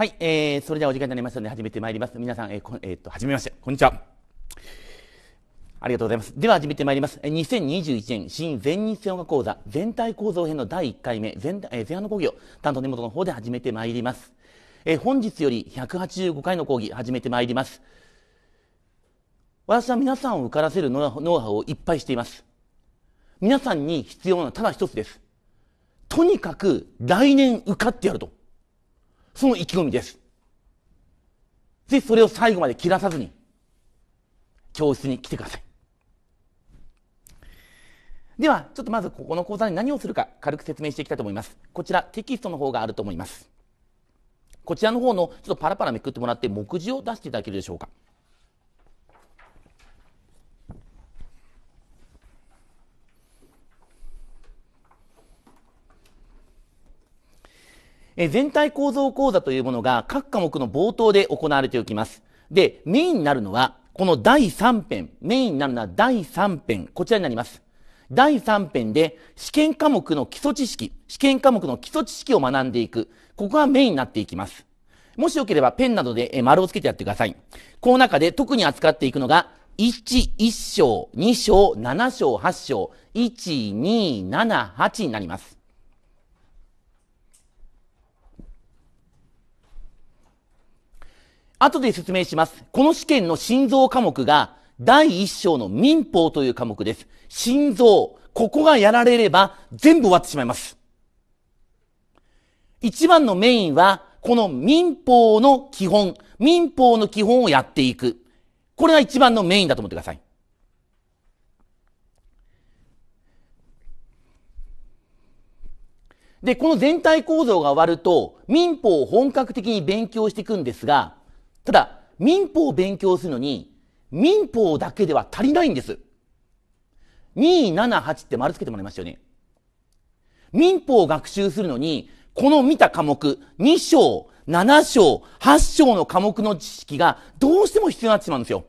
はい、えー、それではお時間になりますので始めてまいります。皆さん、えー、こえー、と、はじめまして。こんにちは。ありがとうございます。では始めてまいります。2021年新全日専音講座全体構造編の第1回目、前えー、前半の講義を担当根本の方で始めてまいります。えー、本日より185回の講義始めてまいります。私は皆さんを受からせるノウハウをいっぱいしています。皆さんに必要なただ一つです。とにかく来年受かってやると。その意気込みです。ぜひそれを最後まで切らさずに、教室に来てください。では、ちょっとまずここの講座に何をするか軽く説明していきたいと思います。こちらテキストの方があると思います。こちらの方のちょっとパラパラめくってもらって目次を出していただけるでしょうか。え全体構造講座というものが各科目の冒頭で行われておきます。で、メインになるのは、この第3編、メインになるのは第3編、こちらになります。第3編で試験科目の基礎知識、試験科目の基礎知識を学んでいく。ここがメインになっていきます。もしよければペンなどで丸をつけてやってください。この中で特に扱っていくのが、1、1章、2章、7章、8章、1、2、7、8になります。後で説明します。この試験の心臓科目が、第1章の民法という科目です。心臓、ここがやられれば、全部終わってしまいます。一番のメインは、この民法の基本、民法の基本をやっていく。これが一番のメインだと思ってください。で、この全体構造が終わると、民法を本格的に勉強していくんですが、ただ、民法を勉強するのに、民法だけでは足りないんです。278って丸つけてもらいましたよね。民法を学習するのに、この見た科目、2章、7章、8章の科目の知識がどうしても必要になってしまうんですよ。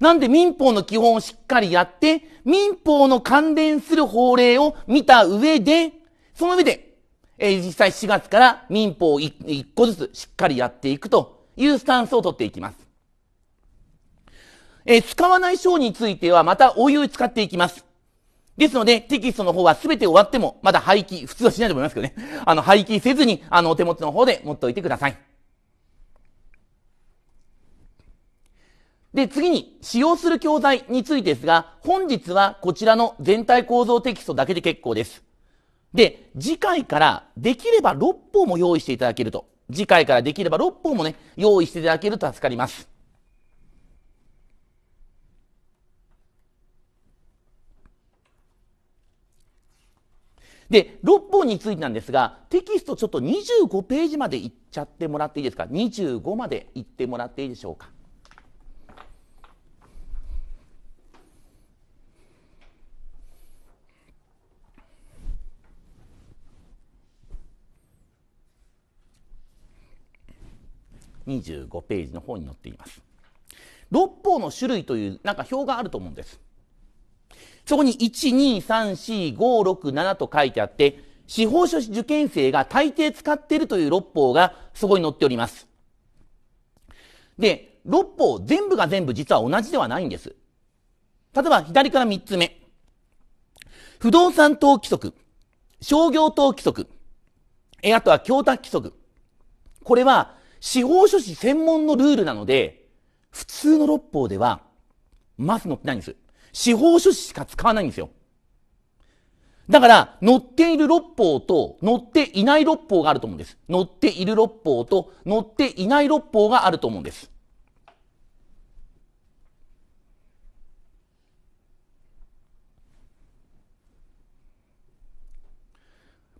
なんで民法の基本をしっかりやって、民法の関連する法令を見た上で、その上でえー、実際4月から民法を 1, 個ずつしっかりやっていくというスタンスをとっていきます。えー、使わない章についてはまたおいおい使っていきます。ですので、テキストの方は全て終わっても、まだ廃棄、普通はしないと思いますけどね。あの、廃棄せずに、あの、お手持ちの方で持っておいてください。で、次に、使用する教材についてですが、本日はこちらの全体構造テキストだけで結構です。で、次回からできれば6本も用意していただけると。次回からできれば6本もね、用意していただけると助かります。で、6本についてなんですが、テキストちょっと25ページまでいっちゃってもらっていいですか ?25 までいってもらっていいでしょうか25ページの方に載っています。六方の種類というなんか表があると思うんです。そこに1234567と書いてあって、司法書士受験生が大抵使っているという六法がそこに載っております。で、六法全部が全部実は同じではないんです。例えば左から3つ目。不動産等規則、商業等規則、え、あとは供託規則。これは司法書士専門のルールなので、普通の六法では、まず載ってないんです。司法書士しか使わないんですよ。だから、載っている六法と、載っていない六法があると思うんです。載っている六法と、載っていない六法があると思うんです。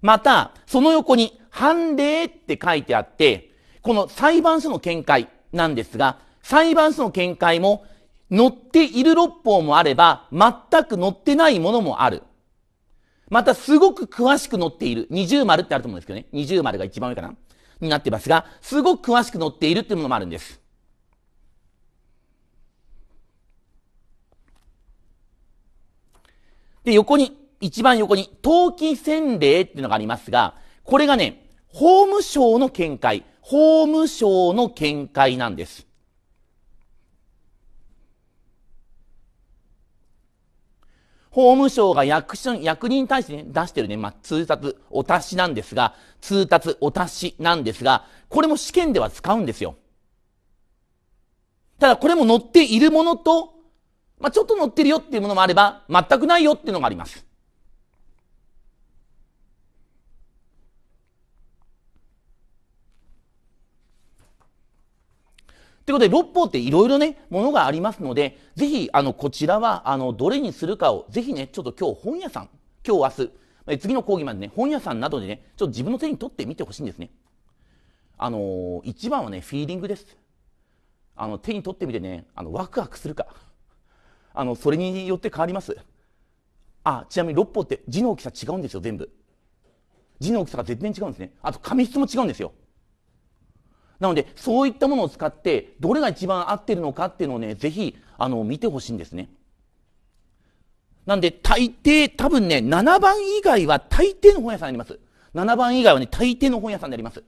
また、その横に、判例って書いてあって、この裁判所の見解なんですが、裁判所の見解も、乗っている六法もあれば、全く乗ってないものもある。また、すごく詳しく乗っている。二重丸ってあると思うんですけどね。二重丸が一番上かなになってますが、すごく詳しく乗っているっていうものもあるんです。で、横に、一番横に、登記宣令っていうのがありますが、これがね、法務省の見解。法務省の見解なんです。法務省が役所役人に対して、ね、出してるね、まあ、通達、お達しなんですが、通達、お達しなんですが、これも試験では使うんですよ。ただこれも載っているものと、まあ、ちょっと載ってるよっていうものもあれば、全くないよっていうのがあります。ということで、六法っていろいろね、ものがありますので、ぜひ、あの、こちらは、あの、どれにするかを、ぜひね、ちょっと今日本屋さん、今日明日、次の講義までね、本屋さんなどでね、ちょっと自分の手に取ってみてほしいんですね。あのー、一番はね、フィーリングです。あの、手に取ってみてね、あの、ワクワクするか。あの、それによって変わります。あ、ちなみに六法って字の大きさ違うんですよ、全部。字の大きさが全然違うんですね。あと、紙質も違うんですよ。なので、そういったものを使って、どれが一番合ってるのかっていうのをね、ぜひ、あの、見てほしいんですね。なんで、大抵、多分ね、7番以外は大抵の本屋さんあります。7番以外はね、大抵の本屋さんであります。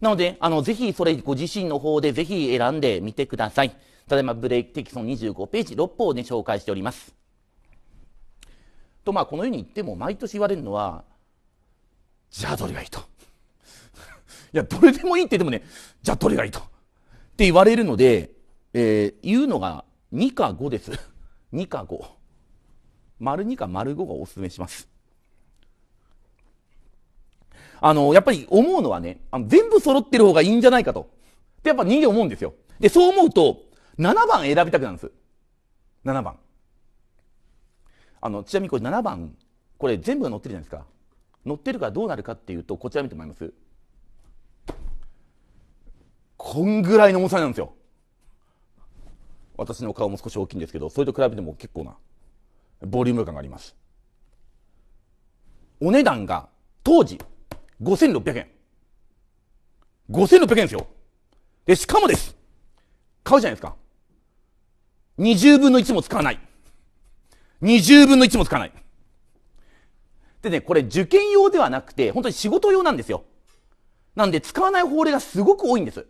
なので、あの、ぜひ、それ、ご自身の方で、ぜひ選んでみてください。ただいま、ブレイクテキスト25ページ、6本をね、紹介しております。と、まあ、このように言っても、毎年言われるのは、じゃあどれがいいと。いや、どれでもいいって言ってもね、じゃあどれがいいと。って言われるので、えー、言うのが2か5です。2 か5。丸2か丸5がおすすめします。あの、やっぱり思うのはね、あの全部揃ってる方がいいんじゃないかと。ってやっぱ人間思うんですよ。で、そう思うと、7番選びたくなるんです。7番。あの、ちなみにこれ7番、これ全部が載ってるじゃないですか。乗ってるからどうなるかっていうとこちら見てもらいますこんぐらいの重さなんですよ私の顔も少し大きいんですけどそれと比べても結構なボリューム感がありますお値段が当時5600円5600円ですよでしかもです買うじゃないですか20分の1も使わない20分の1も使わないでね、これ受験用ではなくて、本当に仕事用なんですよ。なんで使わない法令がすごく多いんです。っ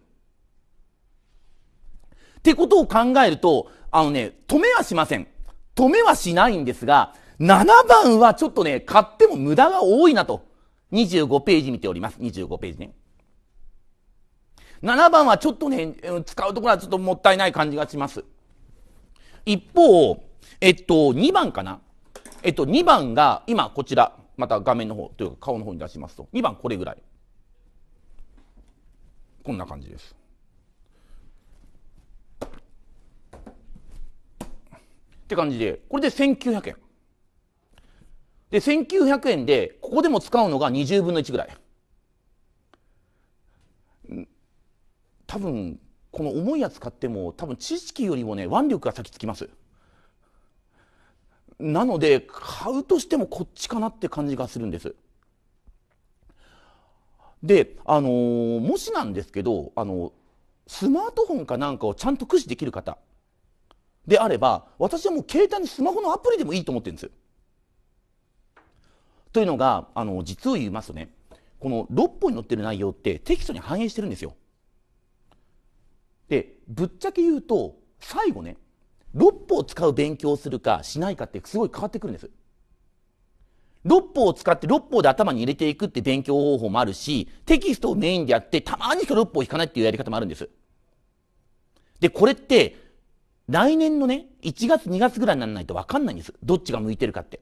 てことを考えると、あのね、止めはしません。止めはしないんですが、7番はちょっとね、買っても無駄が多いなと。25ページ見ております。25ページね。7番はちょっとね、使うところはちょっともったいない感じがします。一方、えっと、2番かなえっと、2番が、今、こちら。また画面の方というか顔の方に出しますと2番これぐらいこんな感じです。って感じでこれで1900円。で1900円でここでも使うのが20分の1ぐらい。多分この重いやつ買っても多分知識よりもね腕力が先つきます。なので買うとしてもこっちかなって感じがするんです。で、あのー、もしなんですけど、あのー、スマートフォンかなんかをちゃんと駆使できる方であれば私はもう携帯にスマホのアプリでもいいと思ってるんです。というのがあの実を言いますとねこの6本に載ってる内容ってテキストに反映してるんですよ。でぶっちゃけ言うと最後ね六歩を使う勉強をするかしないかってすごい変わってくるんです。六歩を使って六歩で頭に入れていくって勉強方法もあるし、テキストをメインでやってたまにしか六歩を引かないっていうやり方もあるんです。で、これって来年のね、1月2月ぐらいにならないと分かんないんです。どっちが向いてるかって。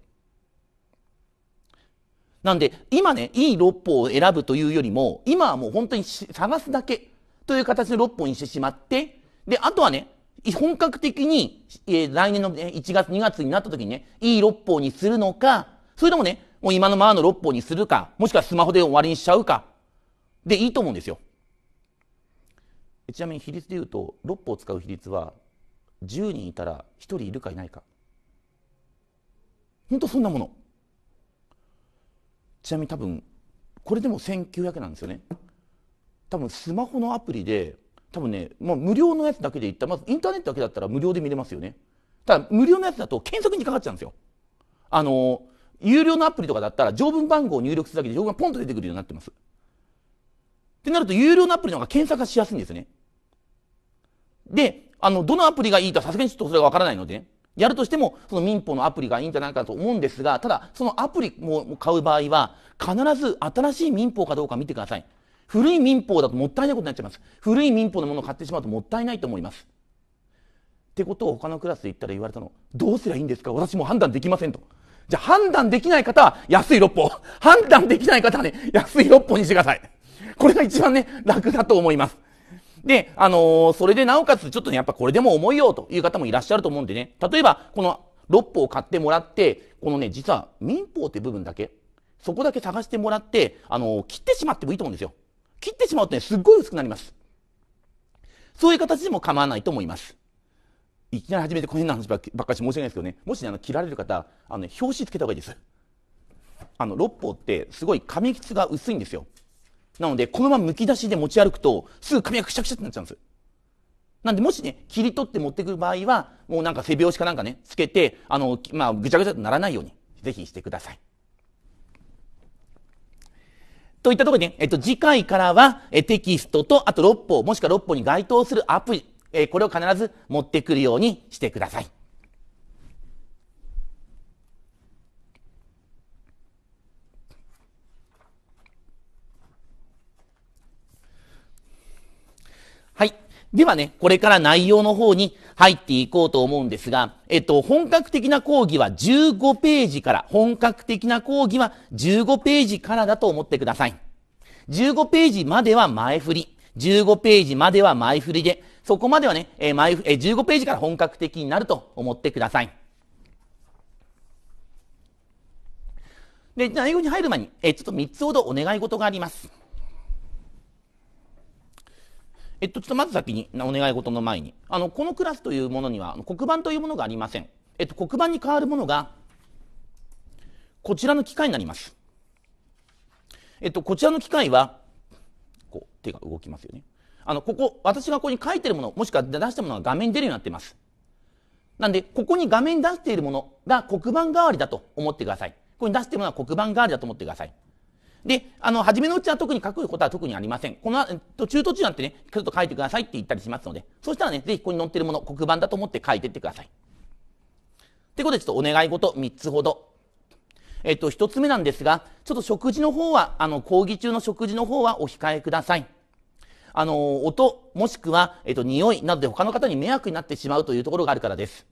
なんで、今ね、いい六歩を選ぶというよりも、今はもう本当に探すだけという形の六歩にしてしまって、で、あとはね、本格的に、え来年の、ね、1月2月になった時にね、いい六法にするのか、それともね、もう今のままの六法にするか、もしくはスマホで終わりにしちゃうか、でいいと思うんですよ。ちなみに比率でいうと、六法を使う比率は、10人いたら1人いるかいないか。ほんとそんなもの。ちなみに多分、これでも1900なんですよね。多分スマホのアプリで多分ね、まあ、無料のやつだけでいったまずインターネットだけだったら無料で見れますよねただ無料のやつだと検索にかかっちゃうんですよあの有料のアプリとかだったら条文番号を入力するだけで条文がポンと出てくるようになってますってなると有料のアプリの方が検索がしやすいんですねであのどのアプリがいいとはさすがにちょっとそれがわからないので、ね、やるとしてもその民法のアプリがいいんじゃないかと思うんですがただそのアプリも買う場合は必ず新しい民法かどうか見てください古い民法だともったいないことになっちゃいます。古い民法のものを買ってしまうともったいないと思います。ってことを他のクラスで言ったら言われたの。どうすりゃいいんですか私も判断できませんと。じゃあ判断できない方は安い六法判断できない方はね、安い六法にしてください。これが一番ね、楽だと思います。で、あのー、それでなおかつちょっとね、やっぱこれでも重いよという方もいらっしゃると思うんでね。例えば、この6歩を買ってもらって、このね、実は民法って部分だけ、そこだけ探してもらって、あのー、切ってしまってもいいと思うんですよ。切ってしまうとね、すっごい薄くなります。そういう形でも構わないと思います。いきなり始めてこの辺の話ばっかりして申し訳ないですけどね、もし、ね、あの切られる方、あの、ね、表紙つけた方がいいです。あの、六方ってすごい紙質が薄いんですよ。なので、このままむき出しで持ち歩くと、すぐ髪がくしゃくしゃってなっちゃうんです。なんで、もしね、切り取って持ってくる場合は、もうなんか背拍子かなんかね、つけて、あの、まあ、ぐちゃぐちゃとならないように、ぜひしてください。といったところで、ね、えっと、次回からは、えテキストと、あと六本、もしくは六本に該当するアプリ、えこれを必ず持ってくるようにしてください。はい。ではね、これから内容の方に入っていこうと思うんですが、えっと、本格的な講義は15ページから、本格的な講義は15ページからだと思ってください。15ページまでは前振り。15ページまでは前振りで、そこまではね、えー、前えー、15ページから本格的になると思ってください。で、内容に入る前に、えー、ちょっと3つほどお願い事があります。えっと、ちょっとまず先に、お願い事の前に。あの、このクラスというものには、黒板というものがありません。えっと、黒板に代わるものが、こちらの機械になります。えっと、こちらの機械は、こう、手が動きますよね。あの、ここ、私がここに書いてるもの、もしくは出したものが画面に出るようになっています。なんで、ここに画面に出しているものが黒板代わりだと思ってください。ここに出しているものは黒板代わりだと思ってください。で、あの、初めのうちは特に書くことは特にありません。この、途中途中なんてね、ちょっと書いてくださいって言ったりしますので、そしたらね、ぜひここに載ってるもの、黒板だと思って書いてってください。ってことで、ちょっとお願い事3つほど。えっと、1つ目なんですが、ちょっと食事の方は、あの、講義中の食事の方はお控えください。あの、音、もしくは、えっと、匂いなどで他の方に迷惑になってしまうというところがあるからです。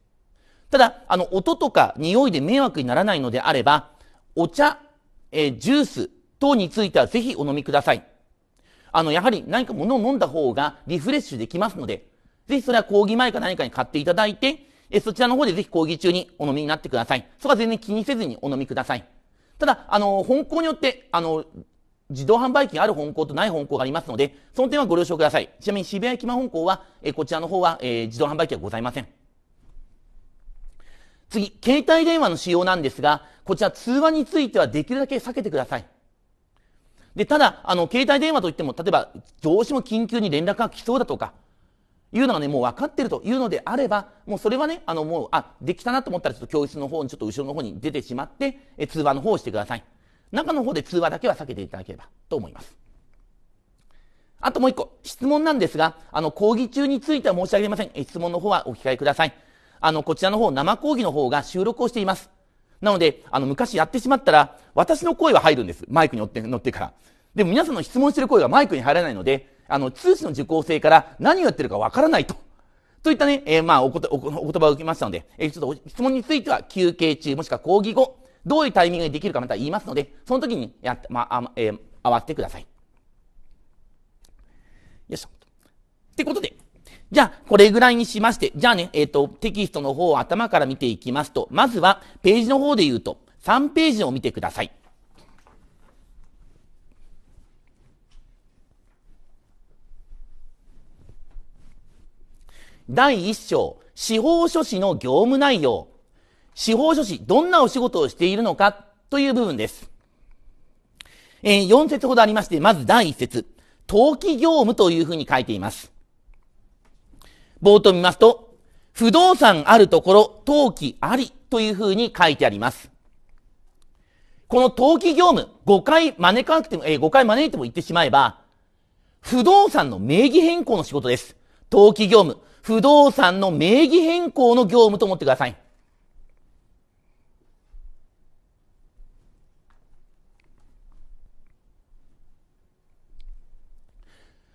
ただ、あの、音とか匂いで迷惑にならないのであれば、お茶、えー、ジュース、等についてはぜひお飲みください。あの、やはり何か物を飲んだ方がリフレッシュできますので、ぜひそれは講義前か何かに買っていただいて、えそちらの方でぜひ講義中にお飲みになってください。そこは全然気にせずにお飲みください。ただ、あの、本校によって、あの、自動販売機がある本校とない本校がありますので、その点はご了承ください。ちなみに渋谷駅前本校は、えこちらの方は、えー、自動販売機はございません。次、携帯電話の使用なんですが、こちら通話についてはできるだけ避けてください。で、ただ、あの、携帯電話といっても、例えば、どうしても緊急に連絡が来そうだとか、いうのがね、もう分かってるというのであれば、もうそれはね、あの、もう、あ、できたなと思ったら、ちょっと教室の方に、ちょっと後ろの方に出てしまって、え通話の方をしてください。中の方で通話だけは避けていただければと思います。あともう一個、質問なんですが、あの、講義中については申し上げません。質問の方はお控えください。あの、こちらの方、生講義の方が収録をしています。なので、あの、昔やってしまったら、私の声は入るんです。マイクに乗って、乗ってから。でも皆さんの質問してる声がマイクに入らないので、あの、通知の受講生から何をやってるかわからないと。といったね、えー、まあおことお、お言葉を受けましたので、えー、ちょっと質問については休憩中、もしくは講義後、どういうタイミングでできるかまた言いますので、その時にやまあ、えー、慌ててください。よいしょ。ってことで、じゃあ、これぐらいにしまして、じゃあね、えっ、ー、と、テキストの方を頭から見ていきますと、まずは、ページの方で言うと、3ページを見てください。第1章、司法書士の業務内容。司法書士、どんなお仕事をしているのかという部分です。えー、4節ほどありまして、まず第1節、登記業務というふうに書いています。冒頭見ますと、不動産あるところ、登記ありというふうに書いてあります。この登記業務、5回招かなくても、えー、5回招いても言ってしまえば、不動産の名義変更の仕事です。登記業務、不動産の名義変更の業務と思ってください。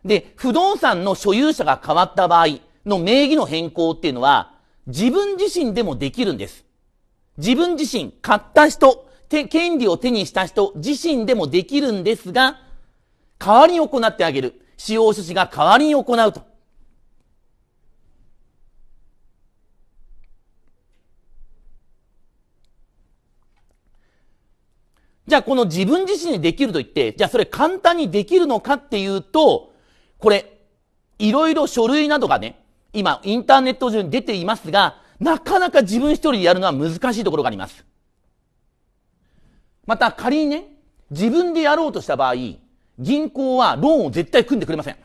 で、不動産の所有者が変わった場合、の名義の変更っていうのは、自分自身でもできるんです。自分自身、買った人、権利を手にした人自身でもできるんですが、代わりに行ってあげる。使用書士が代わりに行うと。じゃあこの自分自身でできると言って、じゃあそれ簡単にできるのかっていうと、これ、いろいろ書類などがね、今、インターネット上に出ていますが、なかなか自分一人でやるのは難しいところがあります。また、仮にね、自分でやろうとした場合、銀行はローンを絶対組んでくれません。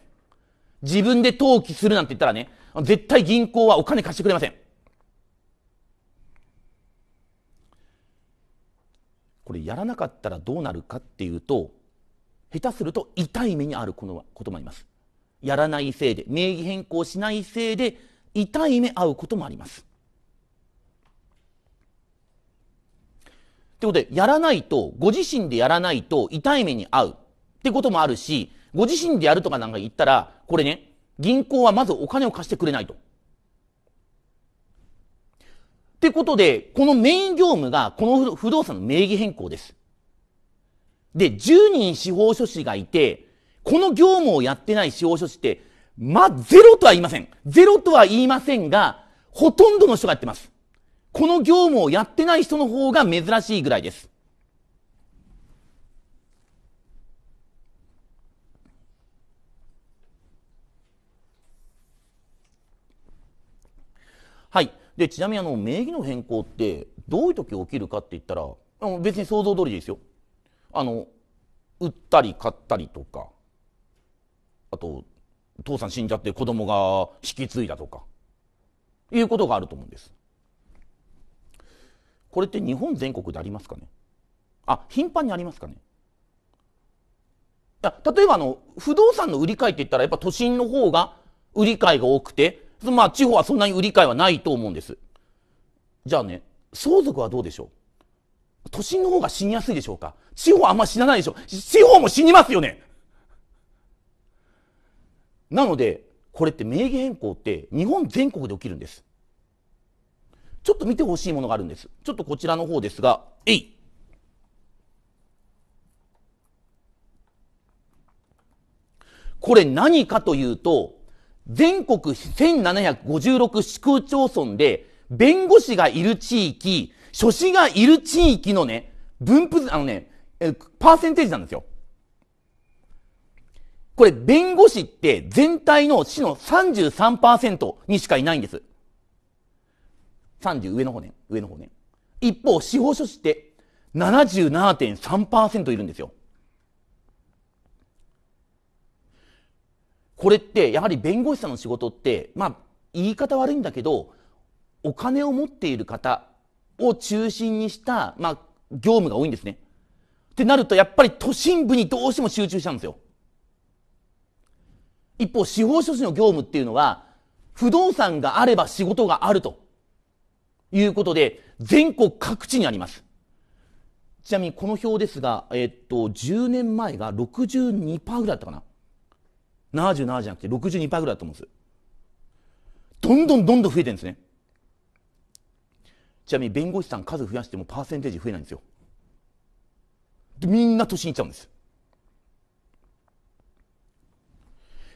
自分で登記するなんて言ったらね、絶対銀行はお金貸してくれません。これやらなかったらどうなるかっていうと、下手すると痛い目にあるこのこともあります。やらないせいで、名義変更しないせいで、痛い目合うこともあります。ということで、やらないと、ご自身でやらないと痛い目に遭うってこともあるし、ご自身でやるとかなんか言ったら、これね、銀行はまずお金を貸してくれないと。ってことで、このメイン業務が、この不動産の名義変更です。で、10人司法書士がいて、この業務をやってない司法書士って、まあ、ゼロとは言いません。ゼロとは言いませんが、ほとんどの人がやってます。この業務をやってない人の方が珍しいぐらいです。はい。で、ちなみにあの、名義の変更って、どういう時起きるかって言ったら、別に想像通りですよ。あの、売ったり買ったりとか、あと、父さん死んじゃって子供が引き継いだとか、いうことがあると思うんです。これって日本全国でありますかねあ、頻繁にありますかねいや、例えばあの、不動産の売り買いって言ったらやっぱ都心の方が売り買いが多くて、まあ地方はそんなに売り買いはないと思うんです。じゃあね、相続はどうでしょう都心の方が死にやすいでしょうか地方はあんま死なないでしょ地方も死にますよねなので、これって名義変更って日本全国で起きるんです。ちょっと見てほしいものがあるんです。ちょっとこちらの方ですが、えいこれ何かというと、全国1756市区町村で弁護士がいる地域、書士がいる地域のね、分布図、あのね、パーセンテージなんですよ。これ弁護士って全体の市の33%にしかいないんです。30上の方ね、上の方ね。一方、司法書士って77.3%いるんですよ。これってやはり弁護士さんの仕事ってまあ言い方悪いんだけどお金を持っている方を中心にしたまあ業務が多いんですね。ってなるとやっぱり都心部にどうしても集中しちゃうんですよ。一方、司法書士の業務っていうのは、不動産があれば仕事があるということで、全国各地にあります。ちなみにこの表ですが、えっと、10年前が62%ぐらいだったかな。77じゃなくて62%ぐらいだったと思うんです。どんどんどんどん増えてるんですね。ちなみに弁護士さん数増やしてもパーセンテージ増えないんですよ。みんな年にいっちゃうんです。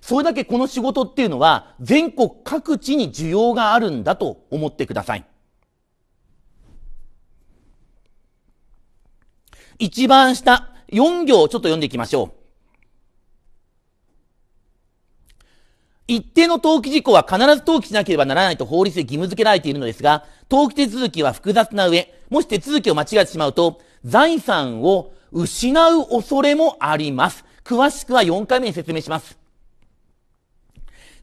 それだけこの仕事っていうのは全国各地に需要があるんだと思ってください。一番下、4行ちょっと読んでいきましょう。一定の登記事項は必ず登記しなければならないと法律で義務付けられているのですが、登記手続きは複雑な上、もし手続きを間違えてしまうと、財産を失う恐れもあります。詳しくは4回目に説明します。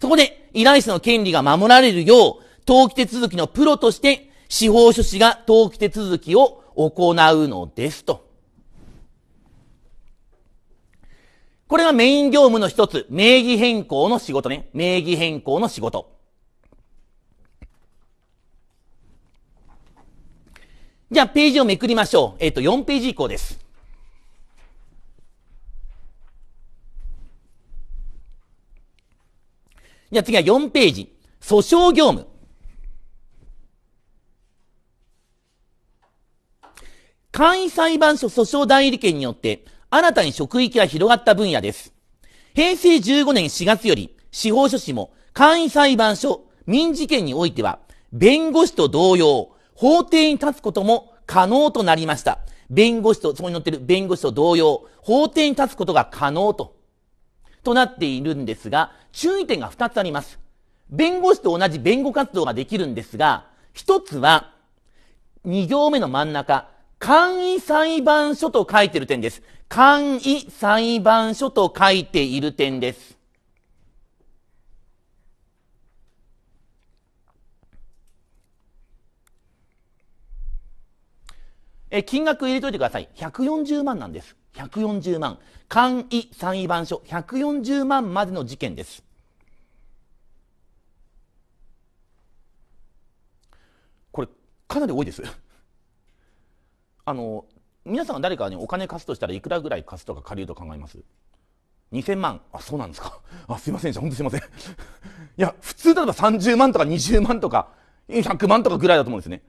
そこで、依頼者の権利が守られるよう、登記手続きのプロとして、司法書士が登記手続きを行うのですと。これがメイン業務の一つ、名義変更の仕事ね。名義変更の仕事。じゃあ、ページをめくりましょう。えっ、ー、と、4ページ以降です。じゃあ次は4ページ。訴訟業務。簡易裁判所訴訟代理権によって、新たに職域が広がった分野です。平成15年4月より、司法書士も簡易裁判所、民事権においては、弁護士と同様、法廷に立つことも可能となりました。弁護士と、そこに載ってる弁護士と同様、法廷に立つことが可能と。となっているんですが、注意点が2つあります。弁護士と同じ弁護活動ができるんですが、1つは、2行目の真ん中、簡易裁判所と書いている点です。簡易裁判所と書いている点です。え、金額入れといてください。140万なんです。140万、簡易裁判所、書140万までの事件です。これ、かなり多いです。あの、皆さんは誰かにお金貸すとしたらいくらぐらい貸すとか借りると考えます2000万。あ、そうなんですか。あ、すいませんじゃ、本当すいません。いや、普通だったら30万とか20万とか、100万とかぐらいだと思うんですね。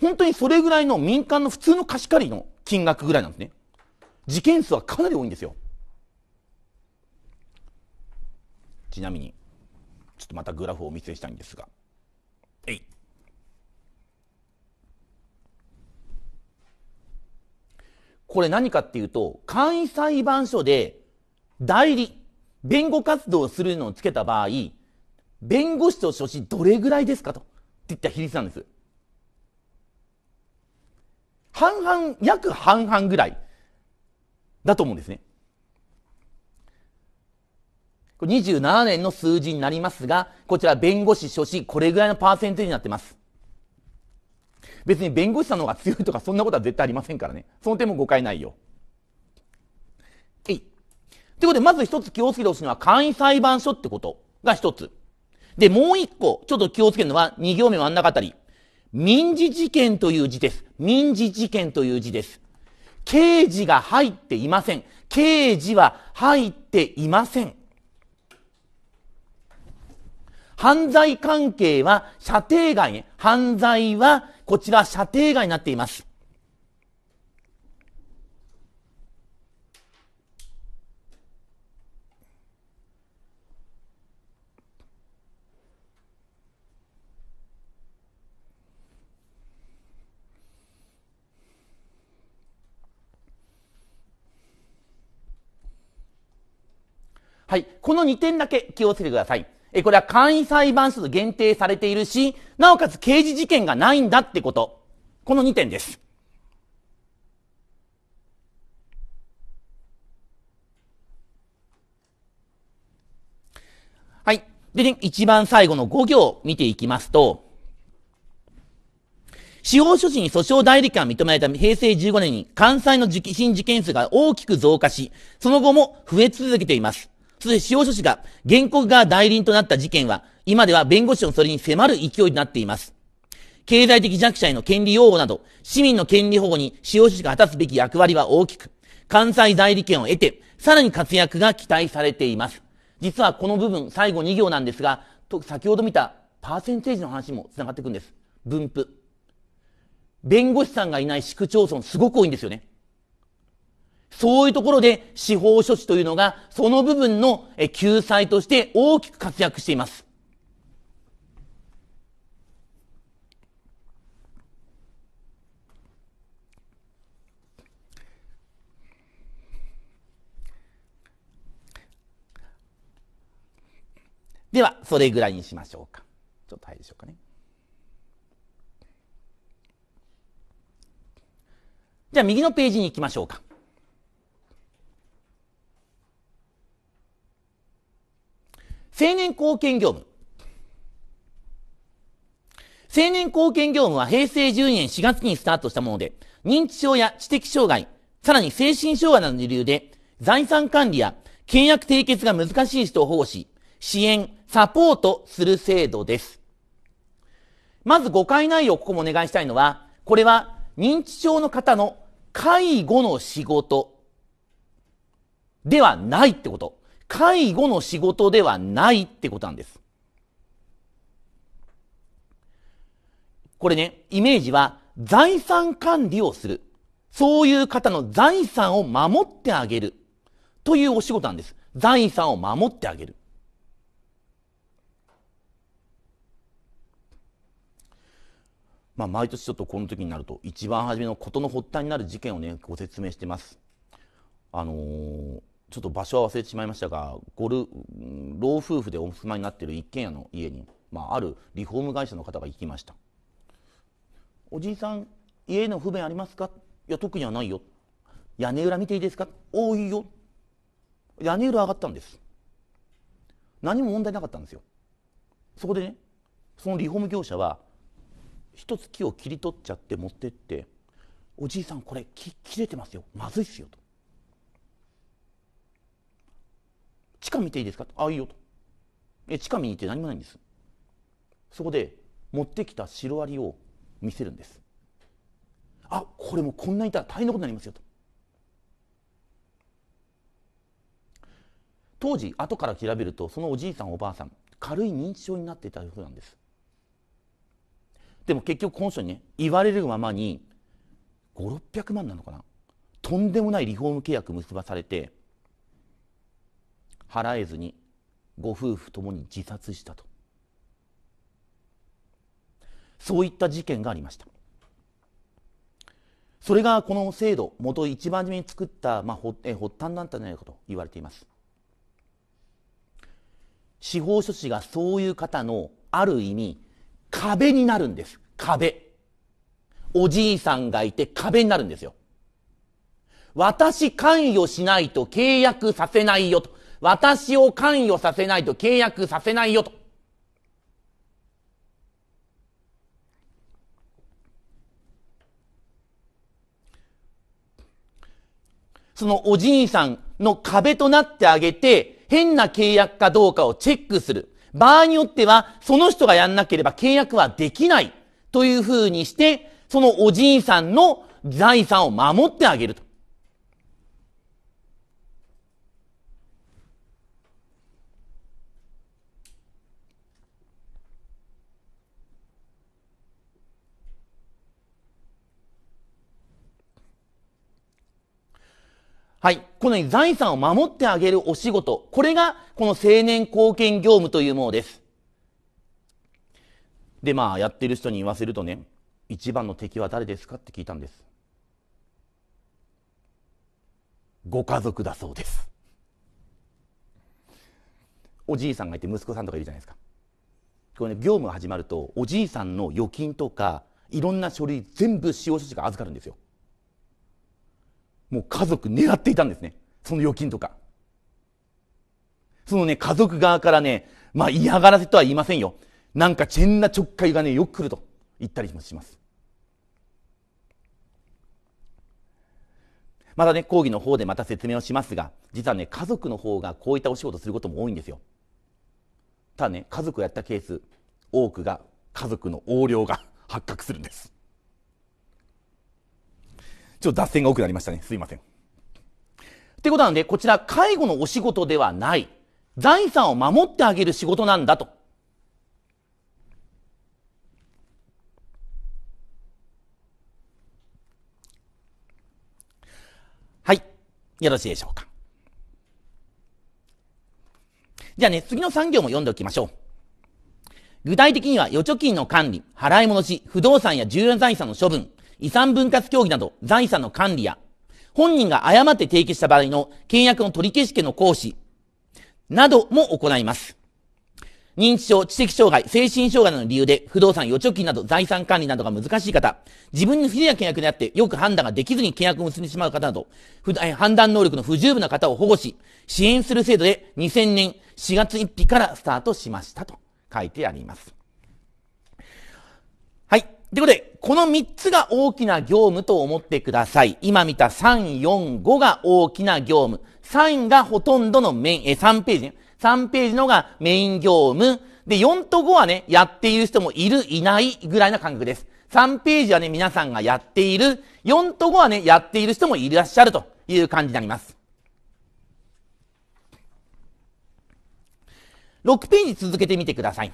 本当にそれぐらいの民間の普通の貸し借りの金額ぐらいなんですね。事件数はかなり多いんですよちなみにちょっとまたグラフをお見せしたいんですがえいこれ何かっていうと簡易裁判所で代理弁護活動をするのをつけた場合弁護士と書士どれぐらいですかとっていった比率なんです半々約半々ぐらいだと思うんですね。27年の数字になりますが、こちら弁護士、書士、これぐらいのパーセンテージになってます。別に弁護士さんの方が強いとかそんなことは絶対ありませんからね。その点も誤解ないよ。えい。ということで、まず一つ気をつけてほしいのは簡易裁判所ってことが一つ。で、もう一個、ちょっと気をつけるのは、二行目真ん中あたり。民事事件という字です。民事事件という字です。刑事が入っていません。刑事は入っていません。犯罪関係は射程外、犯罪はこちら射程外になっています。はい。この2点だけ気をつけてください。え、これは簡易裁判所と限定されているし、なおかつ刑事事件がないんだってこと。この2点です。はい。でね、一番最後の5行見ていきますと、司法書士に訴訟代理権が認められた平成15年に関西の受信事件数が大きく増加し、その後も増え続けています。そして司法書士が原告が代理人となった事件は、今では弁護士のそれに迫る勢いになっています。経済的弱者への権利擁護など、市民の権利保護に司法書士が果たすべき役割は大きく、関西代理権を得て、さらに活躍が期待されています。実はこの部分、最後2行なんですが、と先ほど見たパーセンテージの話も繋がっていくんです。分布。弁護士さんがいない市区町村すごく多いんですよね。そういうところで司法処置というのがその部分の救済として大きく活躍しています。では、それぐらいにしましょうか。ちょっと早いでしょうかね。じゃあ、右のページに行きましょうか。成年貢献業務。成年貢献業務は平成1 2年4月にスタートしたもので、認知症や知的障害、さらに精神障害などの理由で、財産管理や契約締結が難しい人を保護し、支援、サポートする制度です。まず誤解内容をここもお願いしたいのは、これは認知症の方の介護の仕事ではないってこと。介護の仕事ではないってことなんです。これね、イメージは財産管理をする。そういう方の財産を守ってあげる。というお仕事なんです。財産を守ってあげる。まあ、毎年ちょっとこの時になると一番初めの事の発端になる事件をねご説明してます。あのーちょっと場所は忘れてしまいましたがごる老夫婦でお住まいになっている一軒家の家に、まあ、あるリフォーム会社の方が行きました「おじいさん家の不便ありますか?」「いや特にはないよ」「屋根裏見ていいですか?」「多いよ」屋根裏上がったんです何も問題なかったんですよそこでねそのリフォーム業者は一つ木を切り取っちゃって持ってって「おじいさんこれ木切れてますよまずいっすよ」と地下見ていいですかああ、いいよと。え、地下見に行って何もないんです。そこで、持ってきたシロアリを見せるんです。あ、これもこんなにいたら大変なことになりますよと。当時、後から調べると、そのおじいさん、おばあさん、軽い認知症になっていたようなんです。でも結局、この人にね、言われるままに、5、600万なのかな。とんでもないリフォーム契約結ばされて、払えずにご夫婦ともに自殺したとそういった事件がありましたそれがこの制度元一番初めに作った、まあ、発端だったんじゃないかと言われています司法書士がそういう方のある意味壁になるんです壁おじいさんがいて壁になるんですよ私関与しないと契約させないよと私を関与させないと契約させないよと。そのおじいさんの壁となってあげて、変な契約かどうかをチェックする。場合によっては、その人がやんなければ契約はできない。というふうにして、そのおじいさんの財産を守ってあげると。はい。この、財産を守ってあげるお仕事。これが、この青年貢献業務というものです。で、まあ、やってる人に言わせるとね、一番の敵は誰ですかって聞いたんです。ご家族だそうです。おじいさんがいて息子さんとかいるじゃないですか。これね、業務が始まると、おじいさんの預金とか、いろんな書類全部使用書士が預かるんですよ。もう家族狙っていたんですね。その預金とか。そのね、家族側からね、まあ嫌がらせとは言いませんよ。なんかチェンなちょっかいがね、よく来ると言ったりもします。またね、講義の方でまた説明をしますが、実はね、家族の方がこういったお仕事することも多いんですよ。ただね、家族をやったケース、多くが家族の横領が発覚するんです。ちょっと脱線が多くなりましたね。すいません。ってことなんで、こちら、介護のお仕事ではない。財産を守ってあげる仕事なんだと。はい。よろしいでしょうか。じゃあね、次の産業も読んでおきましょう。具体的には預貯金の管理、払い戻し、不動産や重要財産の処分、遺産分割協議など財産の管理や、本人が誤って提起した場合の契約の取り消し権の行使なども行います。認知症、知的障害、精神障害などの理由で不動産、預貯金など財産管理などが難しい方、自分に不利な契約であってよく判断ができずに契約を結んでしまう方など、判断能力の不十分な方を保護し、支援する制度で2000年4月1日からスタートしましたと書いてあります。ということで、この3つが大きな業務と思ってください。今見た3、4、5が大きな業務。3がほとんどのメイン、え、3ページね。3ページのがメイン業務。で、4と5はね、やっている人もいる、いないぐらいな感覚です。3ページはね、皆さんがやっている。4と5はね、やっている人もいらっしゃるという感じになります。6ページ続けてみてください。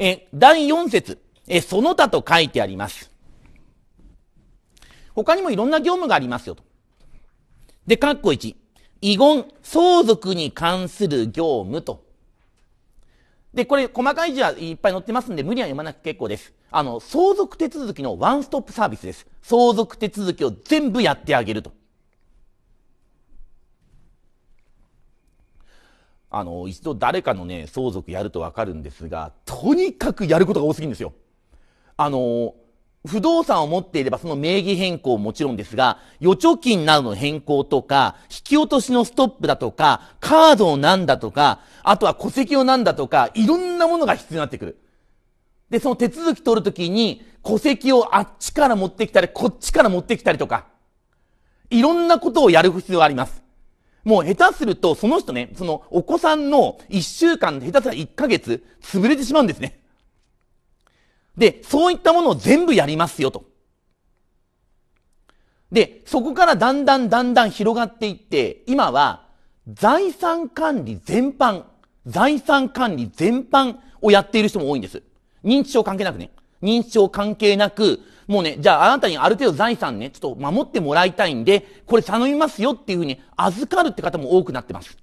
え第4節、えその他と書いてあります。他にもいろんな業務がありますよと。で、カッコ1。遺言、相続に関する業務と。で、これ、細かい字はいっぱい載ってますんで、無理は読まなくて結構です。あの、相続手続きのワンストップサービスです。相続手続きを全部やってあげると。あの、一度誰かのね、相続やるとわかるんですが、とにかくやることが多すぎるんですよ。あの、不動産を持っていればその名義変更ももちろんですが、預貯金などの変更とか、引き落としのストップだとか、カードをなんだとか、あとは戸籍をなんだとか、いろんなものが必要になってくる。で、その手続き取るときに、戸籍をあっちから持ってきたり、こっちから持ってきたりとか、いろんなことをやる必要があります。もう下手すると、その人ね、そのお子さんの一週間、下手すら一ヶ月、潰れてしまうんですね。で、そういったものを全部やりますよと。で、そこからだんだんだんだん広がっていって、今は財産管理全般、財産管理全般をやっている人も多いんです。認知症関係なくね。認知症関係なく、もうね、じゃああなたにある程度財産ね、ちょっと守ってもらいたいんで、これ頼みますよっていうふうに預かるって方も多くなってます。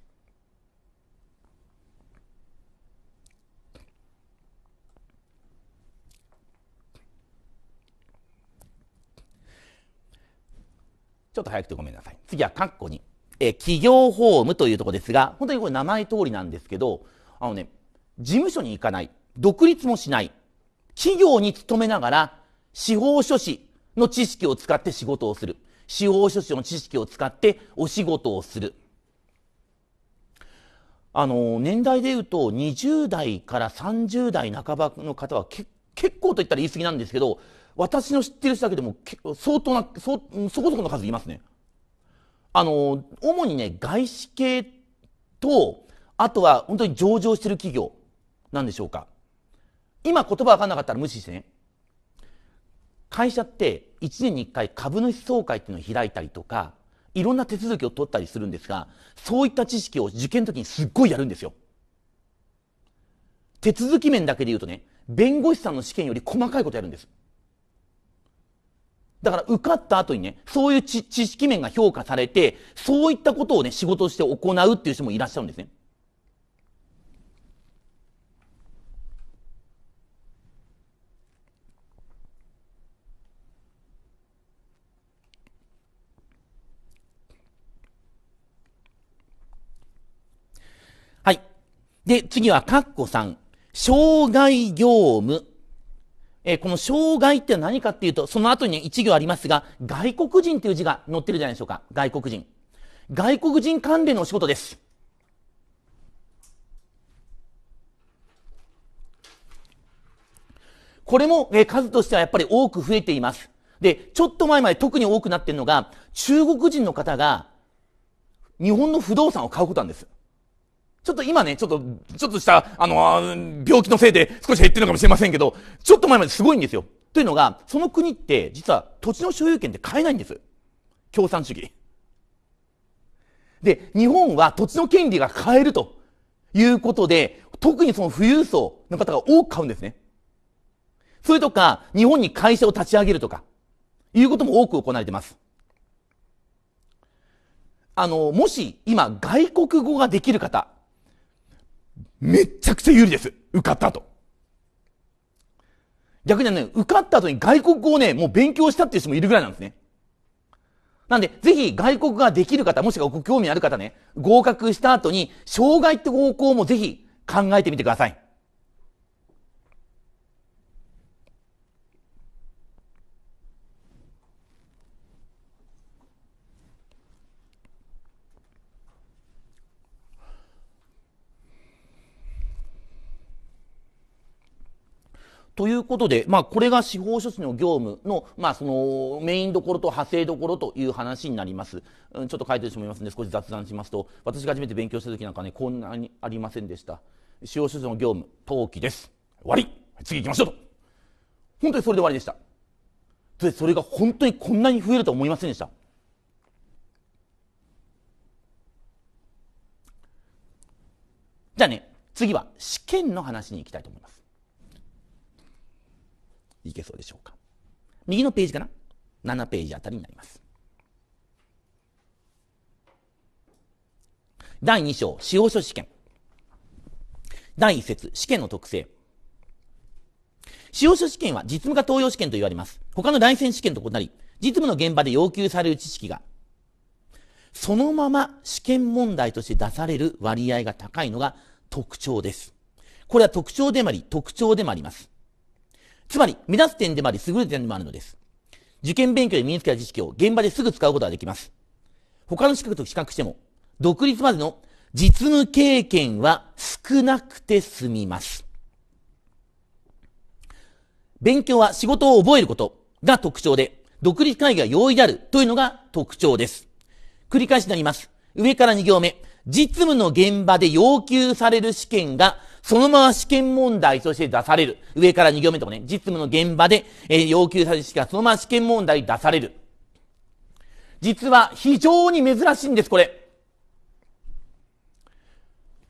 ちょっと早くてごめんなさい。次は括弧に。えー、企業法務というとこですが、本当にこれ名前通りなんですけど、あのね、事務所に行かない、独立もしない、企業に勤めながら司法書士の知識を使って仕事をする。司法書士の知識を使ってお仕事をする。あの、年代で言うと、20代から30代半ばの方は結構と言ったら言い過ぎなんですけど、私の知ってる人だけでも相当なそ、そこそこの数いますね。あの、主にね、外資系と、あとは本当に上場してる企業なんでしょうか。今言葉わかんなかったら無視してね。会社って1年に1回株主総会っていうのを開いたりとか、いろんな手続きを取ったりするんですが、そういった知識を受験の時にすっごいやるんですよ。手続き面だけで言うとね、弁護士さんの試験より細かいことやるんです。だから受かった後にね、そういう知識面が評価されて、そういったことをね、仕事して行うっていう人もいらっしゃるんですね。で、次は、カッコ3。障害業務。えこの障害って何かっていうと、その後に一行ありますが、外国人という字が載ってるじゃないでしょうか。外国人。外国人関連のお仕事です。これも、え数としてはやっぱり多く増えています。で、ちょっと前まで特に多くなってるのが、中国人の方が日本の不動産を買うことなんです。ちょっと今ね、ちょっと、ちょっとした、あの、病気のせいで少し減ってるのかもしれませんけど、ちょっと前まですごいんですよ。というのが、その国って実は土地の所有権って買えないんです。共産主義。で、日本は土地の権利が買えるということで、特にその富裕層の方が多く買うんですね。それとか、日本に会社を立ち上げるとか、いうことも多く行われてます。あの、もし今外国語ができる方、めっちゃくちゃ有利です。受かった後。逆にね、受かった後に外国語をね、もう勉強したっていう人もいるぐらいなんですね。なんで、ぜひ外国ができる方、もしくはご興味ある方ね、合格した後に、障害って方向もぜひ考えてみてください。ということで、まあ、これが司法書士の業務の,、まあそのメインどころと派生どころという話になります、うん、ちょっと書いてる人もいますので少し雑談しますと私が初めて勉強した時なんかねこんなにありませんでした司法書士の業務登記です終わり次行きましょうと本当にそれで終わりでしたでそれが本当にこんなに増えると思いませんでしたじゃあね次は試験の話に行きたいと思いますいけそうでしょうか。右のページかな ?7 ページあたりになります。第2章、司法書試験。第1節、試験の特性。司法書試験は実務化登用試験と言われます。他のライセンス試験と異なり、実務の現場で要求される知識が、そのまま試験問題として出される割合が高いのが特徴です。これは特徴でもあり、特徴でもあります。つまり、目立つ点でもあり、優れた点でもあるのです。受験勉強で身につけた知識を現場ですぐ使うことができます。他の資格と比較しても、独立までの実務経験は少なくて済みます。勉強は仕事を覚えることが特徴で、独立会議が容易であるというのが特徴です。繰り返しになります。上から2行目。実務の現場で要求される試験が、そのまま試験問題として出される。上から2行目とかね、実務の現場で、えー、要求される試験がそのまま試験問題出される。実は非常に珍しいんです、これ。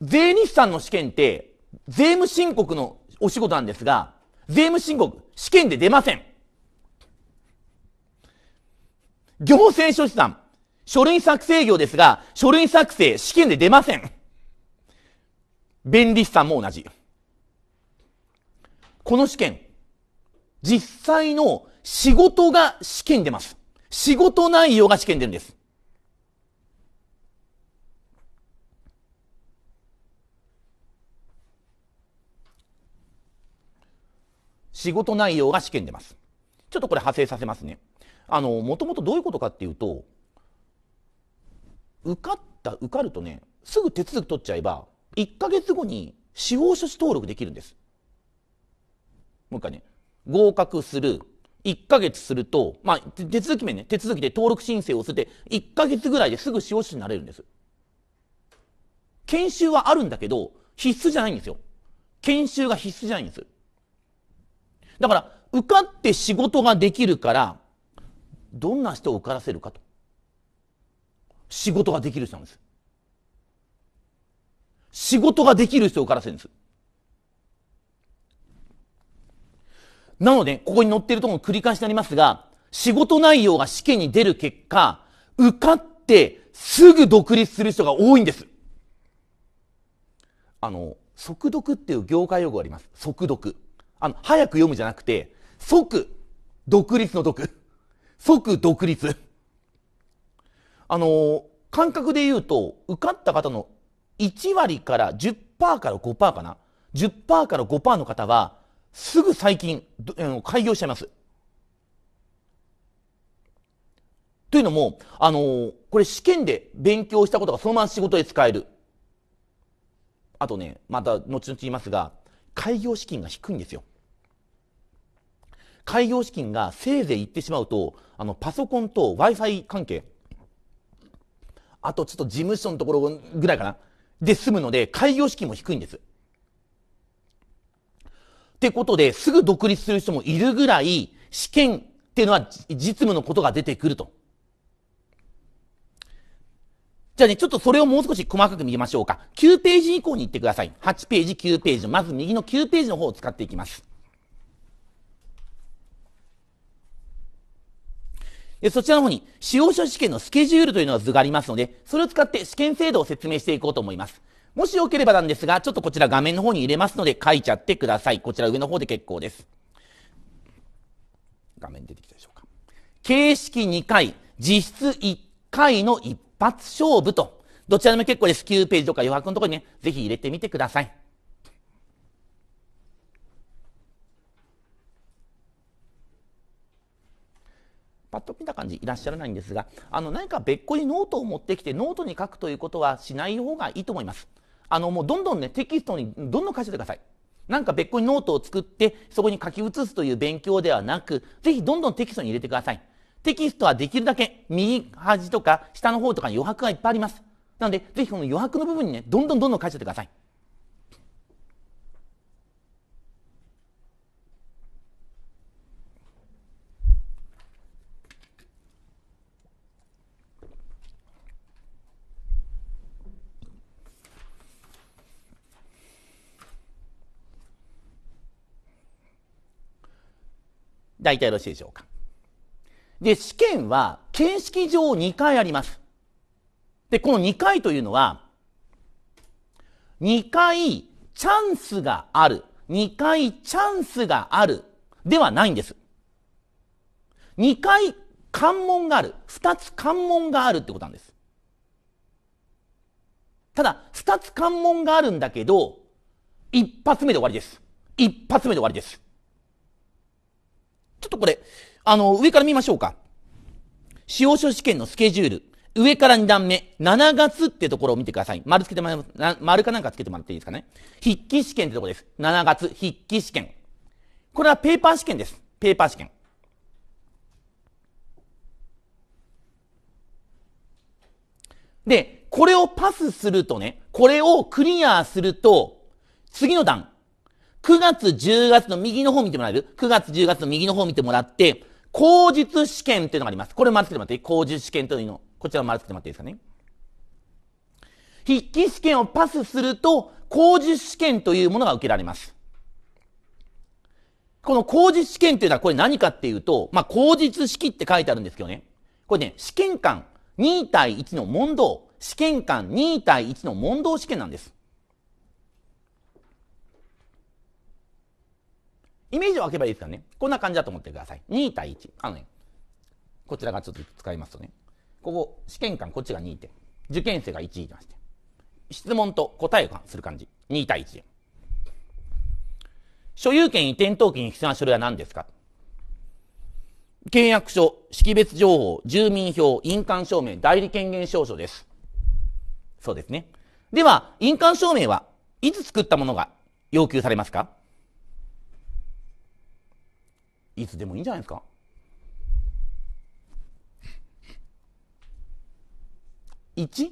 税理士さんの試験って、税務申告のお仕事なんですが、税務申告、試験で出ません。行政書士さん、書類作成業ですが、書類作成、試験で出ません。便利士さんも同じ。この試験、実際の仕事が試験出ます。仕事内容が試験出るんです。仕事内容が試験出ます。ちょっとこれ派生させますね。あの、もともとどういうことかっていうと、受かった受かるとねすぐ手続き取っちゃえば1か月後に司法書士登録できるんですもう一回ね合格する1か月すると、まあ、手続き面ね手続きで登録申請をして1か月ぐらいですぐ司法書士になれるんです研修はあるんだけど必須じゃないんですよ研修が必須じゃないんですだから受かって仕事ができるからどんな人を受からせるかと仕事ができる人なんです。仕事ができる人をからせるんです。なので、ここに載っているところ繰り返しになりますが、仕事内容が試験に出る結果、受かってすぐ独立する人が多いんです。あの、速読っていう業界用語があります。速読。あの、早く読むじゃなくて、即、独立の読。即独立。あの感覚で言うと、受かった方の1割から10%から5%かな。10%から5%の方は、すぐ最近、開業しちゃいます。というのも、あのー、これ試験で勉強したことがそのまま仕事で使える。あとね、また後々言いますが、開業資金が低いんですよ。開業資金がせいぜい行ってしまうと、あの、パソコンと Wi-Fi 関係、あとちょっと事務所のところぐらいかな。で済むので、開業資金も低いんです。ってことで、すぐ独立する人もいるぐらい、試験っていうのは実務のことが出てくると。じゃあね、ちょっとそれをもう少し細かく見ましょうか。9ページ以降に行ってください。8ページ、9ページ。まず右の9ページの方を使っていきます。そちらの方に、使用書試験のスケジュールというのが図がありますので、それを使って試験制度を説明していこうと思います。もしよければなんですが、ちょっとこちら画面の方に入れますので、書いちゃってください。こちら上の方で結構です。画面出てきたでしょうか。形式2回、実質1回の一発勝負と、どちらでも結構です。9ページとか余白のところにね、ぜひ入れてみてください。パッと見た感じいらっしゃらないんですがあの何か別個にノートを持ってきてノートに書くということはしない方がいいと思います。あのもうどんどんねテキストにどんどん書いてください。なんか別個にノートを作ってそこに書き写すという勉強ではなくぜひどんどんテキストに入れてください。テキストはできるだけ右端とか下の方とかに余白がいっぱいあります。なのでぜひこの余白の部分にねどんどんどんどん書いてってください。大体よろしいでしょうか。で、試験は形式上2回あります。で、この2回というのは、2回チャンスがある、2回チャンスがあるではないんです。2回関門がある、2つ関門があるってことなんです。ただ、2つ関門があるんだけど、1発目で終わりです。1発目で終わりです。ちょっとこれ、あの、上から見ましょうか。使用書試験のスケジュール。上から2段目、7月ってところを見てください。丸つけてもらいます。丸かなんかつけてもらっていいですかね。筆記試験ってとこです。7月、筆記試験。これはペーパー試験です。ペーパー試験。で、これをパスするとね、これをクリアすると、次の段、9月、10月の右の方見てもらえる ?9 月、10月の右の方見てもらって、口述試験っていうのがあります。これ丸つけてもらって、口述試験というの。こちら丸つけてもらっていいですかね。筆記試験をパスすると、口述試験というものが受けられます。この口述試験というのはこれ何かっていうと、まあ、口述式って書いてあるんですけどね。これね、試験官2対1の問答。試験官2対1の問答試験なんです。イメージを開けばいいですからね。こんな感じだと思ってください。2対1。あのね、こちらがちょっと使いますとね、ここ、試験官こっちが2点。受験生が1位まして。質問と答えをする感じ。2対1で。所有権移転登記に必要な書類は何ですか契約書、識別情報、住民票、印鑑証明、代理権限証書です。そうですね。では、印鑑証明はいつ作ったものが要求されますかいつでもいいんじゃないですか1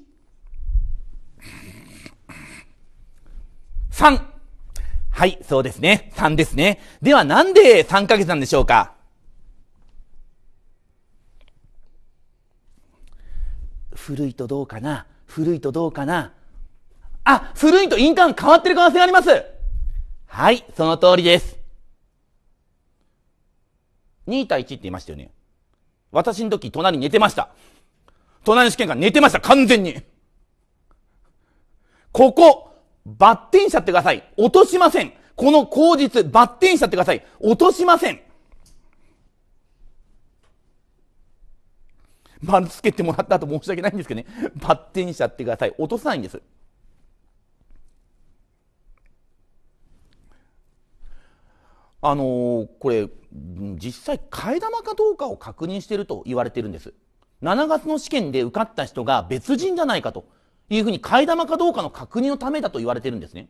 3はい、そうですね。3ですね。ではなんで3ヶ月なんでしょうか古いとどうかな古いとどうかなあ、古いと印鑑変わってる可能性がありますはい、その通りです。2対1って言いましたよね。私の時、隣寝てました。隣の試験官寝てました、完全に。ここ、抜点テしちゃってください。落としません。この口実、抜点テしちゃってください。落としません。丸つけてもらった後申し訳ないんですけどね、抜点テしちゃってください。落とさないんです。あのー、これ実際替え玉かどうかを確認していると言われているんです7月の試験で受かった人が別人じゃないかというふうに替え玉かどうかの確認のためだと言われているんですね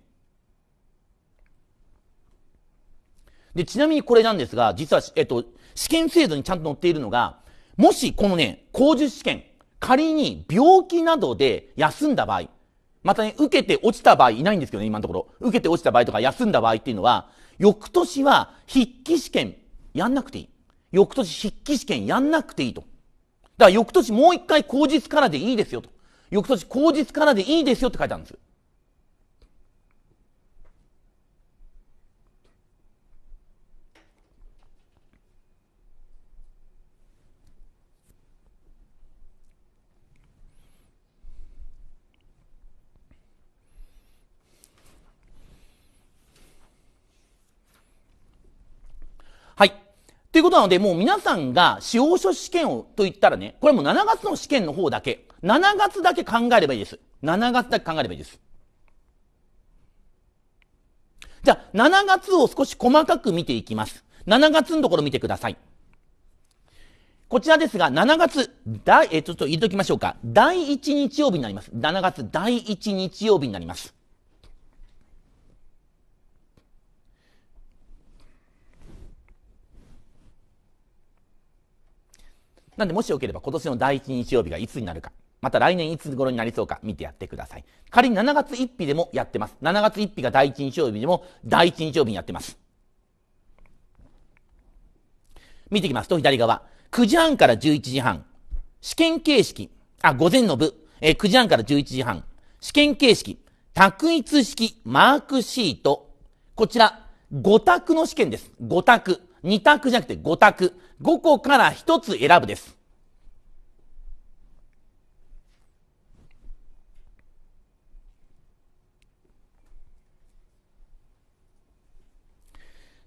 でちなみにこれなんですが実は、えっと、試験制度にちゃんと載っているのがもしこのね口述試験仮に病気などで休んだ場合またね、受けて落ちた場合、いないんですけどね、今のところ。受けて落ちた場合とか、休んだ場合っていうのは、翌年は筆記試験やんなくていい。翌年筆記試験やんなくていいと。だから翌年もう一回口実からでいいですよと。翌年口実からでいいですよって書いてあるんです。ということなので、もう皆さんが司法書試験をと言ったらね、これもう7月の試験の方だけ、7月だけ考えればいいです。7月だけ考えればいいです。じゃあ、7月を少し細かく見ていきます。7月のところ見てください。こちらですが、7月、第、え、ちょっと言れときましょうか。第1日曜日になります。7月第1日曜日になります。なんでもしよければ今年の第一日曜日がいつになるか、また来年いつ頃になりそうか見てやってください。仮に7月1日でもやってます。7月1日が第一日曜日でも第一日曜日にやってます。見ていきますと左側。9時半から11時半。試験形式。あ、午前の部。えー、9時半から11時半。試験形式。択一式マークシート。こちら、5択の試験です。5択。2択じゃなくて5択。5個から1つ選ぶです。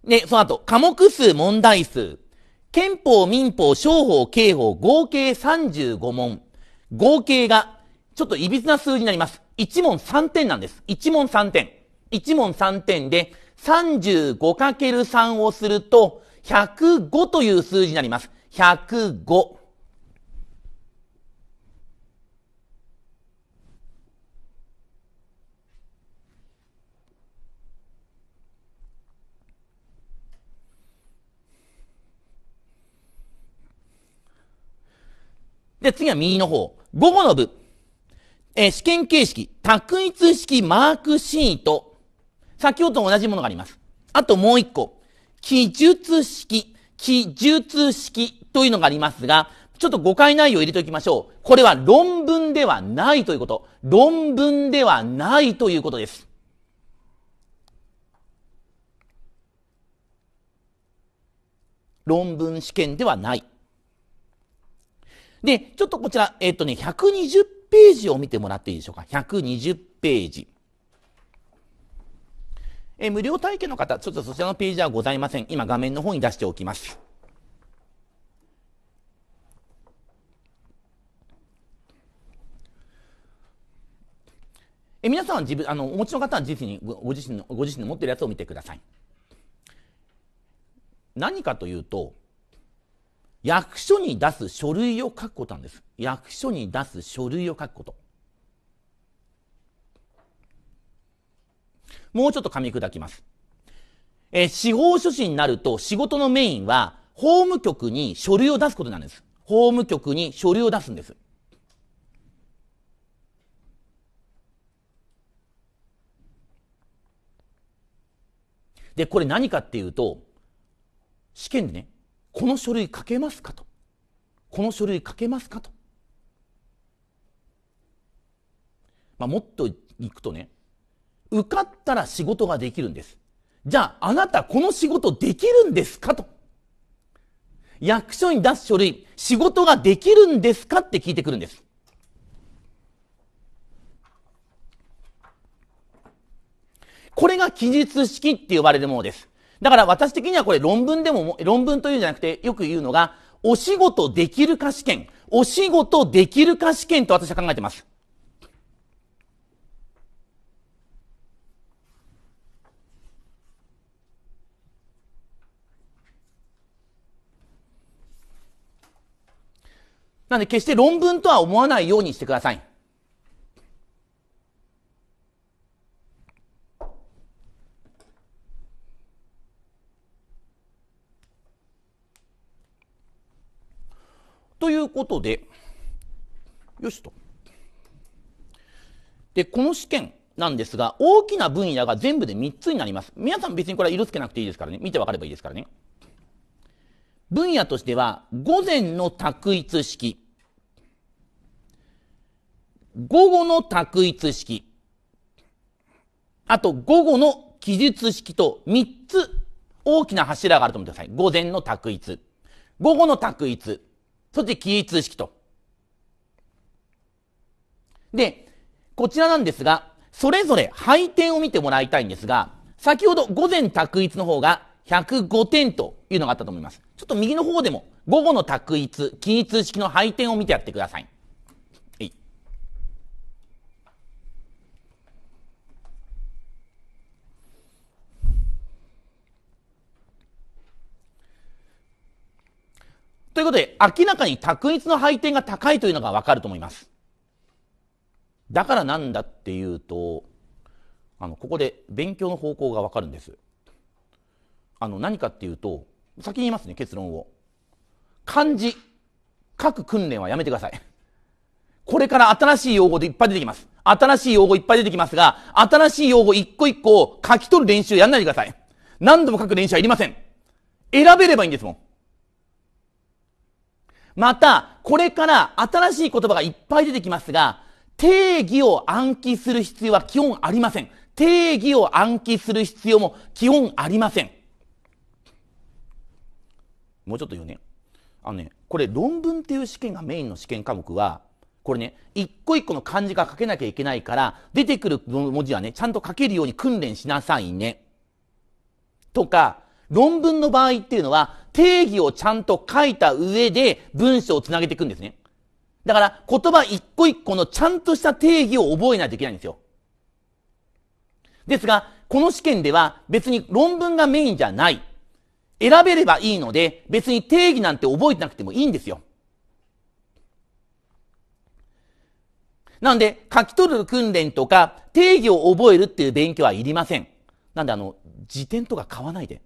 ね、その後、科目数、問題数。憲法、民法、商法、刑法、合計35問。合計が、ちょっといびつな数字になります。1問3点なんです。1問3点。1問3点で、35×3 をすると、105という数字になります。105。で、次は右の方。午後の部。えー、試験形式、択一式マークシート。先ほどと同じものがあります。あともう一個。記述式、記述式というのがありますが、ちょっと誤解内容を入れておきましょう。これは論文ではないということ。論文ではないということです。論文試験ではない。で、ちょっとこちら、えっ、とね、120ページを見てもらっていいでしょうか。120ページ。え無料体験の方、ちょっとそちらのページはございません。今画面の方に出しておきます。え皆さん自分あのお持ちの方は自身にご自身のご自身の持ってるやつを見てください何かというと役所に出す書類を書くことなんです役所に出す書類を書くこともうちょっと噛み砕きます。えー、司法書士になると仕事のメインは法務局に書類を出すことなんです。法務局に書類を出すんです。で、これ何かっていうと、試験でね、この書類書けますかと。この書類書けますかと。まあ、もっといくとね、受かったら仕事ができるんです。じゃあ、あなたこの仕事できるんですかと。役所に出す書類、仕事ができるんですかって聞いてくるんです。これが記述式って呼ばれるものです。だから私的にはこれ論文でも、論文というんじゃなくてよく言うのが、お仕事できるか試験、お仕事できるか試験と私は考えてます。なんで決して論文とは思わないようにしてください。ということで、よしと。で、この試験なんですが、大きな分野が全部で3つになります。皆さん別にこれは色つけなくていいですからね。見てわかればいいですからね。分野としては、午前の択一式、午後の択一式、あと午後の記述式と3つ大きな柱があると思ってください。午前の択一、午後の択一、そして記述式と。で、こちらなんですが、それぞれ配点を見てもらいたいんですが、先ほど午前択一の方が105点というのがあったと思います。ちょっと右の方でも午後の択一、均一式の配点を見てやってください。ということで、明らかに択一の配点が高いというのがわかると思います。だからなんだっていうと、あの、ここで勉強の方向がわかるんです。あの何かっていうと先に言いますね結論を漢字書く訓練はやめてくださいこれから新しい用語でいっぱい出てきます新しい用語いっぱい出てきますが新しい用語一個一個を書き取る練習やんないでください何度も書く練習はいりません選べればいいんですもんまた、これから新しい言葉がいっぱい出てきますが、定義を暗記する必要は基本ありません。定義を暗記する必要も基本ありません。もうちょっと言うね。あのね、これ論文っていう試験がメインの試験科目は、これね、一個一個の漢字が書けなきゃいけないから、出てくる文字はね、ちゃんと書けるように訓練しなさいね。とか、論文の場合っていうのは、定義をちゃんと書いた上で文章をつなげていくんですね。だから言葉一個一個のちゃんとした定義を覚えないといけないんですよ。ですが、この試験では別に論文がメインじゃない。選べればいいので、別に定義なんて覚えてなくてもいいんですよ。なんで、書き取る訓練とか、定義を覚えるっていう勉強はいりません。なんで、あの、辞典とか買わないで。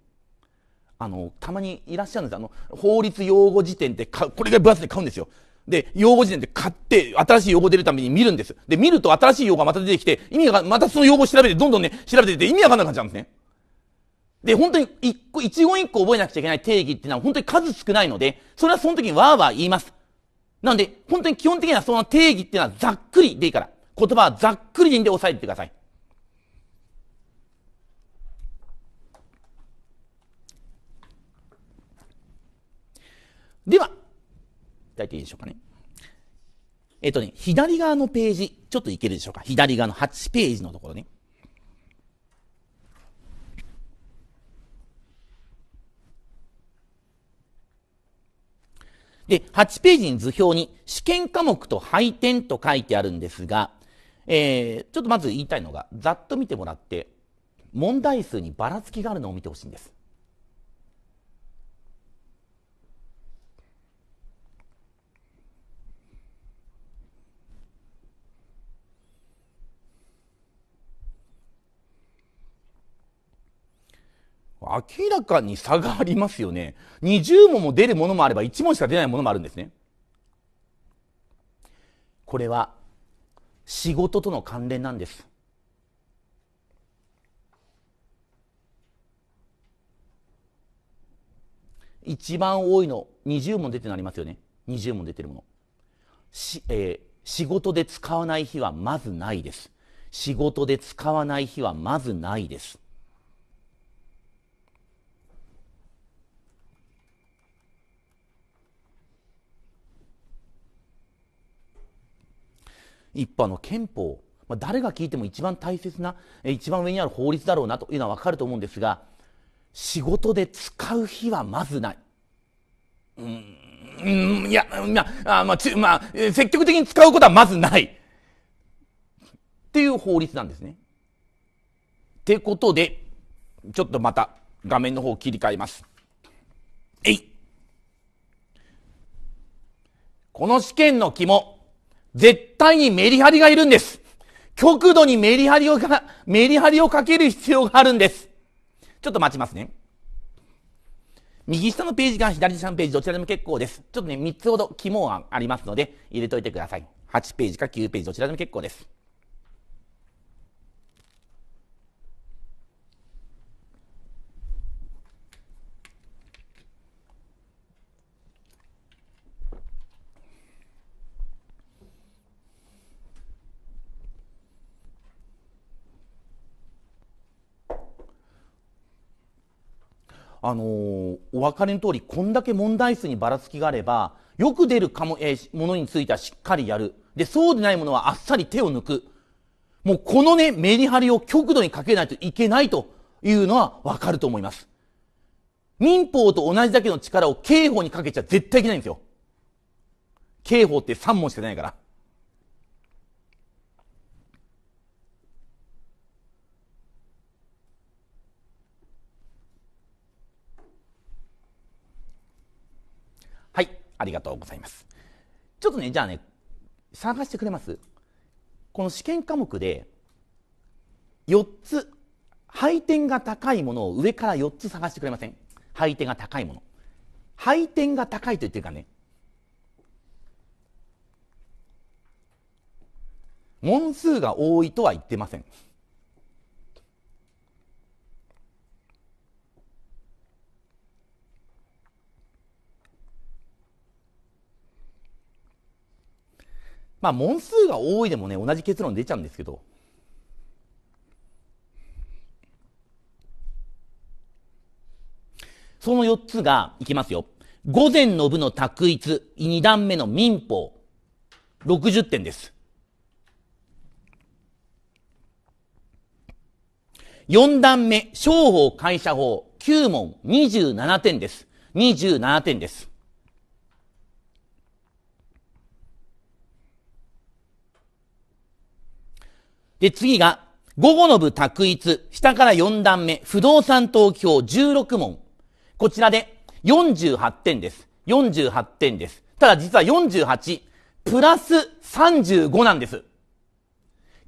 あの、たまにいらっしゃるんですあの、法律用語辞典って買う、これが分厚で買うんですよ。で、用語辞典で買って、新しい用語出るために見るんです。で、見ると新しい用語がまた出てきて、意味が、またその用語調べて、どんどんね、調べてて意味わかんなくなっちゃうんですね。で、本当に一個、一言一個覚えなくちゃいけない定義っていうのは本当に数少ないので、それはその時にわーわー言います。なので、本当に基本的にはその定義っていうのはざっくりでいいから、言葉はざっくりでで押さえてください。では、大体いいでしょうかね。えっとね、左側のページ、ちょっといけるでしょうか。左側の8ページのところね。で、8ページに図表に試験科目と配点と書いてあるんですが、えー、ちょっとまず言いたいのが、ざっと見てもらって、問題数にばらつきがあるのを見てほしいんです。明らかに差がありますよね。20問も出るものもあれば1問しか出ないものもあるんですね。これは仕事との関連なんです。一番多いの20問出てなりますよね20問出てるものし、えー、仕事で使わない日はまずないです仕事で使わない日はまずないです一般の憲法、まあ、誰が聞いても一番大切な一番上にある法律だろうなというのは分かると思うんですが仕事で使う日はまずない。うんいや、いやあまあちまあ、積極的に使うことはまずない。っていう法律なんですね。ってことで、ちょっとまた画面の方を切り替えます。えいこの試験の肝、絶対にメリハリがいるんです。極度にメリハリをか、メリハリをかける必要があるんです。ちょっと待ちますね。右下のページか左下のページ、どちらでも結構です。ちょっとね、3つほど肝がありますので、入れといてください。8ページか9ページ、どちらでも結構です。あのー、お分かりの通り、こんだけ問題数にばらつきがあれば、よく出るかも、えー、ものについてはしっかりやる。で、そうでないものはあっさり手を抜く。もうこのね、メリハリを極度にかけないといけないというのはわかると思います。民法と同じだけの力を刑法にかけちゃ絶対いけないんですよ。刑法って3問してないから。ありがとうございます。ちょっとね、じゃあね、探してくれますこの試験科目で、4つ、配点が高いものを上から4つ探してくれません配点が高いもの。配点が高いと言ってるからね。問数が多いとは言ってません。まあ、問数が多いでもね、同じ結論出ちゃうんですけど。その4つが、いきますよ。午前の部の択一、2段目の民法、60点です。4段目、商法会社法、9問、27点です。27点です。で、次が、午後の部択一、下から4段目、不動産登記法16問。こちらで48点です。48点です。ただ実は48、プラス35なんです。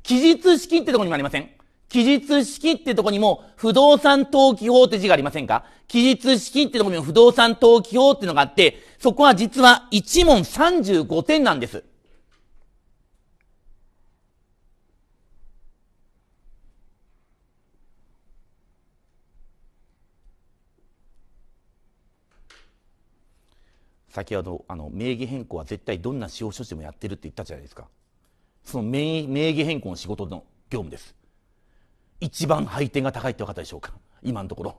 期日式ってとこにもありません期日式ってとこにも不動産登記法って字がありませんか期日式ってとこにも不動産登記法ってのがあって、そこは実は1問35点なんです。先ほどあの名義変更は絶対どんな司法書士もやってるって言ったじゃないですかその名義変更の仕事の業務です一番配点が高いって分かったでしょうか今のところ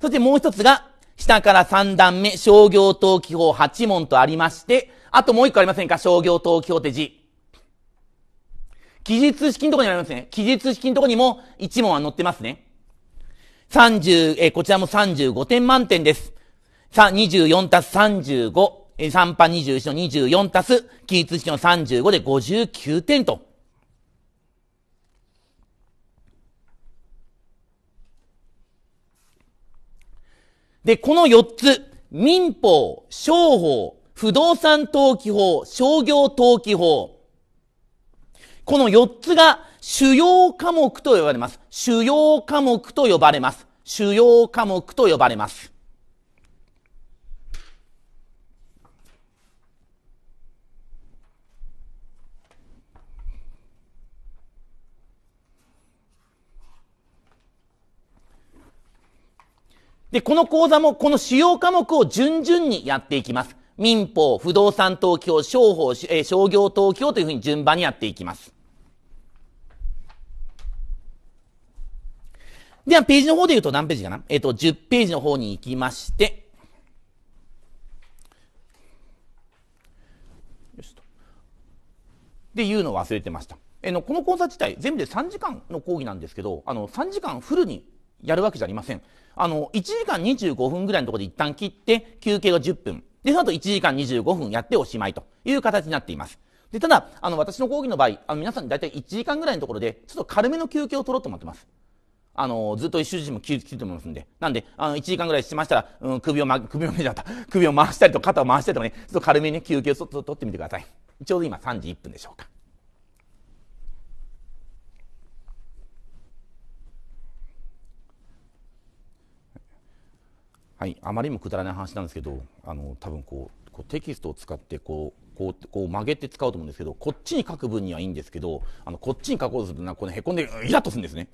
そしてもう一つが下から三段目商業登記法八問とありましてあともう一個ありませんか商業登記法手て字記述式のところにありますね。記述式のところにも1問は載ってますね。30、えこちらも35点満点です。さあ、24たす35、3パ21の24たす、起立式の35で59点と。で、この4つ、民法、商法、不動産登記法、商業登記法。この4つが主要科目と呼ばれます。主要科目と呼ばれます。主要科目と呼ばれます。で、この講座もこの主要科目を順々にやっていきます。民法、不動産登記商法、え商業登記というふうに順番にやっていきます。では、ページの方で言うと何ページかなえっ、ー、と、10ページの方に行きまして、で言うのを忘れてました。えのこの講座自体全部で3時間の講義なんですけどあの3時間フルにやるわけじゃありません。あの、1時間25分ぐらいのところで一旦切って、休憩が10分。で、その後1時間25分やっておしまいという形になっています。で、ただ、あの、私の講義の場合、あの、皆さんに大体1時間ぐらいのところで、ちょっと軽めの休憩を取ろうと思ってます。あの、ずっと一周時も切ると思いますんで。なんで、あの、1時間ぐらいしましたら、うん、首を、ま、首をちゃった。首を回したりと肩を回したりとかね、ちょっと軽めに休憩をと取ってみてください。ちょうど今3時1分でしょうか。はい、あまりにもくだらない話なんですけどあの多分こうこうテキストを使ってこうこうこう曲げて使うと思うんですけどこっちに書く分にはいいんですけどあのこっちに書こうとするとなんかこね、へこんでイラッとするんですね。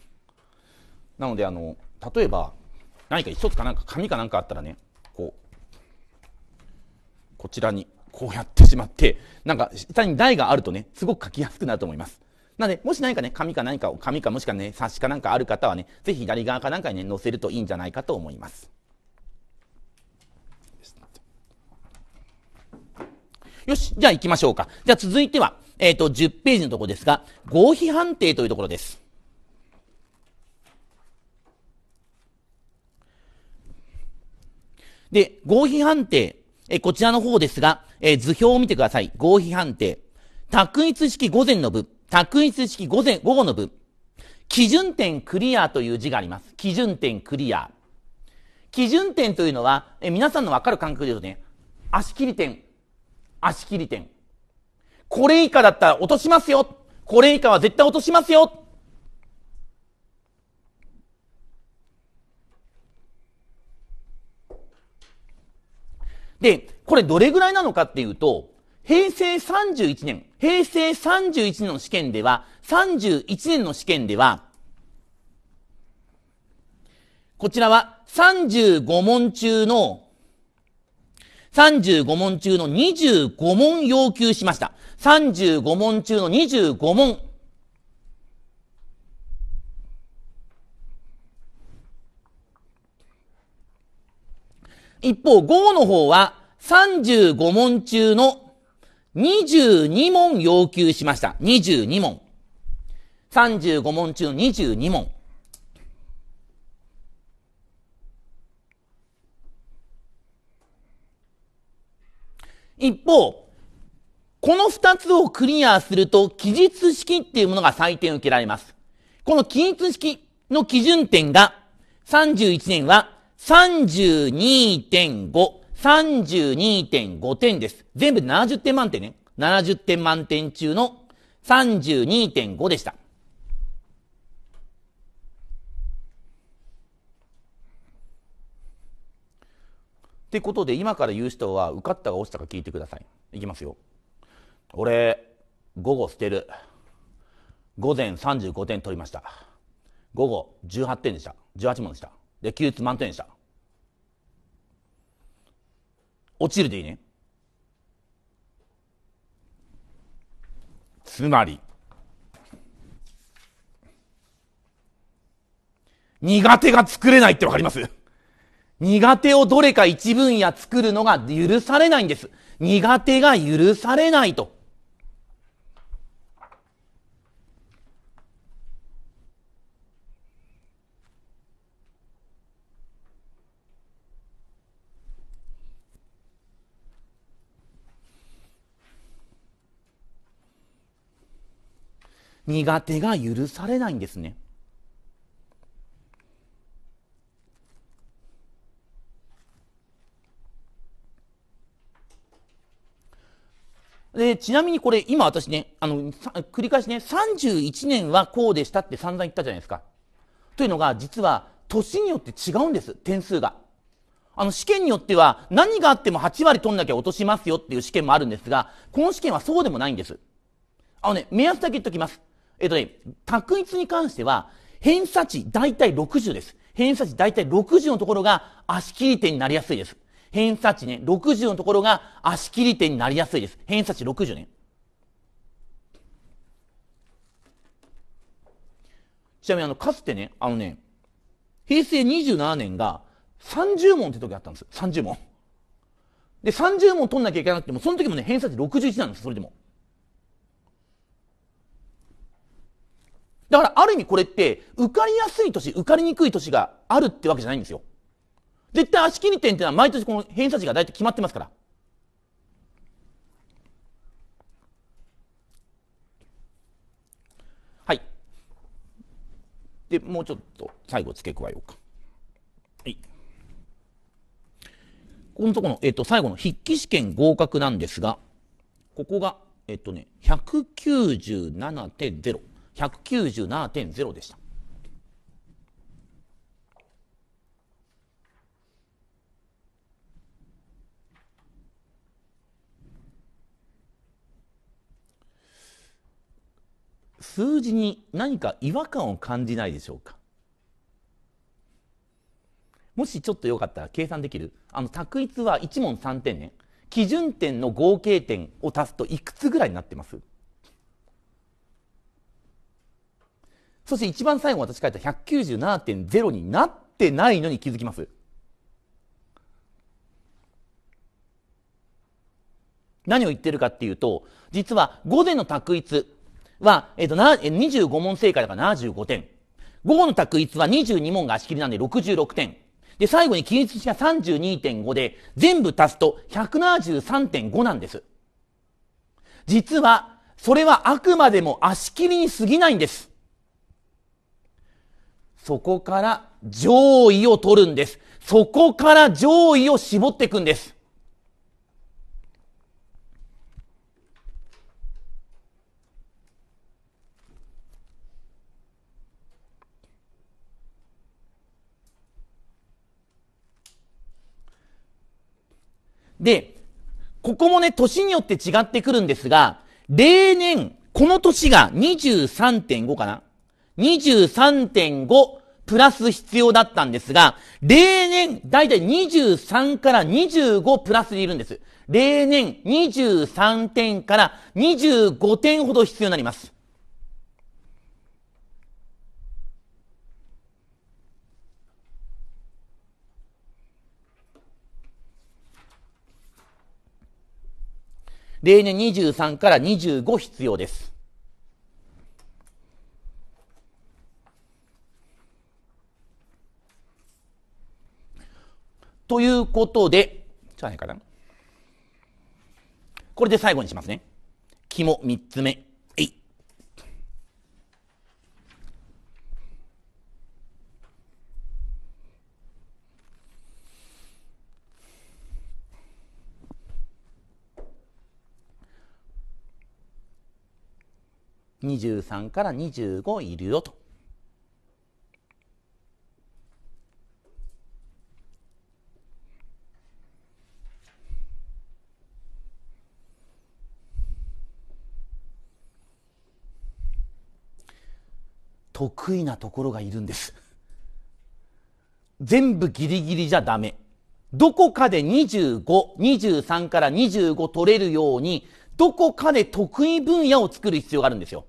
なのであの例えば何か一つかなんか紙かなんかあったらねこうこちらにこうやってしまってなんか下に台があるとねすごく書きやすくなると思います。なので、もし何かね、紙か何かを、紙かもしくはね、冊子かなんかある方はね、ぜひ左側かなんかにね、載せるといいんじゃないかと思います。よし、じゃあ行きましょうか。じゃあ続いては、えっ、ー、と、10ページのところですが、合否判定というところです。で、合否判定、えー、こちらの方ですが、えー、図表を見てください。合否判定。択一式午前の部、択一式午前、午後の部、基準点クリアという字があります。基準点クリア。基準点というのは、え皆さんのわかる感覚で言うとね、足切り点、足切り点。これ以下だったら落としますよこれ以下は絶対落としますよで、これどれぐらいなのかっていうと、平成31年、平成31年の試験では、31年の試験では、こちらは35問中の35問中の25問要求しました。35問中の25問。一方、5の方は35問中の22問要求しました。22問。35問中の22問。一方、この2つをクリアすると、記述式っていうものが採点を受けられます。この記述式の基準点が、31年は32.5、32.5点です。全部で70点満点ね。70点満点中の32.5でした。ってことで今から言う人は受かったか落ちたか聞いてくださいいきますよ俺午後捨てる午前35点取りました午後18点でした18問でしたで休日満点でした落ちるでいいねつまり苦手が作れないって分かります苦手をどれか一分野作るのが許されないんです。苦手が許されないと。苦手が許されないんですね。で、ちなみにこれ、今私ね、あの、繰り返しね、31年はこうでしたって散々言ったじゃないですか。というのが、実は、年によって違うんです、点数が。あの、試験によっては、何があっても8割取んなきゃ落としますよっていう試験もあるんですが、この試験はそうでもないんです。あのね、目安だけ言っときます。えっとね、択一に関しては、偏差値大体60です。偏差値大体60のところが足切り点になりやすいです。偏差値ね、60のところが足切り点になりやすいです。偏差値60ね。ちなみにあの、かつてね、あのね、平成27年が30問って時あったんです。30問。で、30問取んなきゃいけなくても、その時もね、偏差値61なんです、それでも。だから、ある意味これって、受かりやすい年、受かりにくい年があるってわけじゃないんですよ。絶対足切り点っていうのは毎年この偏差値が大体決まってますから。はい。で、もうちょっと最後付け加えようか。はい。このところの、えっと、最後の筆記試験合格なんですが、ここが、えっとね、197.0。197.0でした。数字に何か違和感を感じないでしょうかもしちょっとよかったら計算できるあの択一は1問3点ね基準点の合計点を足すといくつぐらいになってますそして一番最後私書いた197.0になってないのに気づきます何を言ってるかっていうと実は5での択一は、えっ、ー、と、25問正解だから75点。午後の択一は22問が足切りなんで66点。で、最後に記述が32.5で、全部足すと173.5なんです。実は、それはあくまでも足切りに過ぎないんです。そこから上位を取るんです。そこから上位を絞っていくんです。で、ここもね、年によって違ってくるんですが、例年、この年が23.5かな ?23.5 プラス必要だったんですが、例年、だいたい23から25プラスでいるんです。例年23点から25点ほど必要になります。例年23から25必要です。ということで、じゃないかな。これで最後にしますね。肝三つ目。23から25いるよと。得意なところがいるんです。全部ギリギリじゃダメ。どこかで25、23から25取れるように、どこかで得意分野を作る必要があるんですよ。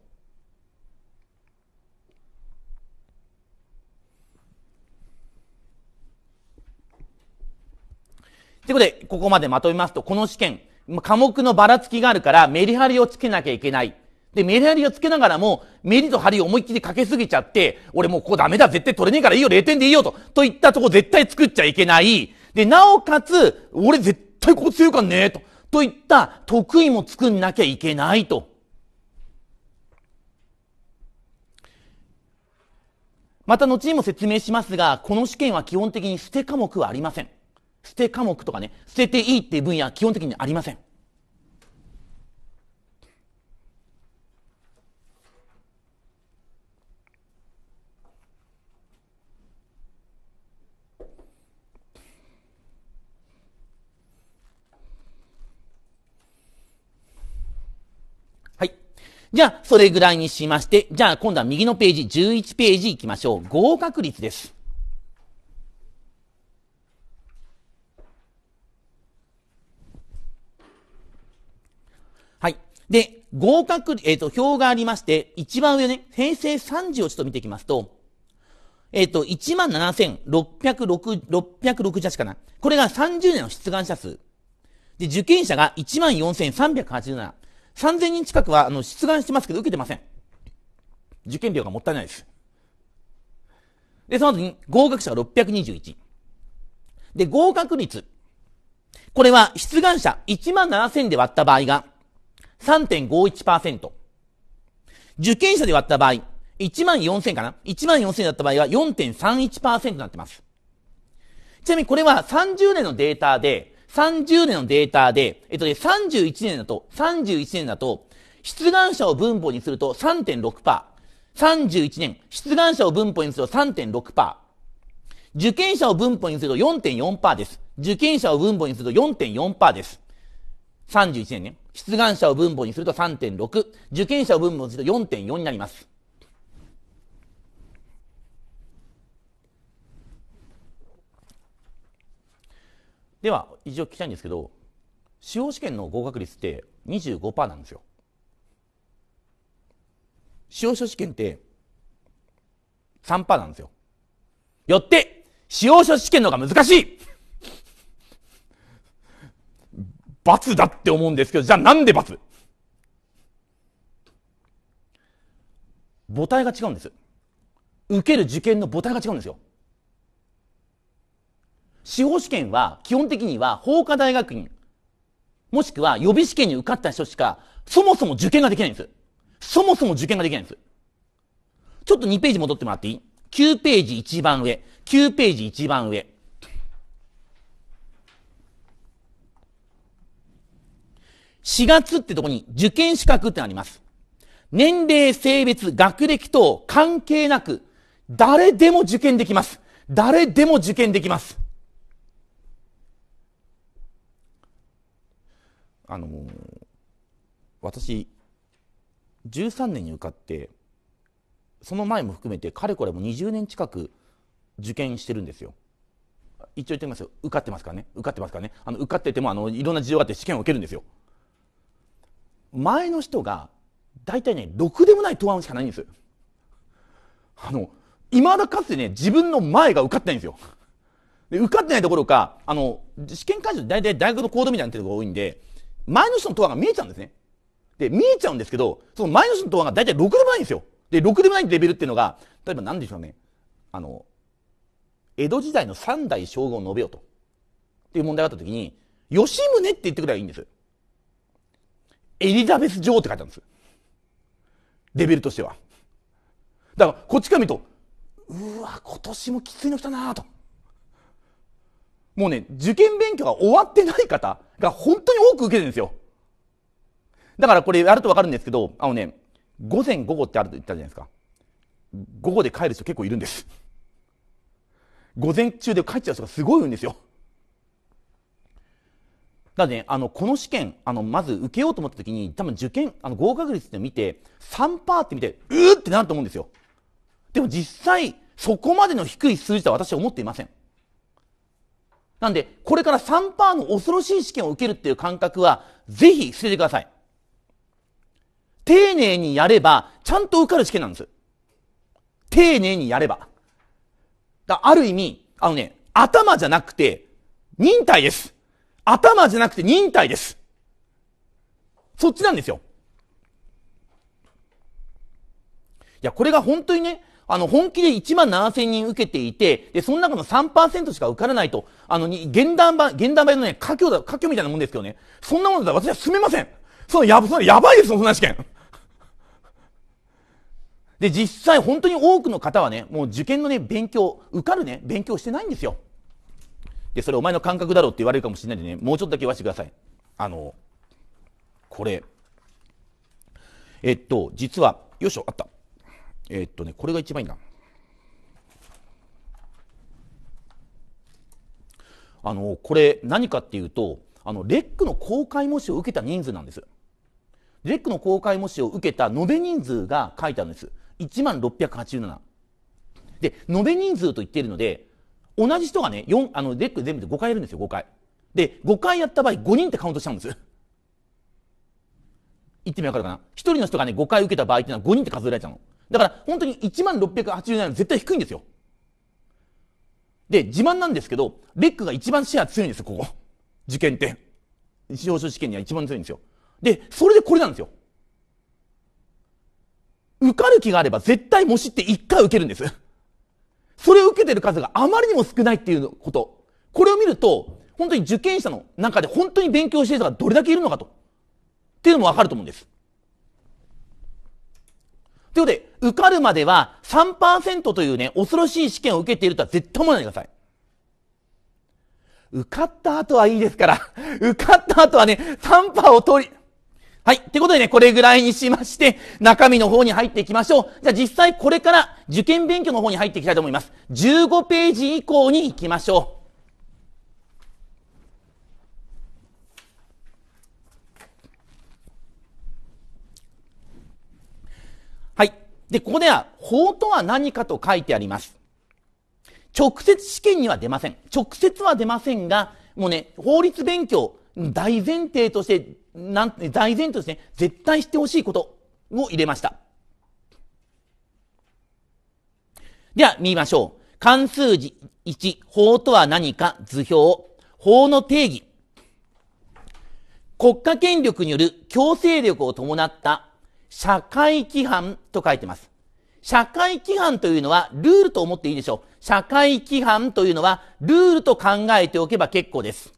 ということで、ここまでまとめますと、この試験、科目のばらつきがあるから、メリハリをつけなきゃいけない。で、メリハリをつけながらも、メリとハリを思いっきりかけすぎちゃって、俺もうここダメだ、絶対取れねえからいいよ、0点でいいよと、といったとこ絶対作っちゃいけない。で、なおかつ、俺絶対ここ強いかんねえと、といった得意も作んなきゃいけないと。また後にも説明しますが、この試験は基本的に捨て科目はありません。捨て科目とかね、捨てていいっていう分野は基本的にありません。じゃあ、それぐらいにしまして、じゃあ今度は右のページ、11ページ行きましょう。合格率です。で、合格、えっ、ー、と、表がありまして、一番上ね、平成30をちょっと見ていきますと、えっ、ー、と、17,668かな。これが30年の出願者数。で、受験者が14,387。3000人近くは、あの、出願してますけど、受けてません。受験料がもったいないです。で、その後に合格者が621。で、合格率。これは出願者17,000で割った場合が、3.51%。受験者で割った場合、1万4000かな ?1 万4000だった場合は4.31%になってます。ちなみにこれは30年のデータで、30年のデータで、えっとね、31年だと、31年だと、出願者を分母にすると3.6%。31年、出願者を分母にすると3.6%。受験者を分母にすると4.4%です。受験者を分母にすると4.4%です。31年ね。出願者を分母にすると3.6、受験者を分母にすると4.4になります。では、一応聞きたいんですけど、司法試験の合格率って25%なんですよ。司法書試験って3%なんですよ。よって、司法書試験の方が難しい罰だって思うんですけど、じゃあなんで罰母体が違うんです。受ける受験の母体が違うんですよ。司法試験は基本的には法科大学院、もしくは予備試験に受かった人しか、そもそも受験ができないんです。そもそも受験ができないんです。ちょっと2ページ戻ってもらっていい ?9 ページ一番上。9ページ一番上。4月ってとこに受験資格ってあります。年齢、性別、学歴等関係なく、誰でも受験できます。誰でも受験できます。あのー、私、13年に受かって、その前も含めて、かれこれも20年近く受験してるんですよ。一応言ってみますよ。受かってますからね。受かってますからね。あの受かってても、あの、いろんな事情があって試験を受けるんですよ。前の人が大体ねろくでもない答案しかないんですあのいまだかつてね自分の前が受かってないんですよで受かってないどころかあの試験会場大体大学の行動みたいなところが多いんで前の人の答案が見えちゃうんですねで見えちゃうんですけどその前の人の答案が大体ろくでもないんですよでろくでもないレベルっていうのが例えば何でしょうねあの江戸時代の三代将軍を述べようとっていう問題があった時に吉宗って言ってくればいいんですエリザベス女王って書いてあるんです。レベルとしては。だから、こっちから見ると、うわ、今年もきついの来たなと。もうね、受験勉強が終わってない方が本当に多く受けてるんですよ。だからこれやるとわかるんですけど、あのね、午前午後ってあると言ったじゃないですか。午後で帰る人結構いるんです。午前中で帰っちゃう人がすごい多いんですよ。だね、あの、この試験、あの、まず受けようと思った時に、多分受験、あの、合格率って見て、3%って見て、うーってなると思うんですよ。でも実際、そこまでの低い数字とは私は思っていません。なんで、これから3%の恐ろしい試験を受けるっていう感覚は、ぜひ捨ててください。丁寧にやれば、ちゃんと受かる試験なんです。丁寧にやれば。だある意味、あのね、頭じゃなくて、忍耐です。頭じゃなくて忍耐です。そっちなんですよ。いや、これが本当にね、あの、本気で1万7千人受けていて、で、その中の3%しか受からないと、あの、現段版、現段版のね、家境だ、家境みたいなもんですけどね、そんなものだったら私は進めません。そのや、そのやばいですよ、そんな試験。で、実際本当に多くの方はね、もう受験のね、勉強、受かるね、勉強してないんですよ。で、それお前の感覚だろうって言われるかもしれないんでね、もうちょっとだけ言わせてください。あの、これ。えっと、実は、よいしょ、あった。えっとね、これが一番いいな。あの、これ何かっていうと、あの、レックの公開模試を受けた人数なんです。レックの公開模試を受けた延べ人数が書いてあるんです。1万687。で、延べ人数と言っているので、同じ人がね、4、あの、レック全部で5回やるんですよ、5回。で、5回やった場合、5人ってカウントしちゃうんです。言ってみわかるかな ?1 人の人がね、5回受けた場合っていうのは5人って数えられちゃうの。だから、本当に1687円絶対低いんですよ。で、自慢なんですけど、レックが一番シェア強いんですよ、ここ。受験って。司法書試験には一番強いんですよ。で、それでこれなんですよ。受かる気があれば絶対模試って1回受けるんです。それを受けてる数があまりにも少ないっていうこと。これを見ると、本当に受験者の中で本当に勉強している人がどれだけいるのかと。っていうのもわかると思うんです。ということで、受かるまでは3%というね、恐ろしい試験を受けているとは絶対思わないでください。受かった後はいいですから、受かった後はね、3%を取り、はい。ってことでね、これぐらいにしまして、中身の方に入っていきましょう。じゃあ実際これから受験勉強の方に入っていきたいと思います。15ページ以降に行きましょう。はい。で、ここでは、法とは何かと書いてあります。直接試験には出ません。直接は出ませんが、もうね、法律勉強、大前提としてなん、大前提として、ね、絶対してほしいことを入れました。では、見ましょう。関数字1、法とは何か図表。法の定義。国家権力による強制力を伴った社会規範と書いてます。社会規範というのはルールと思っていいでしょう。社会規範というのはルールと考えておけば結構です。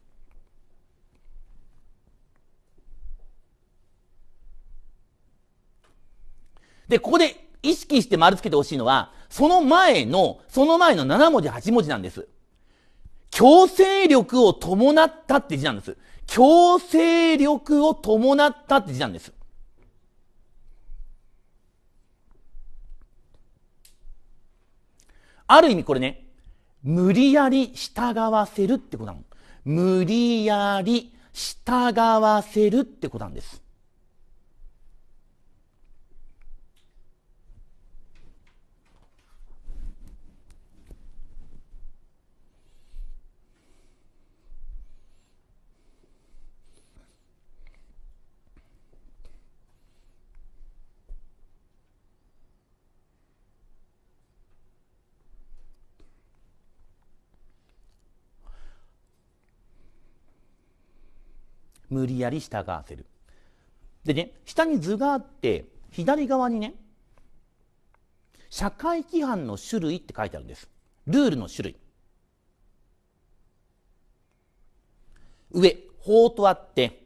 で、ここで意識して丸つけてほしいのは、その前の、その前の7文字、8文字なんです。強制力を伴ったって字なんです。強制力を伴ったって字なんです。ある意味これね、無理やり従わせるってことなの。無理やり従わせるってことなんです。無理やり従わせる。でね、下に図があって、左側にね、社会規範の種類って書いてあるんです。ルールの種類。上、法とあって、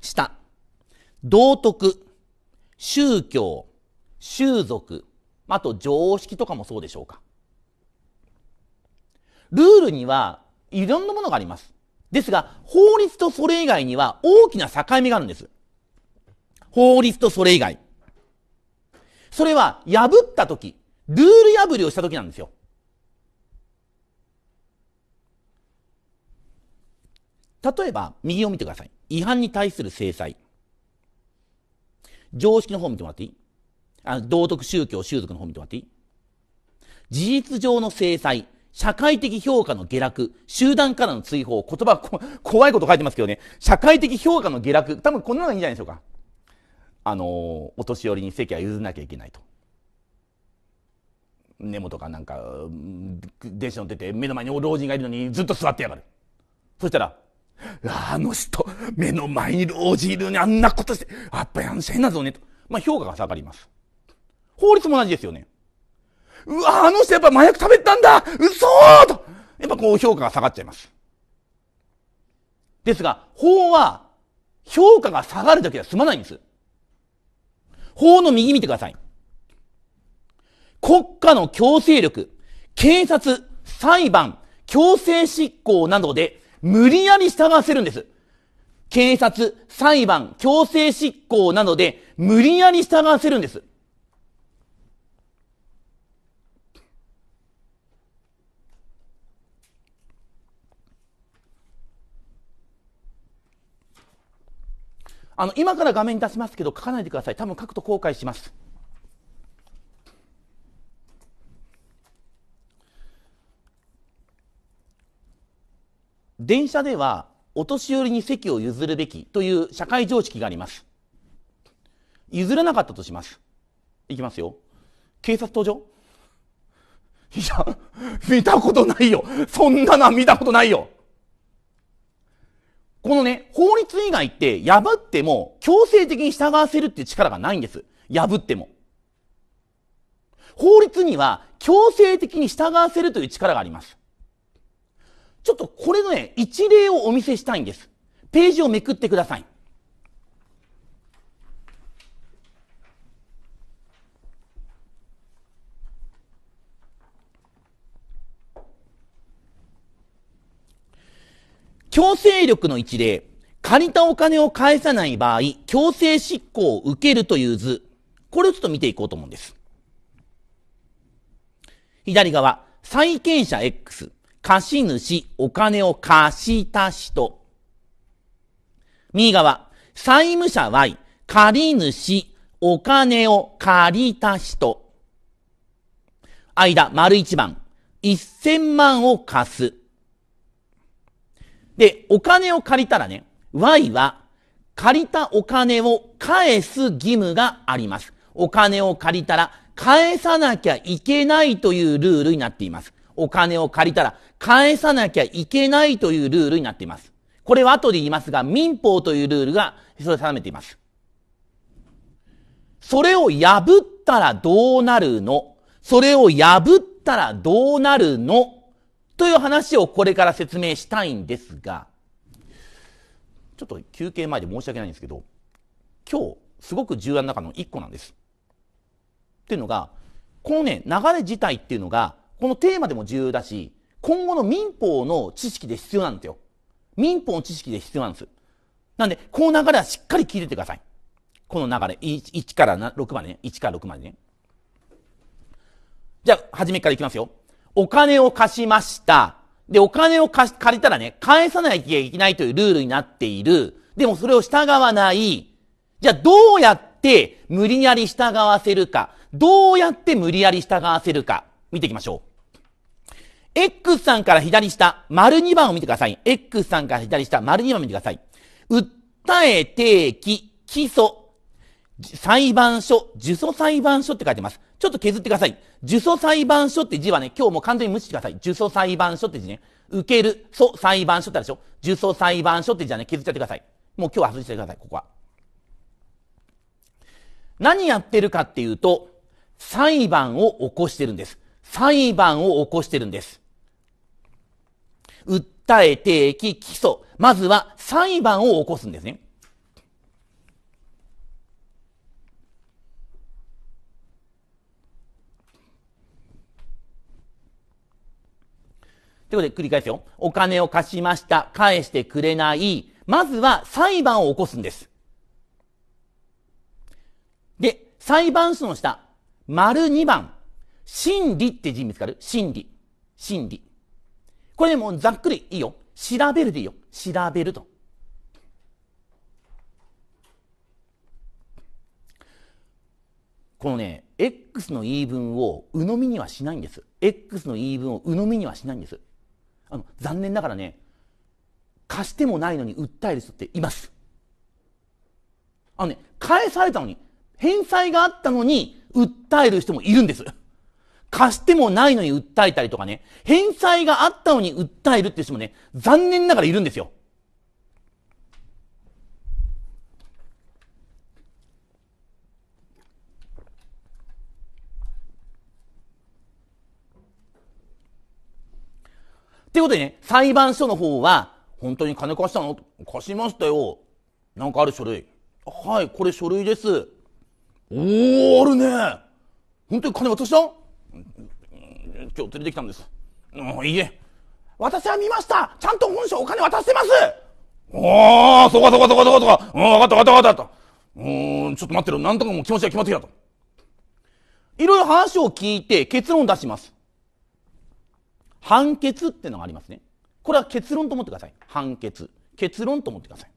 下、道徳、宗教、習俗、あと常識とかもそうでしょうか。ルールにはいろんなものがあります。ですが、法律とそれ以外には大きな境目があるんです。法律とそれ以外。それは破った時、ルール破りをした時なんですよ。例えば、右を見てください。違反に対する制裁。常識の方見てもらっていいあ道徳、宗教、習俗の方見てもらっていい事実上の制裁。社会的評価の下落、集団からの追放、言葉こ、怖いこと書いてますけどね、社会的評価の下落、多分こんなのがいいんじゃないでしょうか。あのー、お年寄りに席は譲らなきゃいけないと。根本がなんか、電車乗ってて、目の前に老人がいるのにずっと座ってやがる。そしたら、あの人、目の前に老人いるのにあんなことして、あっぱやあのせんなぞね、と。まあ、評価が下がります。法律も同じですよね。うわ、あの人やっぱ麻薬食べたんだ嘘ーとやっぱこう評価が下がっちゃいます。ですが、法は評価が下がるだけでは済まないんです。法の右見てください。国家の強制力、警察、裁判、強制執行などで無理やり従わせるんです。警察、裁判、強制執行などで無理やり従わせるんです。あの、今から画面に出しますけど、書かないでください。多分書くと後悔します。電車では、お年寄りに席を譲るべきという社会常識があります。譲れなかったとします。いきますよ。警察登場いや、見たことないよ。そんなのは見たことないよ。このね、法律以外って破っても強制的に従わせるっていう力がないんです。破っても。法律には強制的に従わせるという力があります。ちょっとこれのね、一例をお見せしたいんです。ページをめくってください。強制力の一例、借りたお金を返さない場合、強制執行を受けるという図、これをちょっと見ていこうと思うんです。左側、債権者 X、貸主、お金を貸した人。右側、債務者 Y、借主、お金を借りた人。間、丸一番、1000万を貸す。で、お金を借りたらね、Y は借りたお金を返す義務があります。お金を借りたら返さなきゃいけないというルールになっています。お金を借りたら返さなきゃいけないというルールになっています。これは後で言いますが、民法というルールがそれ定めています。それを破ったらどうなるのそれを破ったらどうなるのという話をこれから説明したいんですが、ちょっと休憩前で申し訳ないんですけど、今日すごく重要な中の1個なんです。っていうのが、このね、流れ自体っていうのが、このテーマでも重要だし、今後の民法の知識で必要なんですよ。民法の知識で必要なんです。なんで、この流れはしっかり聞いててください。この流れ、1, から6までね、1から6までね。じゃあ、初めからいきますよ。お金を貸しました。で、お金を貸借りたらね、返さなきゃいけないというルールになっている。でもそれを従わない。じゃあどうやって無理やり従わせるか。どうやって無理やり従わせるか。見ていきましょう。X さんから左下、丸2番を見てください。X さんから左下、丸2番を見てください。訴え、定期、起訴、裁判所、受訴裁判所って書いてます。ちょっと削ってください。受訴裁判所って字はね、今日もう完全に無視してください。受訴裁判所って字ね。受ける、訴裁判所ってあるでしょ受訴裁判所って字はね、削っちゃってください。もう今日は外してください、ここは。何やってるかっていうと、裁判を起こしてるんです。裁判を起こしてるんです。訴え、提起、起訴。まずは裁判を起こすんですね。ということで繰り返すよ。お金を貸しました。返してくれない。まずは裁判を起こすんです。で、裁判所の下、丸2番、真理って字見つかる真理。真理。これでもうざっくりいいよ。調べるでいいよ。調べると。このね、X の言い分を鵜呑みにはしないんです。X の言い分を鵜呑みにはしないんです。あの、残念ながらね、貸してもないのに訴える人っています。あのね、返されたのに、返済があったのに訴える人もいるんです。貸してもないのに訴えたりとかね、返済があったのに訴えるって人もね、残念ながらいるんですよ。ってことでね、裁判所の方は、本当に金貸したの貸しましたよ。なんかある書類。はい、これ書類です。おー、あるね。本当に金渡した今日連れてきたんです。あいいえ。私は見ましたちゃんと本書お金渡してますおー、そこそこそこそこそこ。うん、わかったわかったわかった。うん、ちょっと待ってろ。なんとかもう気持ちが決まってきたと。いろいろ話を聞いて結論を出します。判決ってのがありますね。これは結論と思ってください。判決。結論と思ってください。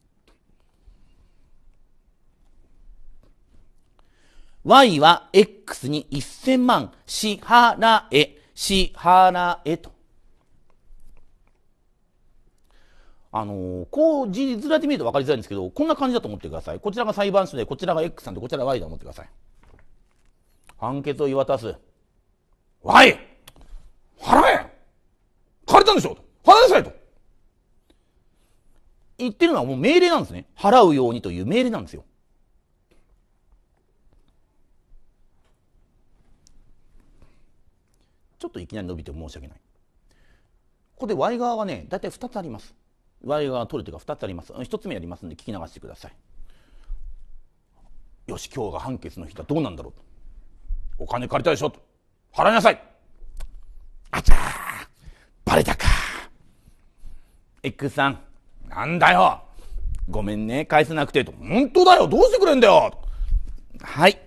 Y は X に1000万支払え、支払えと。あのー、こう字面で見ると分かりづらいんですけど、こんな感じだと思ってください。こちらが裁判所で、こちらが X さんで、こちらが Y だと思ってください。判決を言い渡す。Y! 払え借りたんでしょと。払いなさいと。言ってるのはもう命令なんですね。払うようにという命令なんですよ。ちょっといきなり伸びて申し訳ない。ここで Y 側はね、大体2つあります。Y 側取る手が2つあります。1つ目やりますんで聞き流してください。よし、今日が判決の日だ。どうなんだろうと。お金借りたでしょと。払いなさい。あちゃー X さん、なんだよごめんね、返せなくて、と。本当だよ、どうしてくれんだよはい。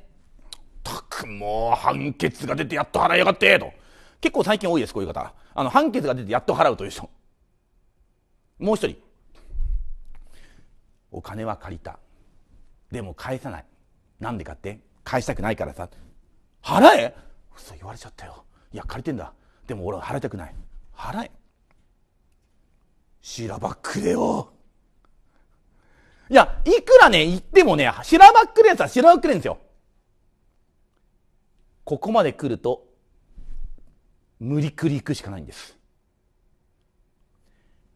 たく、もう判決が出てやっと払いやがって、と。結構最近多いです、こういう方。あの、判決が出てやっと払うという人。もう一人。お金は借りた。でも返さない。なんでかって、返したくないからさ。払え嘘言われちゃったよ。いや、借りてんだ。でも俺は払いたくない。払え。しらばっくれよ。いや、いくらね、言ってもね、しらばっくれやつはしらばっくれんですよ。ここまで来ると、無理くり行くしかないんです。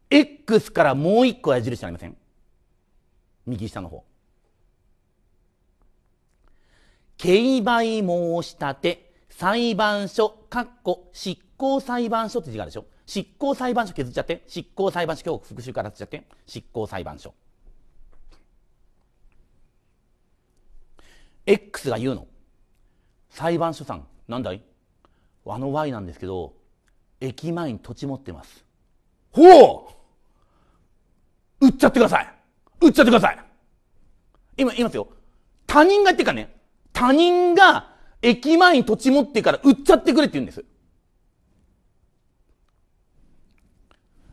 X からもう一個矢印ありません。右下の方。競売申し立て裁判所、かっこ執行裁判所って字があるでしょ。執行裁判所削っちゃって。執行裁判所教日復習から削っちゃって。執行裁判所。X が言うの。裁判所さん、なんだいあの Y なんですけど、駅前に土地持ってます。ほう売っちゃってください売っちゃってください今、言いますよ。他人が言ってかね、他人が駅前に土地持ってから売っちゃってくれって言うんです。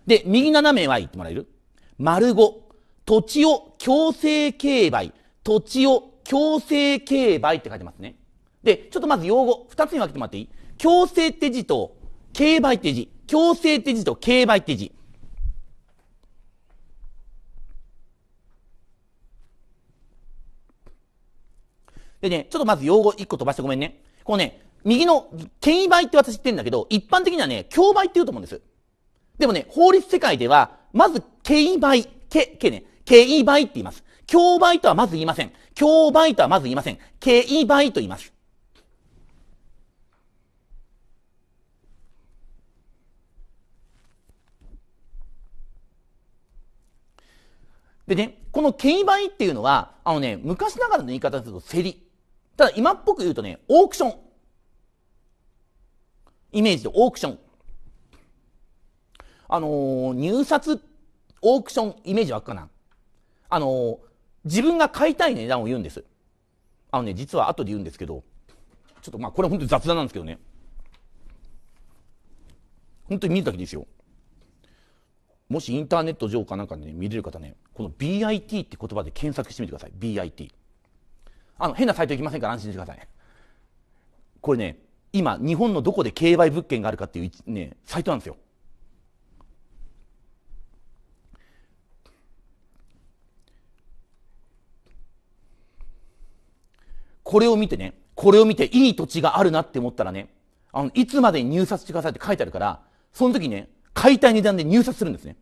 で、右斜めは言ってもらえる丸5。土地を強制競売。土地を強制競売って書いてますね。で、ちょっとまず用語、二つに分けてもらっていい強制って字と、競売って字。強制って字と競売って字。でね、ちょっとまず用語一個飛ばしてごめんね。こうね、右の、権威売って私言ってんだけど、一般的にはね、競売って言うと思うんです。でもね、法律世界では、まず、競倍、け、けね、競倍って言います。競売とはまず言いません。競売とはまず言いません。競倍と言います。でね、この競倍っていうのは、あのね、昔ながらの言い方ですると競り。ただ今っぽく言うとね、オークション。イメージでオークション。あのー、入札オークションイメージ湧くかな。あのー、自分が買いたい値段を言うんです。あのね、実は後で言うんですけど、ちょっとまあこれ本当に雑談なんですけどね。本当に見るだけですよ。もしインターネット上かなんかで、ね、見れる方ね、この BIT って言葉で検索してみてください。BIT。あの、変なサイト行きませんから安心してください。これね、今、日本のどこで競売物件があるかっていう、ね、サイトなんですよ。これを見てね、これを見ていい土地があるなって思ったらね、あの、いつまでに入札してくださいって書いてあるから、その時ね、買いたい値段で入札するんですね。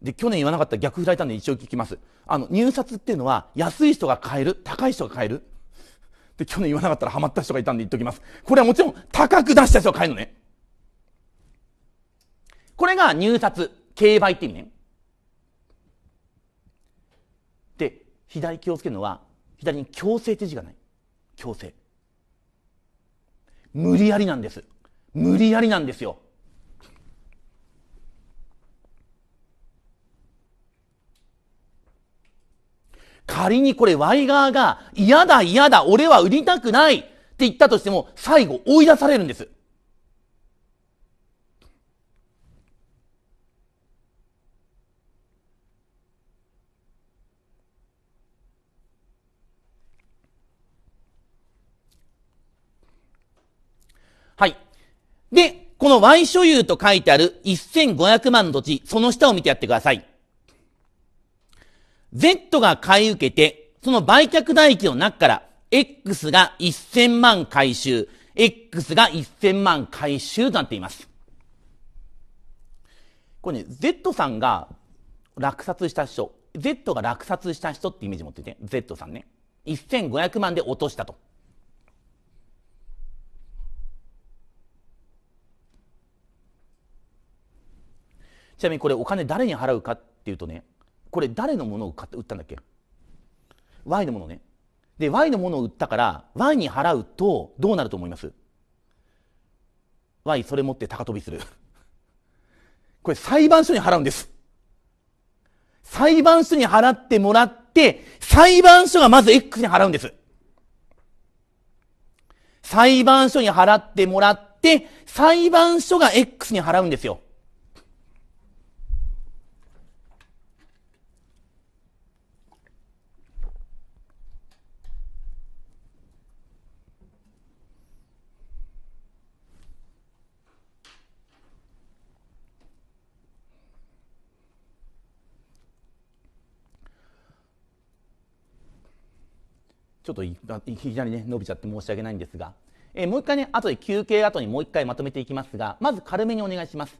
で、去年言わなかった逆振られたんで一応聞きます。あの、入札っていうのは、安い人が買える、高い人が買える。で、去年言わなかったらハマった人がいたんで言っときます。これはもちろん、高く出した人が買えるのね。これが入札、競売って意味ね。左気をつけるのは左に強制って字がない強制無理やりなんです無理やりなんですよ仮にこれ Y 側が嫌だ嫌だ俺は売りたくないって言ったとしても最後追い出されるんですはい。で、この Y 所有と書いてある1500万土地、その下を見てやってください。Z が買い受けて、その売却代金の中から、X が1000万回収、X が1000万回収となっています。これね、Z さんが落札した人、Z が落札した人ってイメージ持ってて、Z さんね。1500万で落としたと。ちなみにこれお金誰に払うかっていうとねこれ誰のものを買って売ったんだっけ Y のものねで Y のものを売ったから Y に払うとどうなると思います Y それ持って高飛びする これ裁判所に払うんです裁判所に払ってもらって裁判所がまず X に払うんです裁判所に払ってもらって裁判所が X に払うんですよちょっといきなりね伸びちゃって申し訳ないんですが、えー、もう一回ね後で休憩後にもう一回まとめていきますがまず軽めにお願いします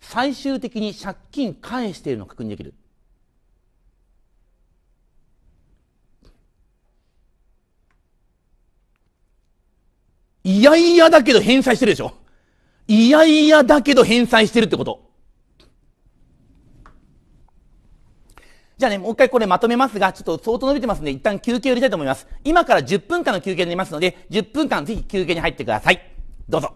最終的に借金返しているのを確認できるいやいやだけど返済してるでしょいやいやだけど返済してるってことじゃあね、もう一回これまとめますが、ちょっと相当伸びてますんで、一旦休憩を入れたいと思います。今から10分間の休憩になりますので、10分間ぜひ休憩に入ってください。どうぞ。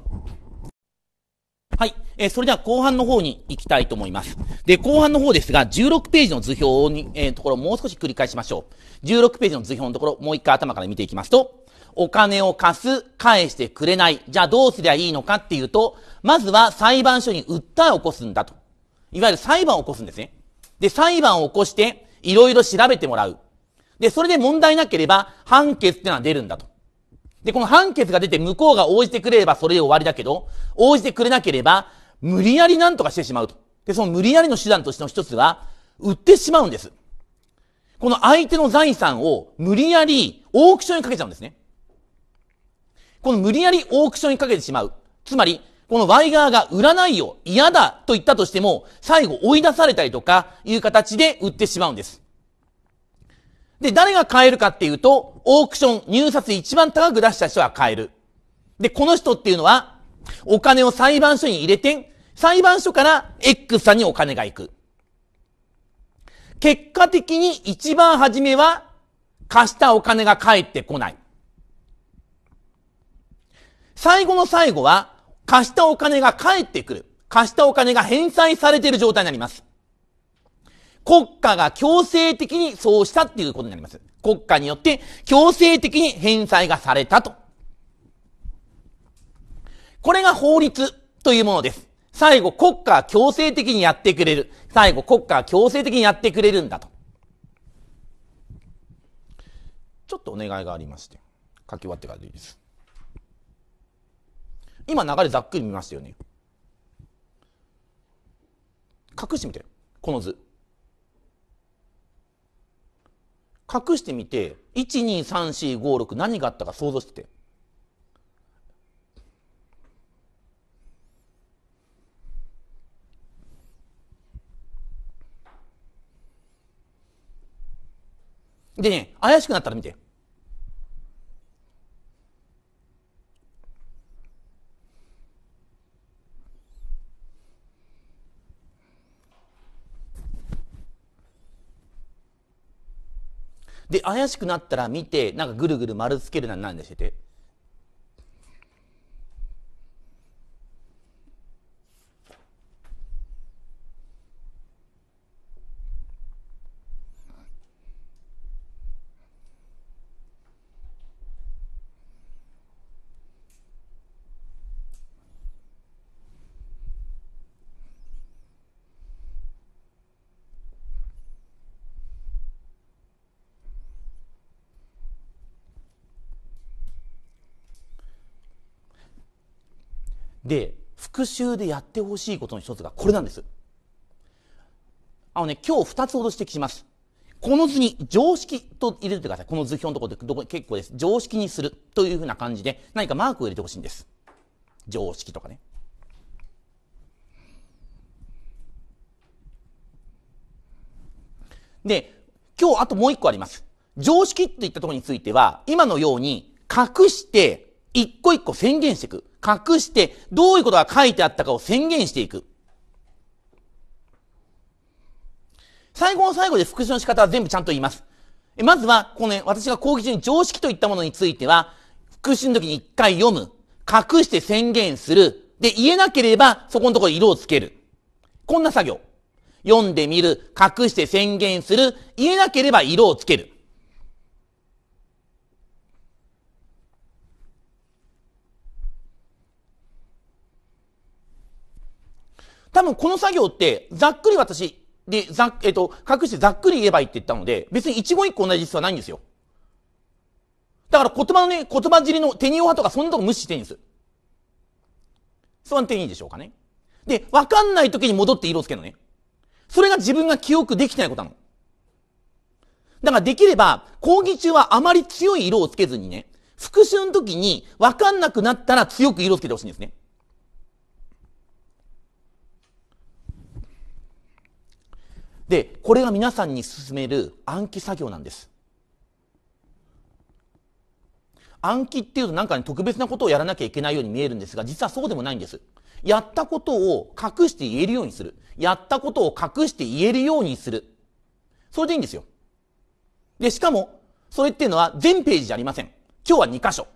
はい。えー、それでは後半の方に行きたいと思います。で、後半の方ですが、16ページの図表に、えー、ところもう少し繰り返しましょう。16ページの図表のところ、もう一回頭から見ていきますと、お金を貸す、返してくれない。じゃあどうすりゃいいのかっていうと、まずは裁判所に訴えを起こすんだと。いわゆる裁判を起こすんですね。で、裁判を起こして、いろいろ調べてもらう。で、それで問題なければ、判決ってのは出るんだと。で、この判決が出て向こうが応じてくれればそれで終わりだけど、応じてくれなければ、無理やり何とかしてしまうと。で、その無理やりの手段としての一つは、売ってしまうんです。この相手の財産を無理やりオークションにかけちゃうんですね。この無理やりオークションにかけてしまう。つまり、この Y 側が売らないよ、嫌だと言ったとしても、最後追い出されたりとかいう形で売ってしまうんです。で、誰が買えるかっていうと、オークション、入札一番高く出した人は買える。で、この人っていうのは、お金を裁判所に入れて、裁判所から X さんにお金が行く。結果的に一番初めは、貸したお金が返ってこない。最後の最後は、貸したお金が返ってくる。貸したお金が返済されている状態になります。国家が強制的にそうしたっていうことになります。国家によって強制的に返済がされたと。これが法律というものです。最後国家は強制的にやってくれる。最後国家は強制的にやってくれるんだと。ちょっとお願いがありまして、書き終わってからでいいです。今流れざっくり見ましたよね隠してみてこの図隠してみて123456何があったか想像しててでね怪しくなったら見てで、怪しくなったら見て、なんかぐるぐる丸つけるな、なんでしてて。で、復習でやってほしいことの一つがこれなんです。あのね、今日二つほど指摘します。この図に常識と入れてください。この図表のところでどこ結構です。常識にするというふうな感じで何かマークを入れてほしいんです。常識とかね。で、今日あともう一個あります。常識っていったところについては、今のように隠して一個一個宣言していく。隠して、どういうことが書いてあったかを宣言していく。最後の最後で復習の仕方は全部ちゃんと言います。まずは、このね、私が講義中に常識といったものについては、復習の時に一回読む。隠して宣言する。で、言えなければ、そこのところ色をつける。こんな作業。読んでみる。隠して宣言する。言えなければ色をつける。多分この作業って、ざっくり私、で、ざっ、えっ、ー、と、隠してざっくり言えばいいって言ったので、別に一言一個同じ実はないんですよ。だから言葉のね、言葉尻の手にオハとかそんなとこ無視していいんです。そう安ていいでしょうかね。で、わかんない時に戻って色をつけるのね。それが自分が記憶できてないことなの。だからできれば、講義中はあまり強い色をつけずにね、復習の時にわかんなくなったら強く色をつけてほしいんですね。で、これが皆さんに進める暗記作業なんです。暗記っていうとなんか、ね、特別なことをやらなきゃいけないように見えるんですが、実はそうでもないんです。やったことを隠して言えるようにする。やったことを隠して言えるようにする。それでいいんですよ。で、しかも、それっていうのは全ページじゃありません。今日は2箇所。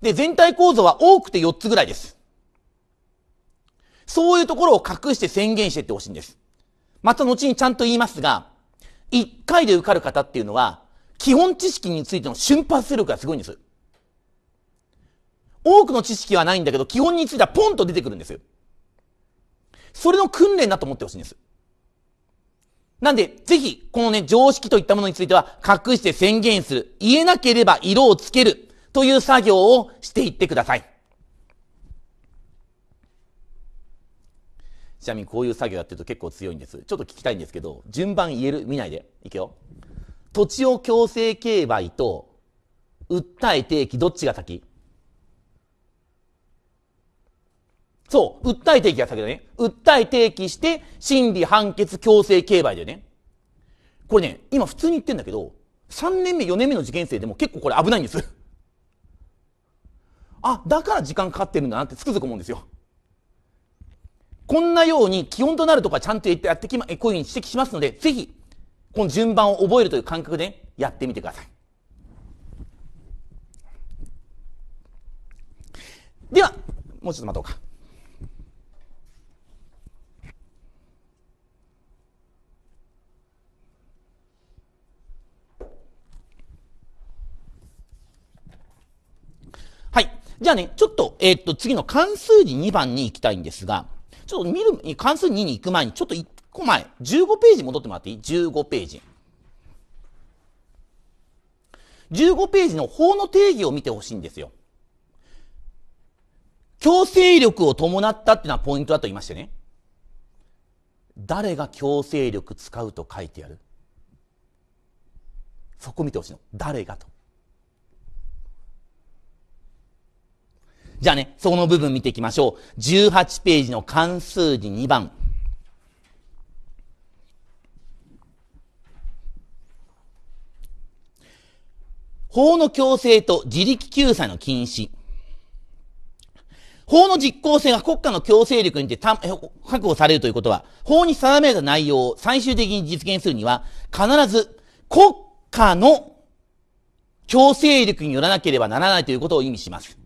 で、全体構造は多くて4つぐらいです。そういうところを隠して宣言してってほしいんです。また後にちゃんと言いますが、一回で受かる方っていうのは、基本知識についての瞬発力がすごいんです。多くの知識はないんだけど、基本についてはポンと出てくるんですよ。それの訓練だと思ってほしいんです。なんで、ぜひ、このね、常識といったものについては、隠して宣言する。言えなければ色をつける。という作業をしていってください。ちなみにこういう作業やってると結構強いんです。ちょっと聞きたいんですけど、順番言える見ないで。いくよ。土地を強制競売と、訴え定期どっちが先そう、訴え定期が先だね。訴え定期して、審理判決強制競売だよね。これね、今普通に言ってんだけど、3年目、4年目の受験生でも結構これ危ないんです。あ、だから時間かかってるんだなってつくづく思うんですよ。こんなように基本となるとこはちゃんとやってきま、こういうふうに指摘しますので、ぜひ、この順番を覚えるという感覚でやってみてください。では、もうちょっと待とうか。はい。じゃあね、ちょっと、えー、っと、次の関数字2番に行きたいんですが、ちょっと見る、関数2に行く前に、ちょっと1個前、15ページ戻ってもらっていい ?15 ページ。15ページの法の定義を見てほしいんですよ。強制力を伴ったっていうのはポイントだと言いましてね。誰が強制力使うと書いてあるそこ見てほしいの。誰がと。じゃあね、その部分見ていきましょう。18ページの関数字2番。法の強制と自力救済の禁止。法の実効性が国家の強制力にて確保されるということは、法に定めた内容を最終的に実現するには、必ず国家の強制力によらなければならないということを意味します。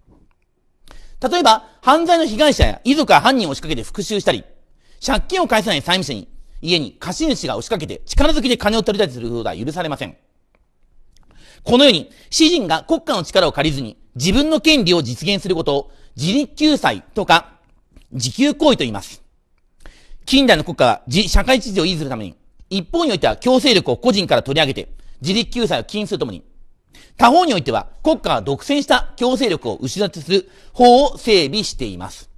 例えば、犯罪の被害者や遺族が犯人を仕掛けて復讐したり、借金を返せない債務者に、家に貸主が押しかけて力づきで金を取り立てすることは許されません。このように、詩人が国家の力を借りずに、自分の権利を実現することを、自立救済とか、自給行為と言います。近代の国家は、自社会秩序を維持するために、一方においては強制力を個人から取り上げて、自立救済を禁止するともに、他方においては国家が独占した強制力を失ってする法を整備しています。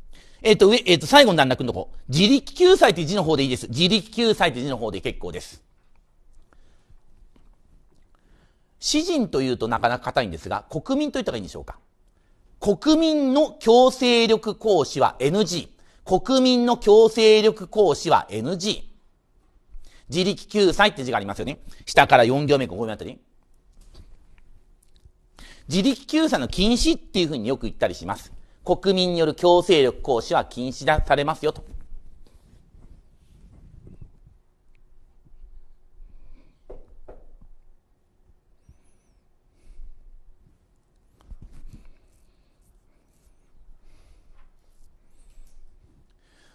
えっ、ー、と、上、えっ、ー、と、最後の段落のとこ。自力救済という字の方でいいです。自力救済という字の方で結構です。詩人というとなかなか硬いんですが、国民と言った方がいいんでしょうか。国民の強制力行使は NG。国民の強制力行使は NG。自力救済って字がありますよね。下から4行目、5行目あたり。自力救済の禁止っていうふうによく言ったりします。国民による強制力行使は禁止だされますよと。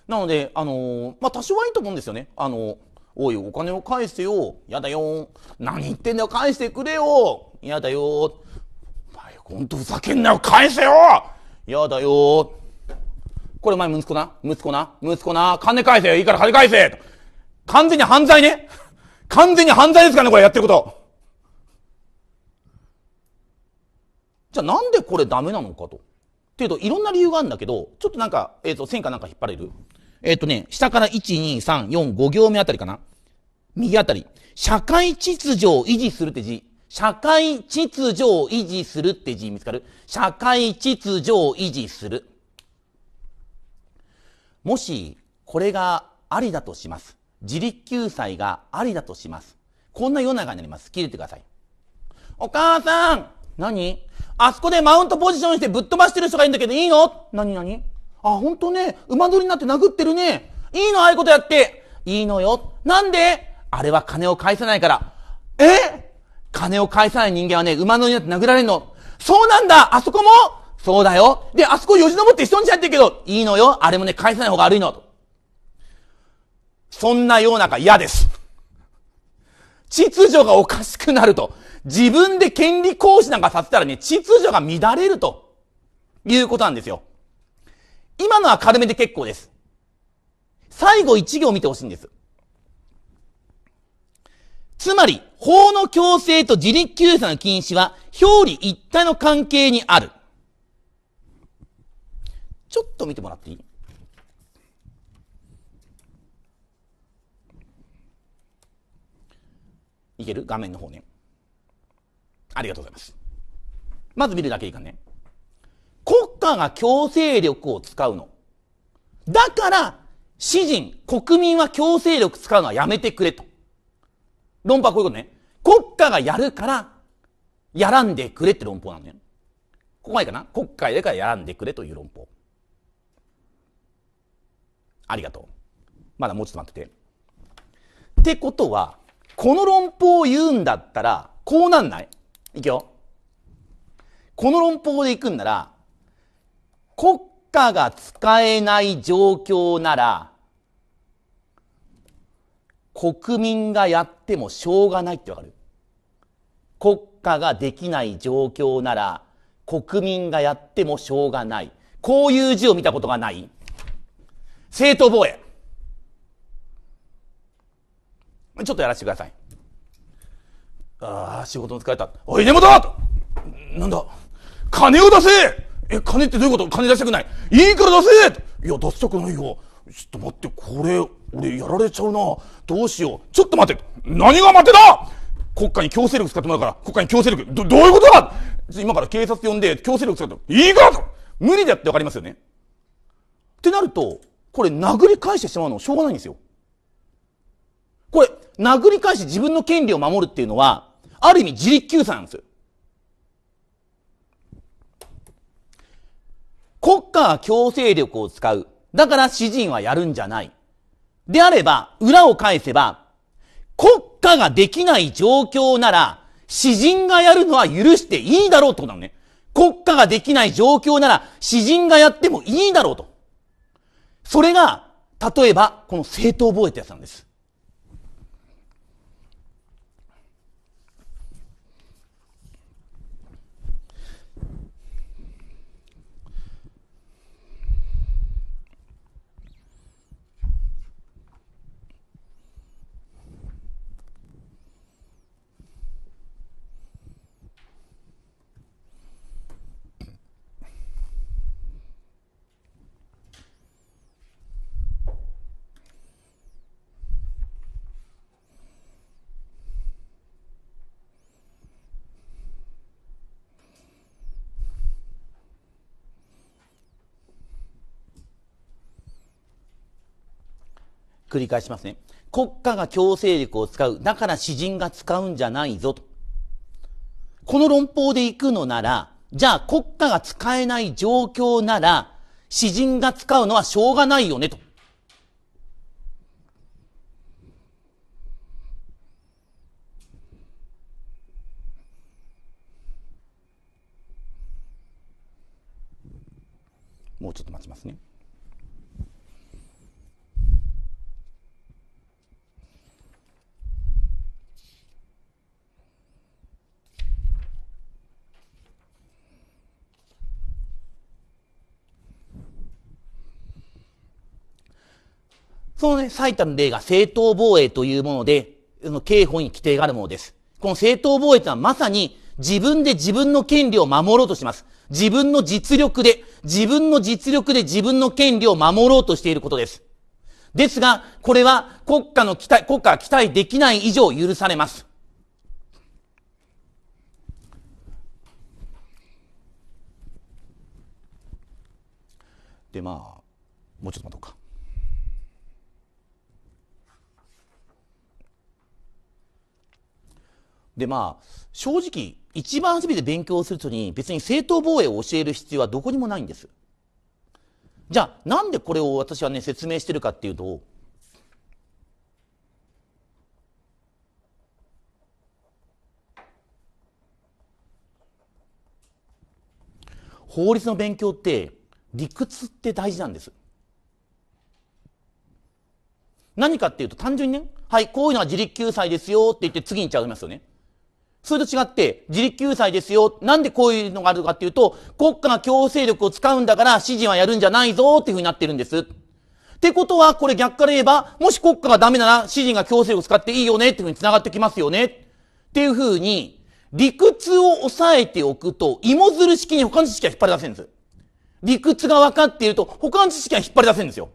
なので、あのー、まあ、多少はいいと思うんですよね。あのー、おい、お金を返せよ。やだよ。何言ってんだよ。返してくれよ。やだよ。ほんとふざけんなよ返せよやだよこれお前息子な息子な息子な金返せよいいから金返せ完全に犯罪ね完全に犯罪ですからねこれやってること。じゃあなんでこれダメなのかと。っていうといろんな理由があるんだけど、ちょっとなんか、えっ、ー、と、線かなんか引っ張れるえっ、ー、とね、下から1、2、3、4、5行目あたりかな。右あたり。社会秩序を維持するって字。社会秩序を維持するって字見つかる社会秩序を維持する。もし、これがありだとします。自立救済がありだとします。こんな世の中になります。切れてください。お母さん何あそこでマウントポジションしてぶっ飛ばしてる人がいるんだけどいいの何何あ、ほんとね。馬乗りになって殴ってるね。いいのああいうことやって。いいのよ。なんであれは金を返さないから。え金を返さない人間はね、馬乗りになって殴られるの。そうなんだあそこもそうだよ。で、あそこよじ登って人んじゃってるけど、いいのよ。あれもね、返さない方が悪いの。そんな世の中嫌です。秩序がおかしくなると。自分で権利行使なんかさせたらね、秩序が乱れるということなんですよ。今のは軽めで結構です。最後一行見てほしいんです。つまり、法の強制と自力救済の禁止は表裏一体の関係にある。ちょっと見てもらっていいいける画面の方ね。ありがとうございます。まず見るだけいいかね。国家が強制力を使うの。だから、私人、国民は強制力使うのはやめてくれと。論破はこういうことね。国家がやるから、やらんでくれって論法なのよ。ここまでかな国会でからやらんでくれという論法。ありがとう。まだもうちょっと待ってて。ってことは、この論法を言うんだったら、こうなんないいくよ。この論法でいくんなら、国家が使えない状況なら、国民がやってもしょうがないってわかる国家ができない状況なら国民がやってもしょうがない。こういう字を見たことがない正当防衛。ちょっとやらせてください。ああ、仕事の疲れた。おい、根本なんだ金を出せえ、金ってどういうこと金出したくないいいから出せいや、出したくないよ。ちょっと待って、これ、で、やられちゃうな。どうしよう。ちょっと待って。何が待てだ国家に強制力使ってもらうから、国家に強制力。ど、どういうことだ今から警察呼んで強制力使ってもいいかと無理だってわかりますよね。ってなると、これ殴り返してしまうのしょうがないんですよ。これ、殴り返して自分の権利を守るっていうのは、ある意味自力救済なんですよ。国家は強制力を使う。だから詩人はやるんじゃない。であれば、裏を返せば、国家ができない状況なら、詩人がやるのは許していいだろうってことなのね。国家ができない状況なら、詩人がやってもいいだろうと。それが、例えば、この正当防衛ってやつなんです。繰り返しますね。国家が強制力を使う。だから詩人が使うんじゃないぞと。この論法で行くのなら、じゃあ国家が使えない状況なら、詩人が使うのはしょうがないよねと。もうちょっと待ちますね。そのね、最たの例が正当防衛というもので、の刑法に規定があるものです。この正当防衛というのはまさに自分で自分の権利を守ろうとします。自分の実力で、自分の実力で自分の権利を守ろうとしていることです。ですが、これは国家の期待、国家が期待できない以上許されます。で、まあ、もうちょっと待とうか。でまあ正直一番初めて勉強する人に別に正当防衛を教える必要はどこにもないんです。じゃあなんでこれを私はね説明してるかっていうと法律の勉強って理屈って大事なんです。何かっていうと単純にね、はい、こういうのは自力救済ですよって言って次に行っちゃいますよね。それと違って、自力救済ですよ。なんでこういうのがあるかっていうと、国家が強制力を使うんだから、指示はやるんじゃないぞっていうふうになってるんです。ってことは、これ逆から言えば、もし国家がダメなら、指示が強制力を使っていいよねっていうふうに繋がってきますよね。っていうふうに、理屈を抑えておくと、芋づる式に他の知識は引っ張り出せるんです。理屈が分かっていると、他の知識は引っ張り出せるんですよ。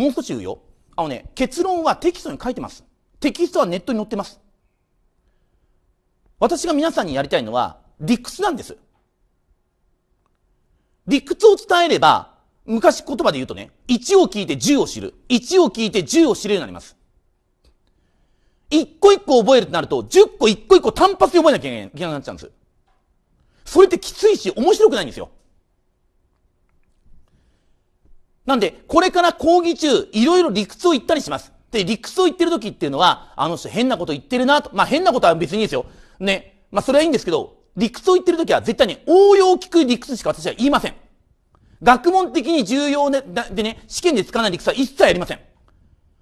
もう少し言うよ。あのね、結論はテキストに書いてます。テキストはネットに載ってます。私が皆さんにやりたいのは、理屈なんです。理屈を伝えれば、昔言葉で言うとね、1を聞いて10を知る。1を聞いて10を知れるようになります。1個1個覚えるとなると、10個1個1個単発で覚えなきゃいけなくなっちゃうんです。それってきついし、面白くないんですよ。なんで、これから講義中、いろいろ理屈を言ったりします。で、理屈を言ってる時っていうのは、あの人変なこと言ってるなと。まあ、変なことは別にいいですよ。ね。まあ、それはいいんですけど、理屈を言ってる時は絶対に応用を聞く理屈しか私は言いません。学問的に重要ででね、試験で使わない理屈は一切ありません。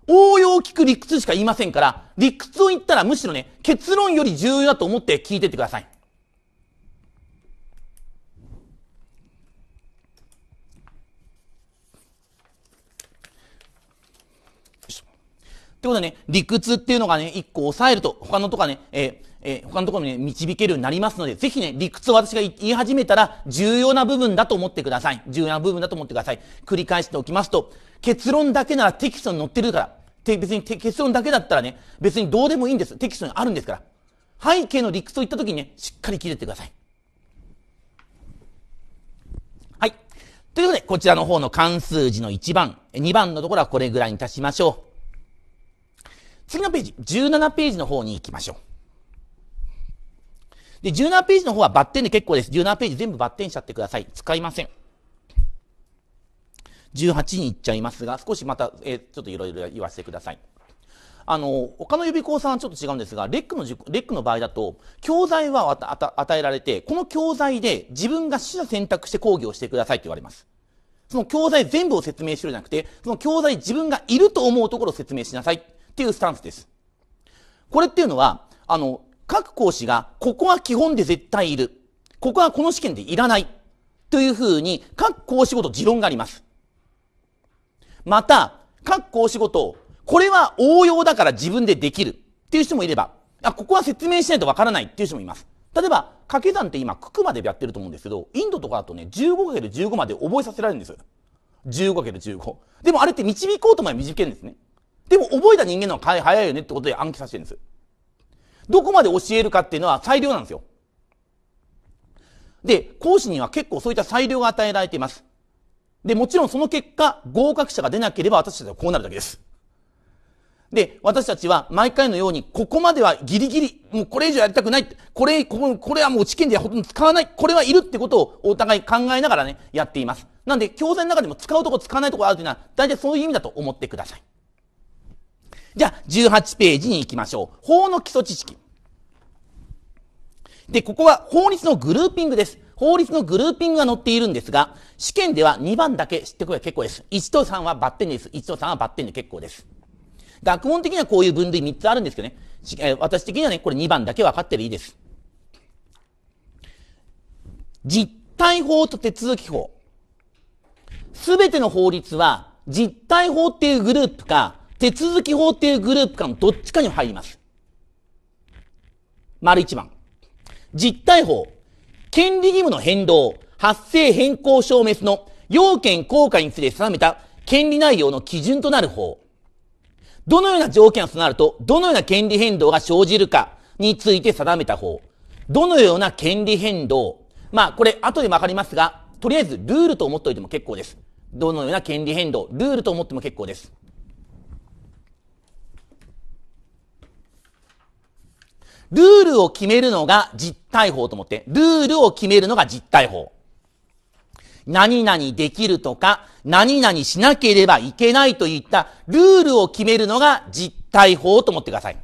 応用を聞く理屈しか言いませんから、理屈を言ったらむしろね、結論より重要だと思って聞いてってください。ってことでね、理屈っていうのがね、一個抑えると、他のとかね、えーえー、他のところにね、導けるようになりますので、ぜひね、理屈を私が言い始めたら、重要な部分だと思ってください。重要な部分だと思ってください。繰り返しておきますと、結論だけならテキストに載ってるから、別に結論だけだったらね、別にどうでもいいんです。テキストにあるんですから。背景の理屈を言った時にね、しっかり切れてください。はい。ということで、こちらの方の関数字の1番、2番のところはこれぐらいに足しましょう。次のページ、17ページの方に行きましょう。で、17ページの方はバッテンで結構です。17ページ全部バッテンしちゃってください。使いません。18に行っちゃいますが、少しまた、えー、ちょっといろいろ言わせてください。あの、他の予備校さんはちょっと違うんですが、レックの、レックの場合だと、教材は与えられて、この教材で自分が取捨選択して講義をしてくださいって言われます。その教材全部を説明しろじゃなくて、その教材自分がいると思うところを説明しなさい。っていうスタンスです。これっていうのは、あの、各講師が、ここは基本で絶対いる。ここはこの試験でいらない。というふうに、各講師ごと持論があります。また、各講師ごと、これは応用だから自分でできる。っていう人もいれば、あ、ここは説明しないとわからないっていう人もいます。例えば、掛け算って今、九九までやってると思うんですけど、インドとかだとね、15×15 まで覚えさせられるんです。15×15。でもあれって導こうと思えば導けるんですね。でも覚えた人間の方が早いよねってことで暗記させてるんです。どこまで教えるかっていうのは裁量なんですよ。で、講師には結構そういった裁量が与えられています。で、もちろんその結果、合格者が出なければ私たちはこうなるだけです。で、私たちは毎回のように、ここまではギリギリ、もうこれ以上やりたくない。これ、ここれはもう試験ではほとんど使わない。これはいるってことをお互い考えながらね、やっています。なんで、教材の中でも使うとこ使わないとこあるというのは、大体そういう意味だと思ってください。じゃあ、18ページに行きましょう。法の基礎知識。で、ここは法律のグルーピングです。法律のグルーピングが載っているんですが、試験では2番だけ知っておけば結構です。1と3はバッテンです。1と3はバッテンで結構です。学問的にはこういう分類3つあるんですけどね。え私的にはね、これ2番だけ分かってるいいです。実体法と手続き法。すべての法律は、実体法っていうグループか、手続き法っていうグループ間どっちかに入ります。丸一番。実態法。権利義務の変動、発生変更消滅の要件効果について定めた権利内容の基準となる法。どのような条件が備わると、どのような権利変動が生じるかについて定めた法。どのような権利変動。まあ、これ後でわかりますが、とりあえずルールと思っておいても結構です。どのような権利変動、ルールと思っても結構です。ルールを決めるのが実体法と思って、ルールを決めるのが実体法。何々できるとか、何々しなければいけないといったルールを決めるのが実体法と思ってください。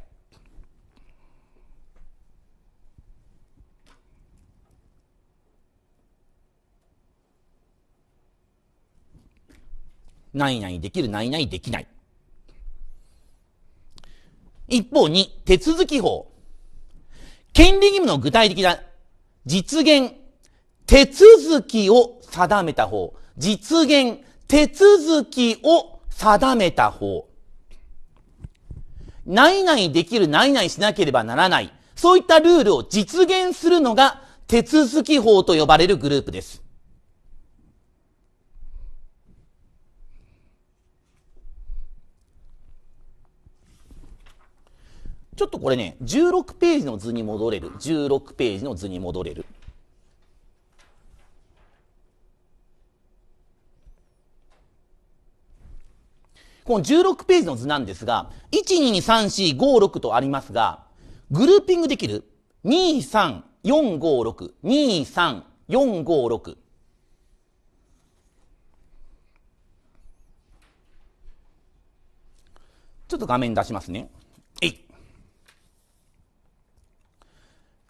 何々できる、何々できない。一方に、手続き法。権利義務の具体的な実現、手続きを定めた方。実現、手続きを定めた方。内々できる、内々しなければならない。そういったルールを実現するのが手続き法と呼ばれるグループです。ちょっとこれね、16ページの図に戻れる。16ページの図に戻れる。この16ページの図なんですが、1,2,3,4,5,6とありますが、グルーピングできる2,3,4,5,6、2,3,4,5,6。ちょっと画面出しますね。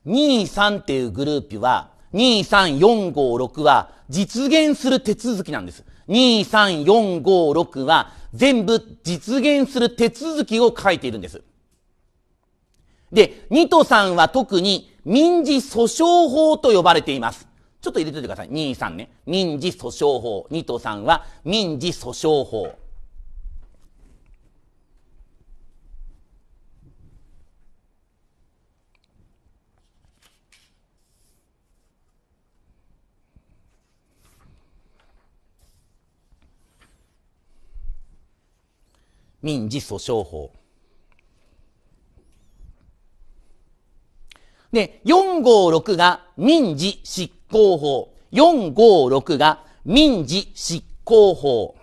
23っていうグループは、23456は実現する手続きなんです。23456は全部実現する手続きを書いているんです。で、2と3は特に民事訴訟法と呼ばれています。ちょっと入れおいてください。2、3ね。民事訴訟法。2と3は民事訴訟法。民事訴訟法。で、456が民事執行法。456が民事執行法。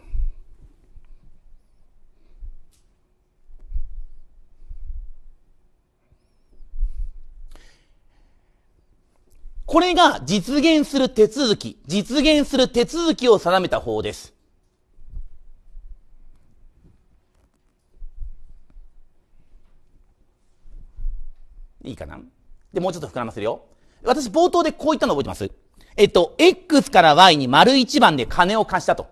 これが実現する手続き、実現する手続きを定めた法です。いいかなで、もうちょっと膨らませるよ。私、冒頭でこう言ったの覚えてますえっと、X から Y に丸一番で金を貸したと。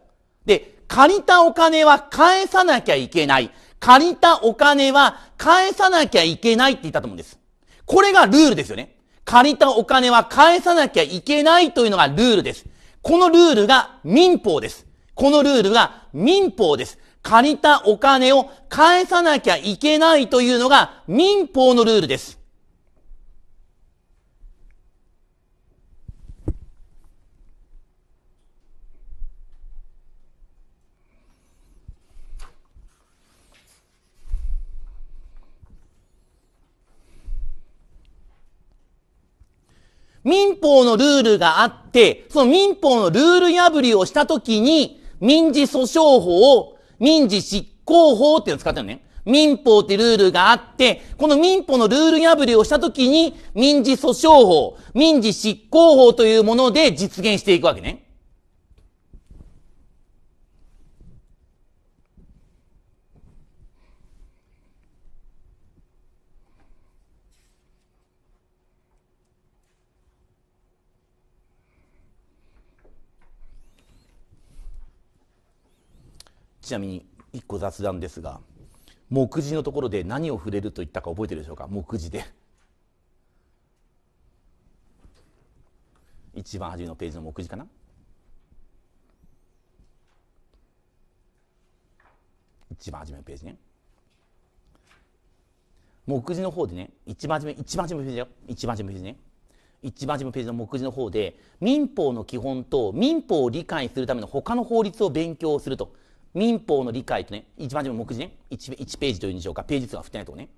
で、借りたお金は返さなきゃいけない。借りたお金は返さなきゃいけないって言ったと思うんです。これがルールですよね。借りたお金は返さなきゃいけないというのがルールです。このルールが民法です。このルールが民法です。借りたお金を返さなきゃいけないというのが民法のルールです。民法のルールがあって、その民法のルール破りをしたときに、民事訴訟法、民事執行法っていうのを使ってるのね。民法ってルールがあって、この民法のルール破りをしたときに、民事訴訟法、民事執行法というもので実現していくわけね。ちなみに一個雑談ですが目次のところで何を触れると言ったか覚えてるでしょうか目次で 一番初めのページの目次かな一番初めのページね目次の方でね一番初め一番初めのページだよ一番初めのページね一番初めのページの目次の方で民法の基本と民法を理解するための他の法律を勉強すると民法の理解とね、一番上目次ね1、ページというんでしょうか、ページ数が振ってないところね。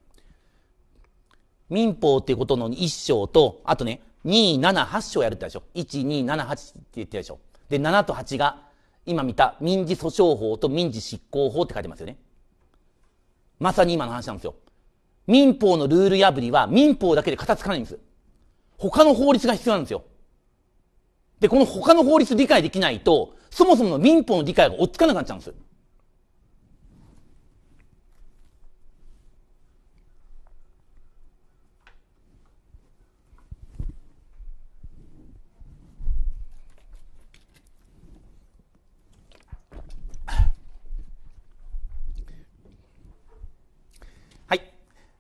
民法っていうことの1章と、あとね、2、7、8章やるって言ったでしょ。1、2、7、8って言ってたでしょ。で、7と8が、今見た民事訴訟法と民事執行法って書いてますよね。まさに今の話なんですよ。民法のルール破りは民法だけで片付かないんです。他の法律が必要なんですよ。で、この他の法律理解できないと、そもそもの民法の理解が追っつかなくなっちゃうんです。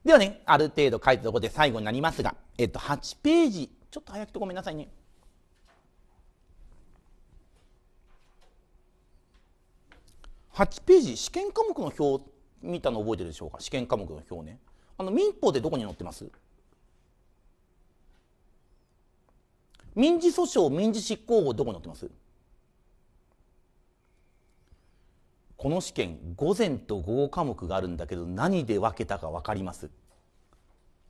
ではね、ある程度書いたところで最後になりますが、えっと、8ページ、ちょっと早くてごめんなさいね。8ページ試験科目の表見たの覚えてるでしょうか試験科目の表ねあの民法でどこに載ってます民事訴訟民事執行法どこに載ってますこの試験午前と午後科目があるんだけど何で分けたか分かります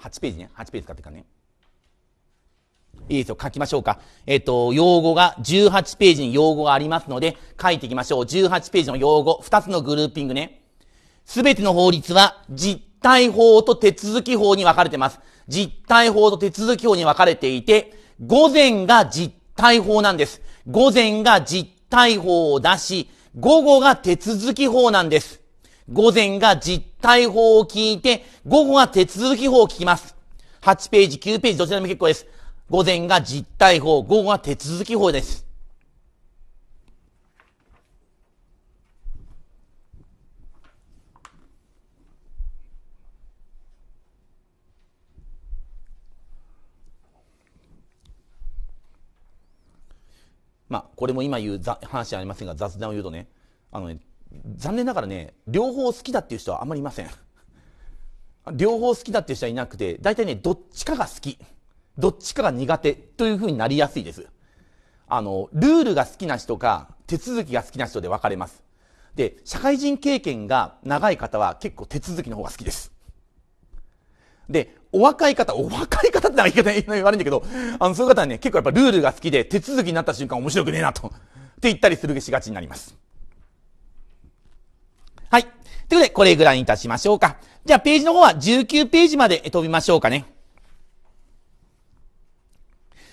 8ページね8ページ使ってかねいいですよ、書きましょうか。えっ、ー、と、用語が、18ページに用語がありますので、書いていきましょう。18ページの用語、2つのグルーピングね。すべての法律は、実体法と手続き法に分かれてます。実体法と手続き法に分かれていて、午前が実体法なんです。午前が実体法を出し、午後が手続き法なんです。午前が実体法を聞いて、午後が手続き法を聞きます。8ページ、9ページ、どちらでも結構です。午前が実態法、午後が手続き法です。まあ、これも今言う話ありませんが、雑談を言うとね、あのね、残念ながらね、両方好きだっていう人はあんまりいません。両方好きだっていう人はいなくて、大体ね、どっちかが好き。どっちかが苦手というふうになりやすいです。あの、ルールが好きな人か、手続きが好きな人で分かれます。で、社会人経験が長い方は結構手続きの方が好きです。で、お若い方、お若い方って言い方悪いんだけど、あの、そういう方はね、結構やっぱルールが好きで、手続きになった瞬間面白くねえなと、って言ったりするしがちになります。はい。ということで、これぐらいにいたしましょうか。じゃあ、ページの方は19ページまで飛びましょうかね。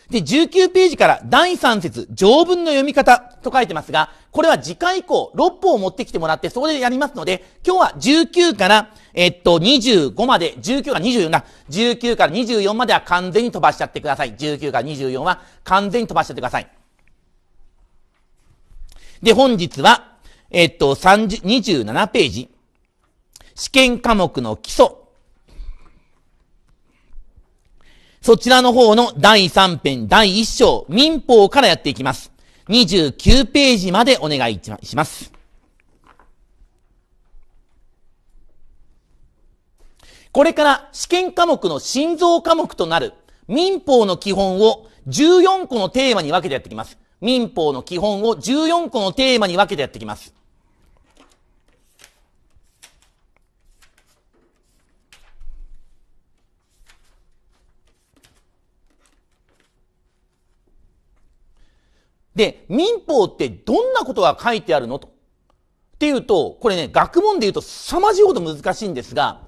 で、19ページから第3節、条文の読み方と書いてますが、これは次回以降、6本を持ってきてもらって、そこでやりますので、今日は19から、えっと、25まで、19から24な、19から24までは完全に飛ばしちゃってください。19から24は完全に飛ばしちゃってください。で、本日は、えっと、27ページ、試験科目の基礎、そちらの方の第3編第1章、民法からやっていきます。29ページまでお願いします。これから試験科目の心臓科目となる民法の基本を14個のテーマに分けてやっていきます。民法の基本を14個のテーマに分けてやっていきます。で、民法ってどんなことが書いてあるのと。っていうと、これね、学問で言うと凄まじいほど難しいんですが、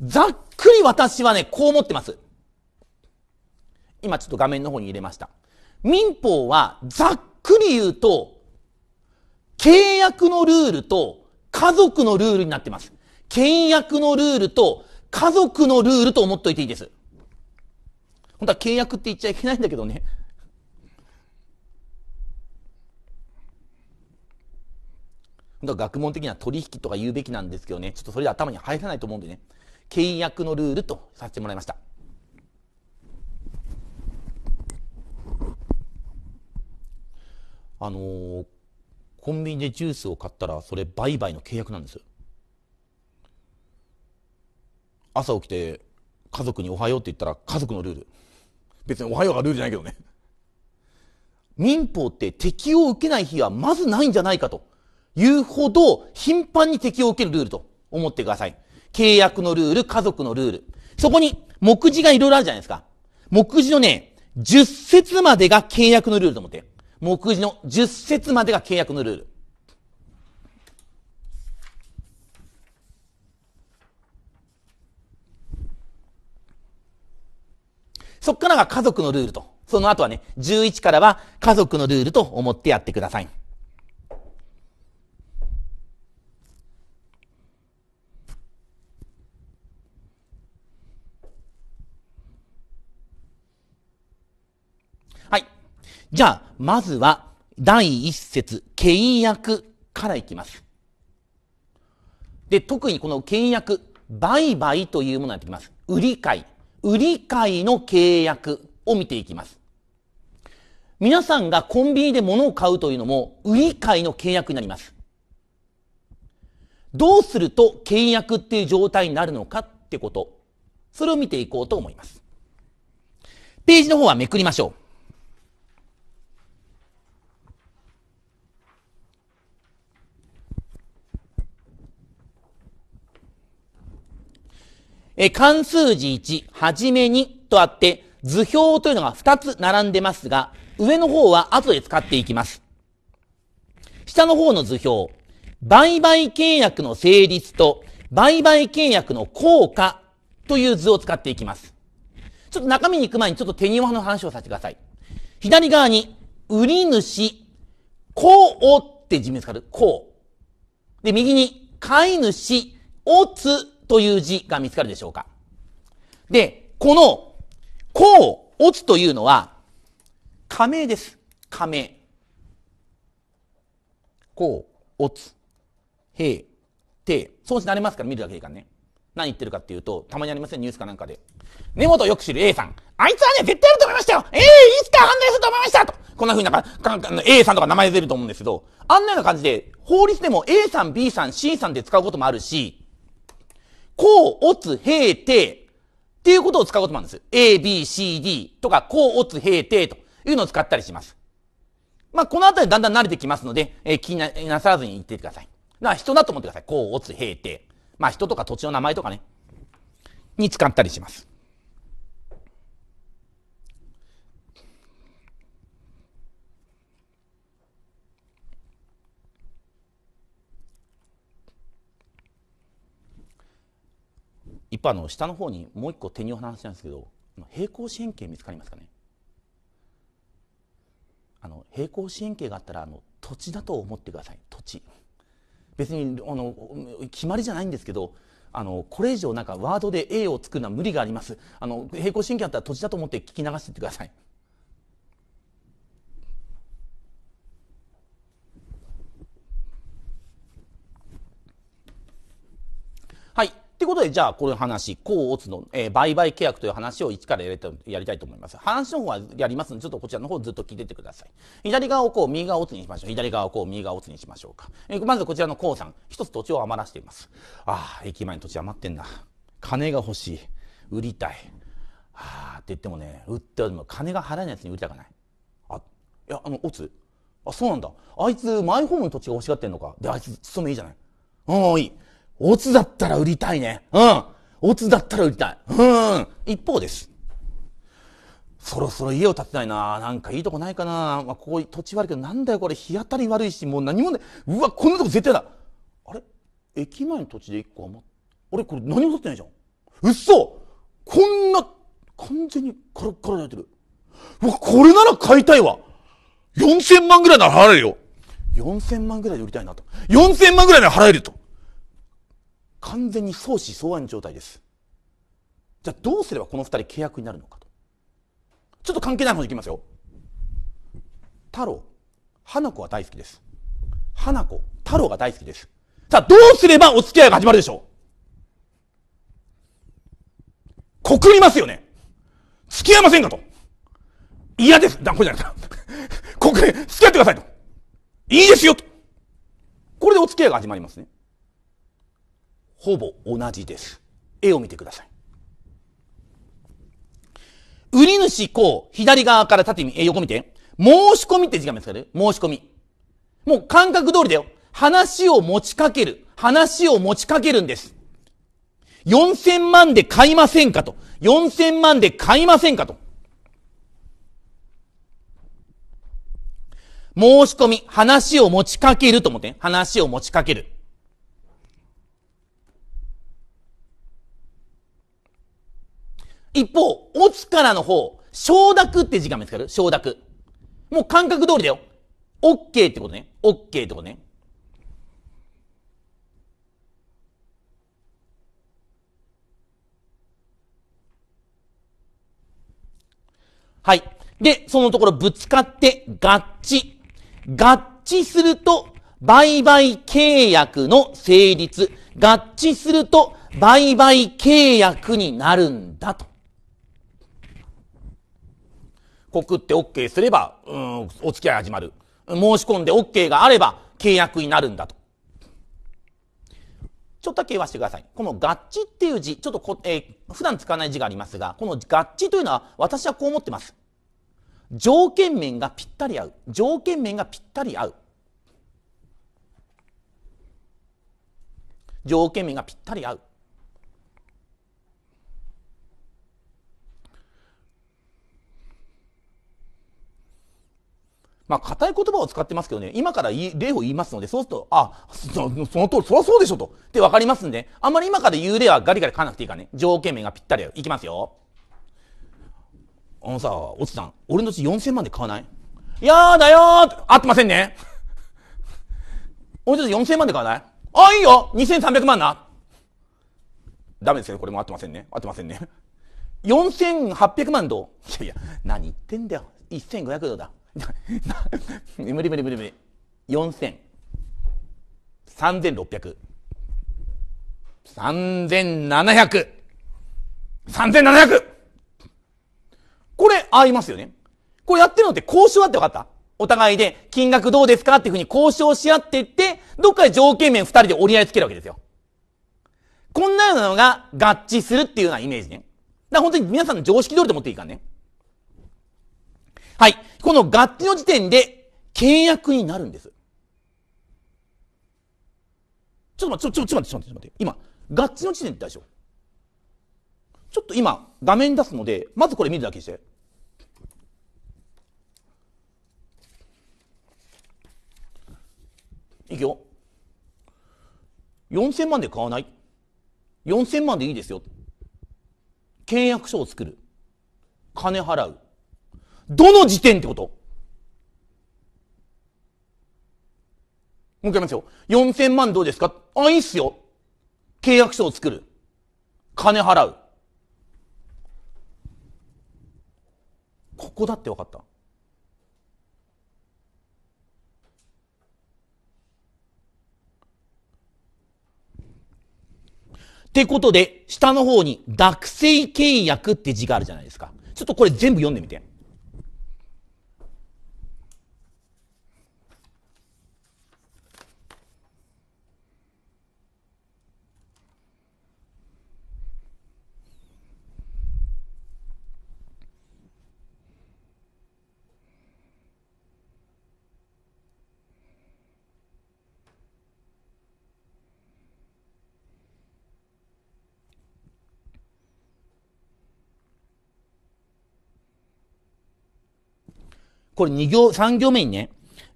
ざっくり私はね、こう思ってます。今ちょっと画面の方に入れました。民法はざっくり言うと、契約のルールと家族のルールになってます。契約のルールと家族のルールと思っといていいです。本当は契約って言っちゃいけないんだけどね。学問的には取引とか言うべきなんですけどね、ちょっとそれで頭に入らないと思うんでね、契約のルールとさせてもらいました。あのー、コンビニでジュースを買ったら、それ売買の契約なんですよ。朝起きて、家族におはようって言ったら家族のルール。別におはようがルールじゃないけどね。民法って適用を受けない日はまずないんじゃないかと。言うほど頻繁に適用を受けるルールと思ってください。契約のルール、家族のルール。そこに、目次がいろいろあるじゃないですか。目次のね、10節までが契約のルールと思って。目次の10節までが契約のルール。そっからが家族のルールと。その後はね、11からは家族のルールと思ってやってください。じゃあ、まずは、第一節、倹約からいきます。で、特にこの倹約、売買というものになってきます。売り買い。売り買いの契約を見ていきます。皆さんがコンビニで物を買うというのも、売り買いの契約になります。どうすると契約っていう状態になるのかってこと。それを見ていこうと思います。ページの方はめくりましょう。え関数字1、はじめにとあって、図表というのが2つ並んでますが、上の方は後で使っていきます。下の方の図表、売買契約の成立と売買契約の効果という図を使っていきます。ちょっと中身に行く前にちょっと手庭の話をさせてください。左側に、売り主、こうって字面使う。こう。で、右に、買い主、おつという字が見つかるでしょうか。で、この、こう、落つというのは、仮名です。仮名。こう、落つ、へい、て、そうしなれますから見るだけでいいからね。何言ってるかっていうと、たまにありません、ニュースかなんかで。根本よく知る A さん。あいつはね、絶対やると思いましたよええー、いつか判断すると思いましたとこんな風になんかかん A さんとか名前出ると思うんですけど、あんなような感じで、法律でも A さん、B さん、C さんで使うこともあるし、こう、おつ、へい、て、っていうことを使うこともあるんです。A, B, C, D とか、こう、おつ、へい、て、というのを使ったりします。まあ、このあたりだんだん慣れてきますので、えー、気になさらずに言っててください。な、人だと思ってください。こう、おつ、へい、て。まあ、人とか土地の名前とかね、に使ったりします。一般の下の方にもう一個手にお話なんですけど平行四辺形見つかりますかねあの平行四辺形があったらあの土地だと思ってください土地別にあの決まりじゃないんですけどあのこれ以上なんかワードで A を作るのは無理がありますあの平行四辺形あったら土地だと思って聞き流してってくださいことで、じゃあ、この話、甲乙の、えー、売買契約という話を一からやりたいと思います。話の方はやりますので、ちょっとこちらの方ずっと聞いててください。左側をこう、右側を乙にしましょう。左側をこう、右側を乙にしましょうか。えー、まずこちらのうさん、一つ土地を余らしています。ああ、駅前に土地余ってんだ。金が欲しい。売りたい。ああ、って言ってもね、売っても金が払えないやつに売りたくない。あ、いや、あの、乙。あ、そうなんだ。あいつ、マイホームの土地が欲しがってんのか。で、あいつ、勤めいいじゃない。ああ、いい。オツだったら売りたいね。うん。オツだったら売りたい。うん。一方です。そろそろ家を建てたいな。なんかいいとこないかな。まあ、ここ土地悪いけど、なんだよこれ、日当たり悪いし、もう何もね、うわ、こんなとこ絶対だ。あれ駅前の土地で一個余って、あれこれ何も取ってないじゃん。うっそこんな、完全にカラッカラなってる。うわ、これなら買いたいわ。4000万ぐらいなら払えるよ。4000万ぐらいで売りたいなと。4000万ぐらいなら払えると。完全に相思相愛の状態ですじゃあどうすればこの2人契約になるのかとちょっと関係ない方にいきますよ太郎花子は大好きです花子太郎が大好きですさあどうすればお付き合いが始まるでしょう告りますよね付き合いませんかと嫌ですだこじゃないか告付き合ってくださいといいですよとこれでお付き合いが始まりますねほぼ同じです。絵を見てください。売り主こう、左側から縦に、え、横見て。申し込みって時間ですからね。申し込み。もう感覚通りだよ。話を持ちかける。話を持ちかけるんです。4000万で買いませんかと。4000万で買いませんかと。申し込み、話を持ちかけると思って、話を持ちかける。一方、おつからの方、承諾って字が見つかる承諾。もう感覚通りだよ。OK ってことね。OK ってことね。はい。で、そのところぶつかって合致。合致すると、売買契約の成立。合致すると、売買契約になるんだと。告って OK すれば、うん、お付き合い始まる。申し込んで OK があれば契約になるんだと。ちょっとだけ言わせてください。この合致っていう字、ちょっとこ、えー、普段使わない字がありますが、この合致というのは私はこう思ってます。条件面がぴったり合う。条件面がぴったり合う。条件面がぴったり合う。まあ、硬い言葉を使ってますけどね、今から例を言いますので、そうすると、あ、そのその通り、そりゃそうでしょと。ってわかりますんで、あんまり今から言う例はガリガリ書かなくていいからね、条件名がぴったりいきますよ。あのさ、おじさん、俺のうち4000万で買わないいやーだよー合ってませんね。俺のち4000万で買わないあ、いいよ !2300 万なダメですよ、これも合ってませんね。合ってませんね。4800万度いやいや、何言ってんだよ。1500度だ。無理無理無理無理。4000。3600。3700。3700! これ合いますよね。これやってるのって交渉だって分かったお互いで金額どうですかっていうふうに交渉し合っていって、どっかで条件面二人で折り合いつけるわけですよ。こんなようなのが合致するっていうようなイメージね。だから本当に皆さんの常識通りと思っていいからね。はい。この合致の時点で契約になるんです。ちょっと待って、ちょっと待って、ちょっと待って、今、合致の時点ってでしょ。ちょっと今、画面出すので、まずこれ見るだけして。いくよ。4000万で買わない ?4000 万でいいですよ。契約書を作る。金払う。どの時点ってこともう一回言いますよ。4000万どうですかあ、いいっすよ。契約書を作る。金払う。ここだって分かった。ってことで、下の方に、学生契約って字があるじゃないですか。ちょっとこれ全部読んでみて。これ2行、3行目にね、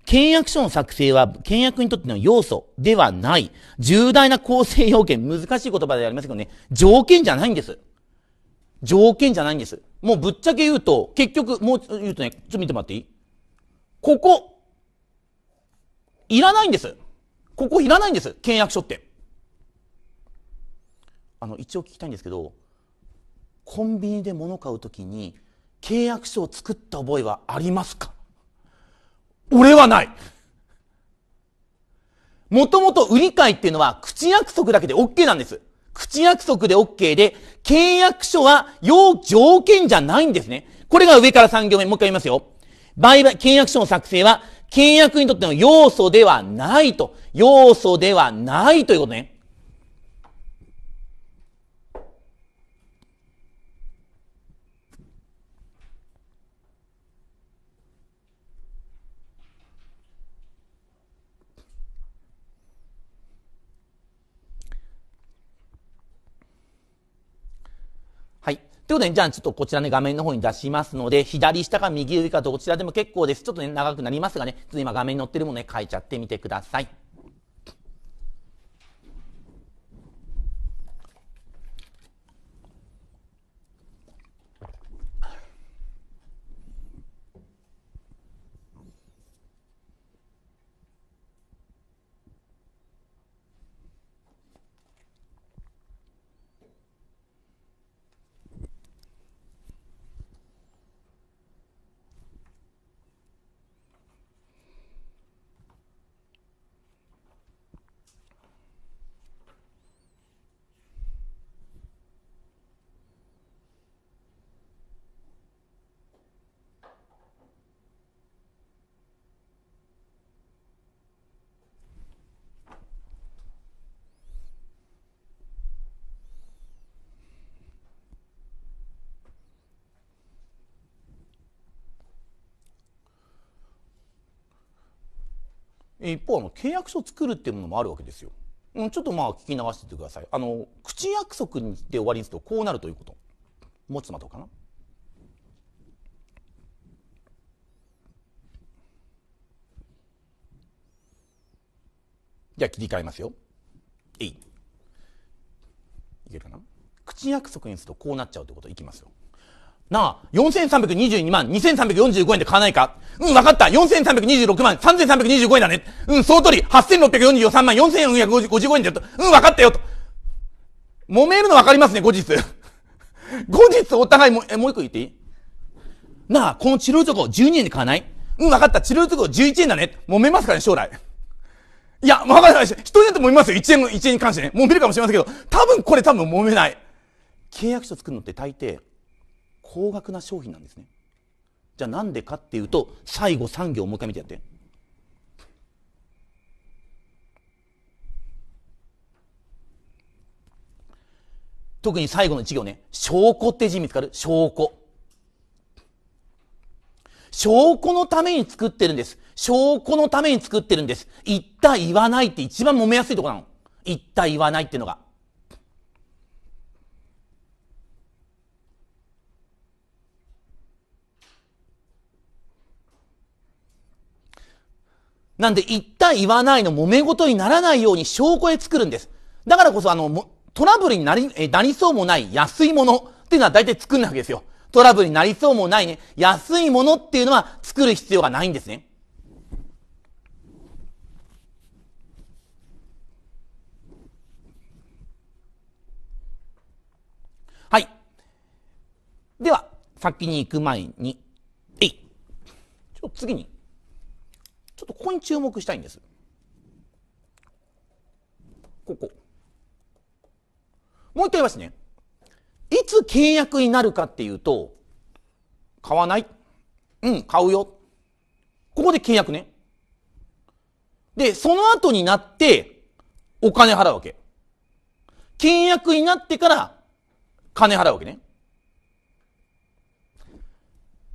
契約書の作成は契約にとっての要素ではない。重大な構成要件、難しい言葉でありますけどね、条件じゃないんです。条件じゃないんです。もうぶっちゃけ言うと、結局、もう言うとね、ちょっと見てもらっていいここ、いらないんです。ここいらないんです。契約書って。あの、一応聞きたいんですけど、コンビニで物買うときに、契約書を作った覚えはありますか俺はないもともと売り買いっていうのは口約束だけで OK なんです。口約束で OK で、契約書は要条件じゃないんですね。これが上から3行目、もう一回言いますよ。売買、契約書の作成は、契約にとっての要素ではないと。要素ではないということね。ということで、じゃあちょっとこちらね、画面の方に出しますので、左下か右上かどちらでも結構です。ちょっとね、長くなりますがね、ちょっと今画面に載ってるものね、書いちゃってみてください。一方あの契約書を作るっていうものもあるわけですよ。うん、ちょっとまあ聞き流しててください。あの口約束で終わりにするとこうなるということ。持つまどとうかな。じゃあ切り替えますよ。えい。いけるかな口約束にするとこうなっちゃうということいきますよ。なあ、4322万2345円で買わないかうん、わかった。4326万3325円だね。うん、その通り。8643万4455円だと。うん、わかったよ。と。揉めるのわかりますね、後日。後日お互いも、え、もう一個言っていいなあ、この治療チョコ12円で買わないうん、わかった。治療チョコ11円だね。揉めますからね、将来。いや、わかんないし、一人だと揉めますよ。1円、1円に関してね。揉めるかもしれませんけど、多分これ多分揉めない。契約書作るのって大抵、高額な商品なんですねじゃあなんでかっていうと最後3行もう一回見てやって特に最後の1行ね証拠って字見つかる証拠証拠のために作ってるんです。証拠のために作ってるんです。言った言わないって一番揉めやすいとこなの。言った言わないっていうのが。なんで言った言わないの揉め事にならないように証拠へ作るんです。だからこそあの、トラブルになり、え、なりそうもない安いものっていうのは大体作んないわけですよ。トラブルになりそうもないね、安いものっていうのは作る必要がないんですね。はい。では、先に行く前に、えい。ちょっと次に。ちょっとここに注目したいんです。ここ。もう一回言いますね。いつ契約になるかっていうと、買わないうん、買うよ。ここで契約ね。で、その後になって、お金払うわけ。契約になってから、金払うわけね。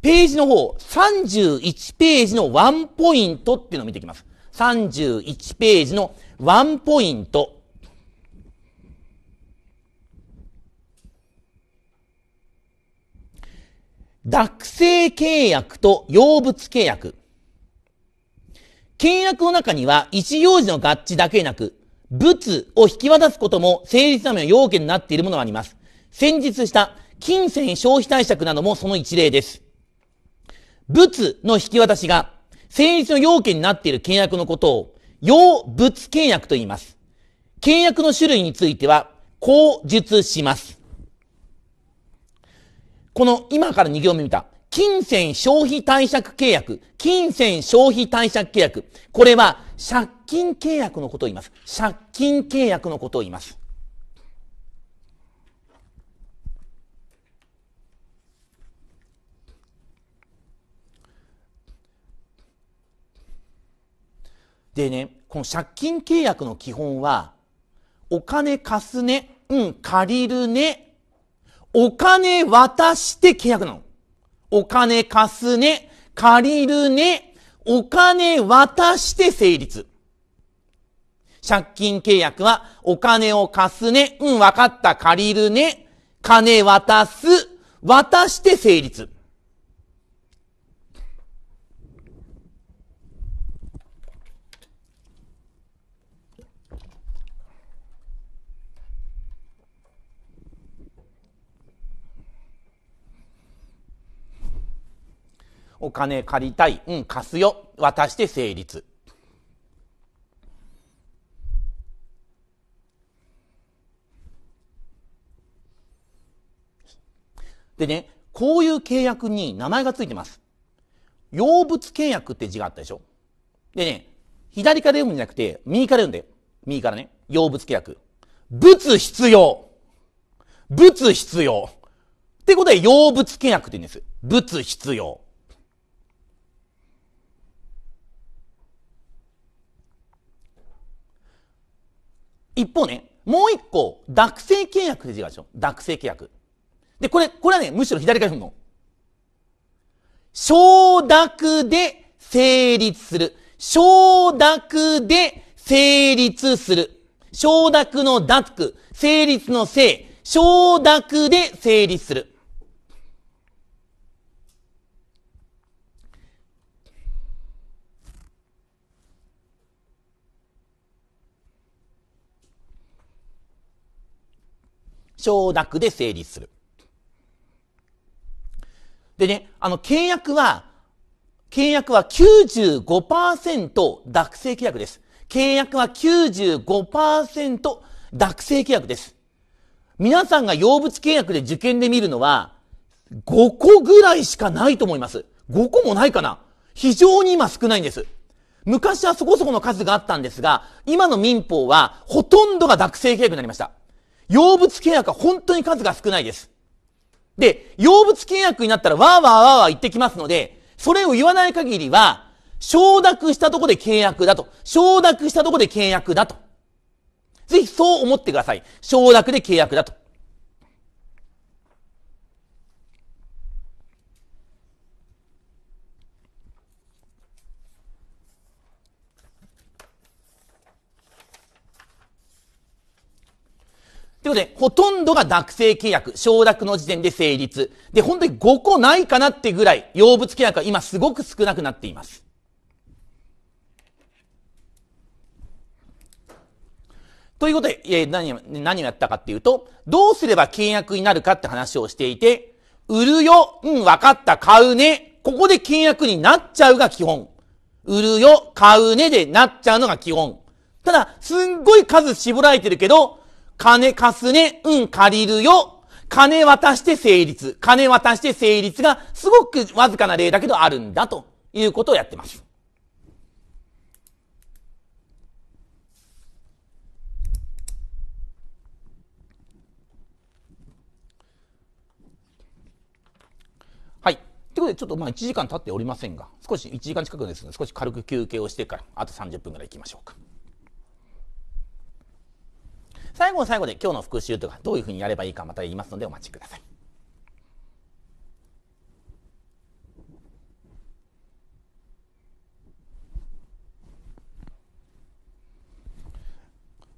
ページの方、31ページのワンポイントっていうのを見ていきます。31ページのワンポイント。学生契約と用物契約。契約の中には一行事の合致だけでなく、物を引き渡すことも成立のための要件になっているものがあります。先日した金銭消費対策などもその一例です。物の引き渡しが成立の要件になっている契約のことを、要物契約と言います。契約の種類については、こう述します。この今から2行目見た、金銭消費貸借契約、金銭消費貸借契約、これは借金契約のことを言います。借金契約のことを言います。でね、この借金契約の基本は、お金貸すね、うん、借りるね、お金渡して契約なの。お金貸すね、借りるね、お金渡して成立。借金契約は、お金を貸すね、うん、分かった、借りるね、金渡す、渡して成立。お金借りたい。うん、貸すよ。渡して成立。でね、こういう契約に名前がついてます。用物契約って字があったでしょでね、左から読むんじゃなくて、右から読んで。右からね。用物契約。物必要。物必要。ってことで、用物契約って言うんです。物必要。一方ね、もう一個、学生契約って字があるでしょ学生契約。で、これ、これはね、むしろ左から読むの。承諾で成立する。承諾で成立する。承諾の脱く、成立の性、承諾で成立する。承諾で成立する。でね、あの、契約は、契約は95%学生契約です。契約は95%学生契約です。皆さんが用物契約で受験で見るのは、5個ぐらいしかないと思います。5個もないかな非常に今少ないんです。昔はそこそこの数があったんですが、今の民法はほとんどが学生契約になりました。用物契約は本当に数が少ないです。で、用物契約になったらわーわーわーわー言ってきますので、それを言わない限りは、承諾したとこで契約だと。承諾したとこで契約だと。ぜひそう思ってください。承諾で契約だと。ということで、ほとんどが学生契約、承諾の時点で成立。で、本当に5個ないかなってぐらい、用物契約は今すごく少なくなっています。ということで、え何、何をやったかっていうと、どうすれば契約になるかって話をしていて、売るよ、うん、わかった、買うね。ここで契約になっちゃうが基本。売るよ、買うねでなっちゃうのが基本。ただ、すんごい数絞られてるけど、金貸すね、うん、借りるよ。金渡して成立。金渡して成立がすごくわずかな例だけどあるんだということをやってます。はい。ということで、ちょっとまあ1時間経っておりませんが、少し1時間近くですので、少し軽く休憩をしてから、あと30分ぐらい行きましょうか。最後の最後で今日の復習とかどういうふうにやればいいかまた言いますのでお待ちください。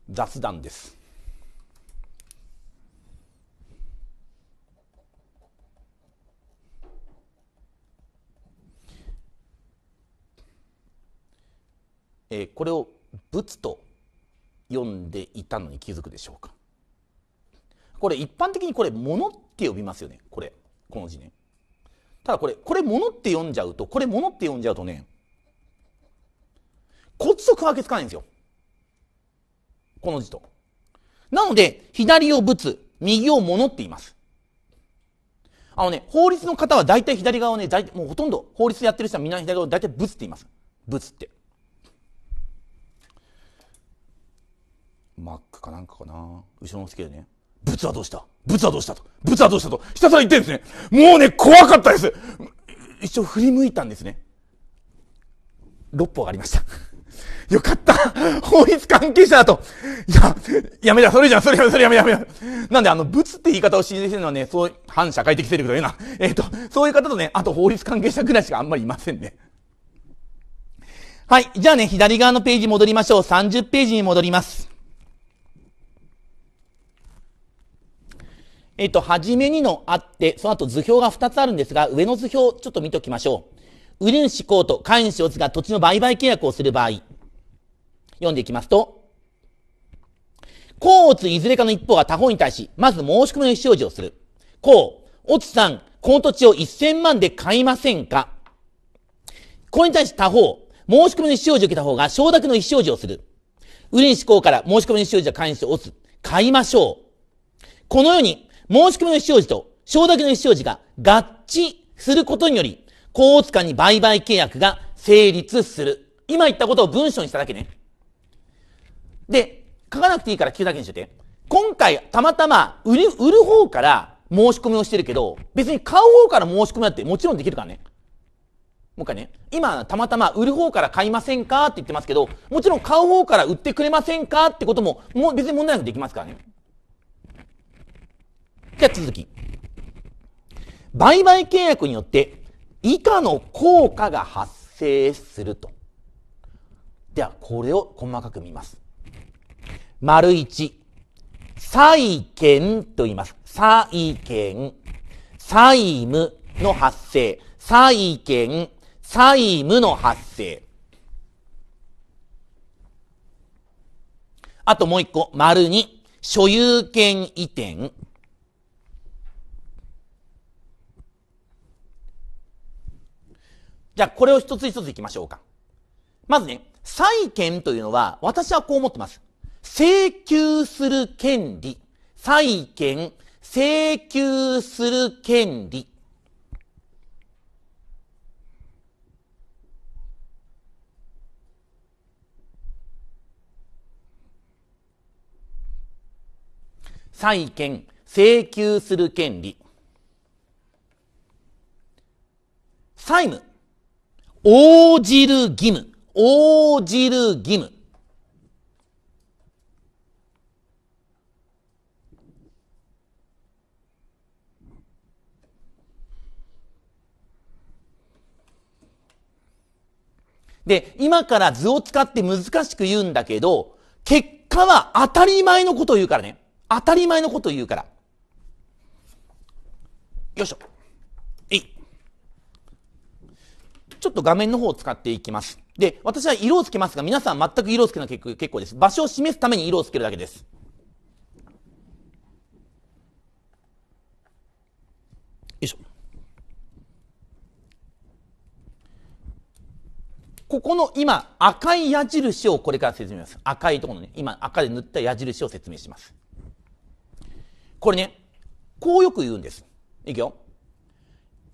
雑談です。えー、これを仏と読んでいたのに気づくでしょうかこれ一般的にこれ「もの」って呼びますよねこれこの字ねただこれこれ「もの」って読んじゃうとこれ「もの」って読んじゃうとねこっちと区分けつかないんですよこの字となので左を「仏」右を「もの」って言いますあのね、法律の方は大体左側をね、大もうほとんど法律やってる人はみんな左側を大体ブって言います。ぶつって。マックかなんかかな後ろの席でね仏はどうした仏はどうしたと仏はどうしたとひたすら言ってるんですねもうね怖かったです一応振り向いたんですね6歩ありましたよかった法律関係者だといや、やめだ、それじゃん、それやめ、それやめ、やめなんで、あの、仏って言い方を信じてるのはね、そう、反社会的勢力というな。えっ、ー、と、そういう方とね、あと法律関係者ぐらいしかあんまりいませんね。はい。じゃあね、左側のページ戻りましょう。30ページに戻ります。えっ、ー、と、はじめにのあって、その後図表が2つあるんですが、上の図表ちょっと見ておきましょう。売主こうと、買い主オつが土地の売買契約をする場合、読んでいきますと、甲乙いずれかの一方が他方に対し、まず申し込みの意思表示をする。甲、乙さん、この土地を1000万で買いませんかこれに対して他方、申し込みの意思表示を受けた方が承諾の意思表示をする。売り主公から申し込みの意思表示は買員して押買いましょう。このように、申し込みの必要時と承諾の必要時が合致することにより、交通に売買契約が成立する。今言ったことを文章にしただけね。で、書かなくていいから聞くだけにしてて。今回、たまたま売る、売る方から申し込みをしてるけど、別に買う方から申し込みだってもちろんできるからね。もう一回ね。今、たまたま売る方から買いませんかって言ってますけど、もちろん買う方から売ってくれませんかってことも、もう別に問題なくできますからね。ゃあ続き。売買契約によって以下の効果が発生すると。では、これを細かく見ます。丸1、債権と言います。債権、債務の発生。債権、債務の発生。あともう一個、丸2、所有権移転。じゃあこれを一つ一ついきましょうか。まずね、債権というのは私はこう思ってます。請求する権利、債権、請求する権利。債権、請求する権利。債務。応じる義務。応じる義務。で、今から図を使って難しく言うんだけど、結果は当たり前のことを言うからね。当たり前のことを言うから。よいしょ。ちょっと画面の方を使っていきます。で、私は色をつけますが、皆さん全く色をつけなきゃ結構です。場所を示すために色をつけるだけです。よいしょ。ここの今、赤い矢印をこれから説明します。赤いところのね、今赤で塗った矢印を説明します。これね、こうよく言うんです。いくよ。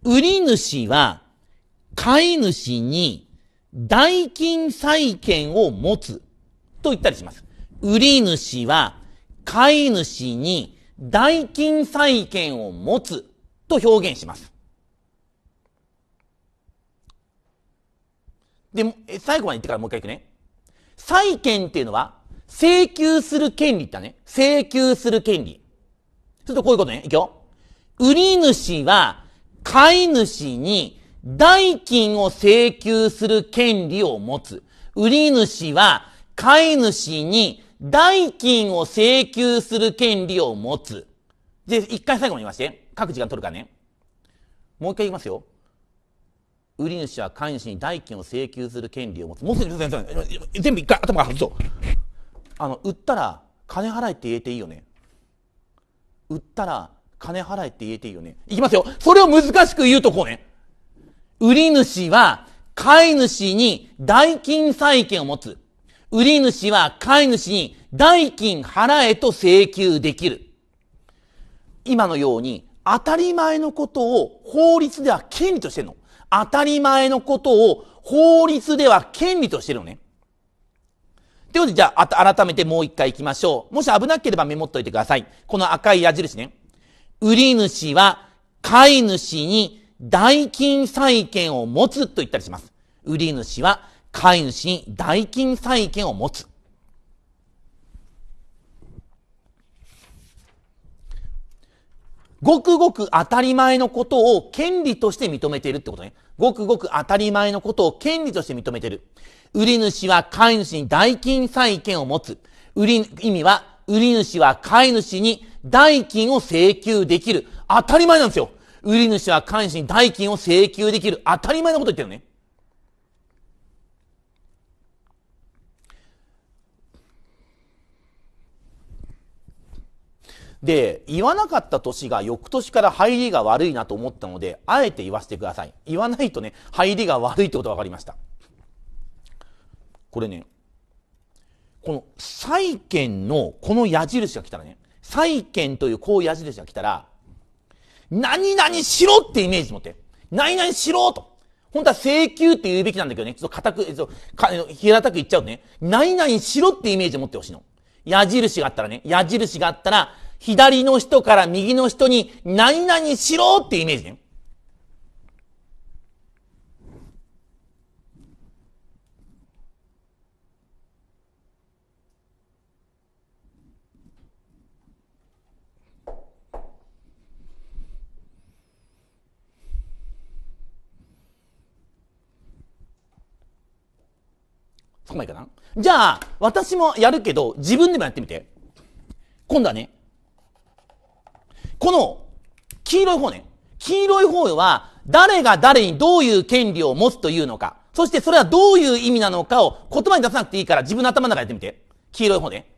売り主は買い主に代金債権を持つと言ったりします。売り主は買い主に代金債権を持つと表現します。で、最後まで言ってからもう一回いくね。債権っていうのは請求する権利だね。請求する権利。するとこういうことね。いくよ。売り主は買い主に代金を請求する権利を持つ。売り主は買い主に代金を請求する権利を持つ。で、一回最後に言いまして。各時間取るかね。もう一回言いますよ。売り主は買い主に代金を請求する権利を持つ。もうすぐ全部一回頭から外そう。あの、売ったら金払えって言えていいよね。売ったら金払えって言えていいよね。いきますよ。それを難しく言うとこうね。売り主は買い主に代金債権を持つ。売り主は買い主に代金払えと請求できる。今のように当たり前のことを法律では権利としてるの。当たり前のことを法律では権利としてるのね。ということで、じゃあ、改めてもう一回行きましょう。もし危なければメモっといてください。この赤い矢印ね。売り主は買い主に代金債権を持つと言ったりします。売り主は飼い主に代金債権を持つ。ごくごく当たり前のことを権利として認めているってことね。ごくごく当たり前のことを権利として認めている。売り主は飼い主に代金債権を持つ。売り、意味は、売り主は飼い主に代金を請求できる。当たり前なんですよ。売り主は関心代金を請求できる。当たり前のこと言ってるね。で、言わなかった年が翌年から入りが悪いなと思ったので、あえて言わせてください。言わないとね、入りが悪いってことが分かりました。これね、この債券のこの矢印が来たらね、債券というこう矢印が来たら、何々しろってイメージ持って。何々しろと。本当は請求って言うべきなんだけどね。ちょっと固く、ちょっと平たく言っちゃうね。何々しろってイメージ持ってほしいの。矢印があったらね。矢印があったら、左の人から右の人に何々しろってイメージね。そこまでかなじゃあ、私もやるけど、自分でもやってみて。今度はね、この、黄色い方ね。黄色い方は、誰が誰にどういう権利を持つというのか。そしてそれはどういう意味なのかを言葉に出さなくていいから自分の頭の中でやってみて。黄色い方ね。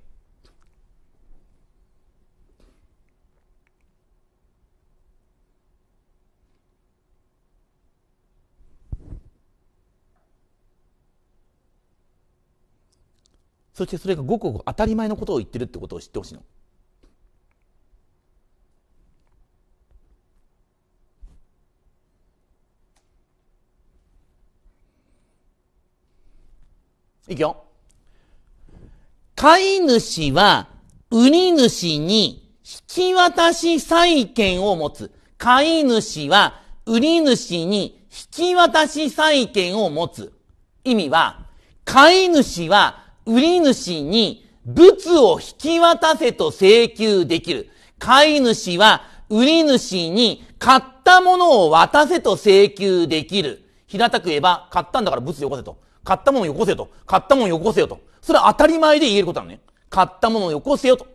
そしてそれがごくごく当たり前のことを言ってるってことを知ってほしいの。いくよ。飼い主は、売り主に引き渡し債権を持つ。飼い主は、売り主に引き渡し債権を持つ。意味は、飼い主は、売り主に物を引き渡せと請求できる。買い主は売り主に買ったものを渡せと請求できる。平たく言えば、買ったんだから物よこせと。買ったものよこせと。買ったものよこせよと。それは当たり前で言えることなのね。買ったものをよこせよと。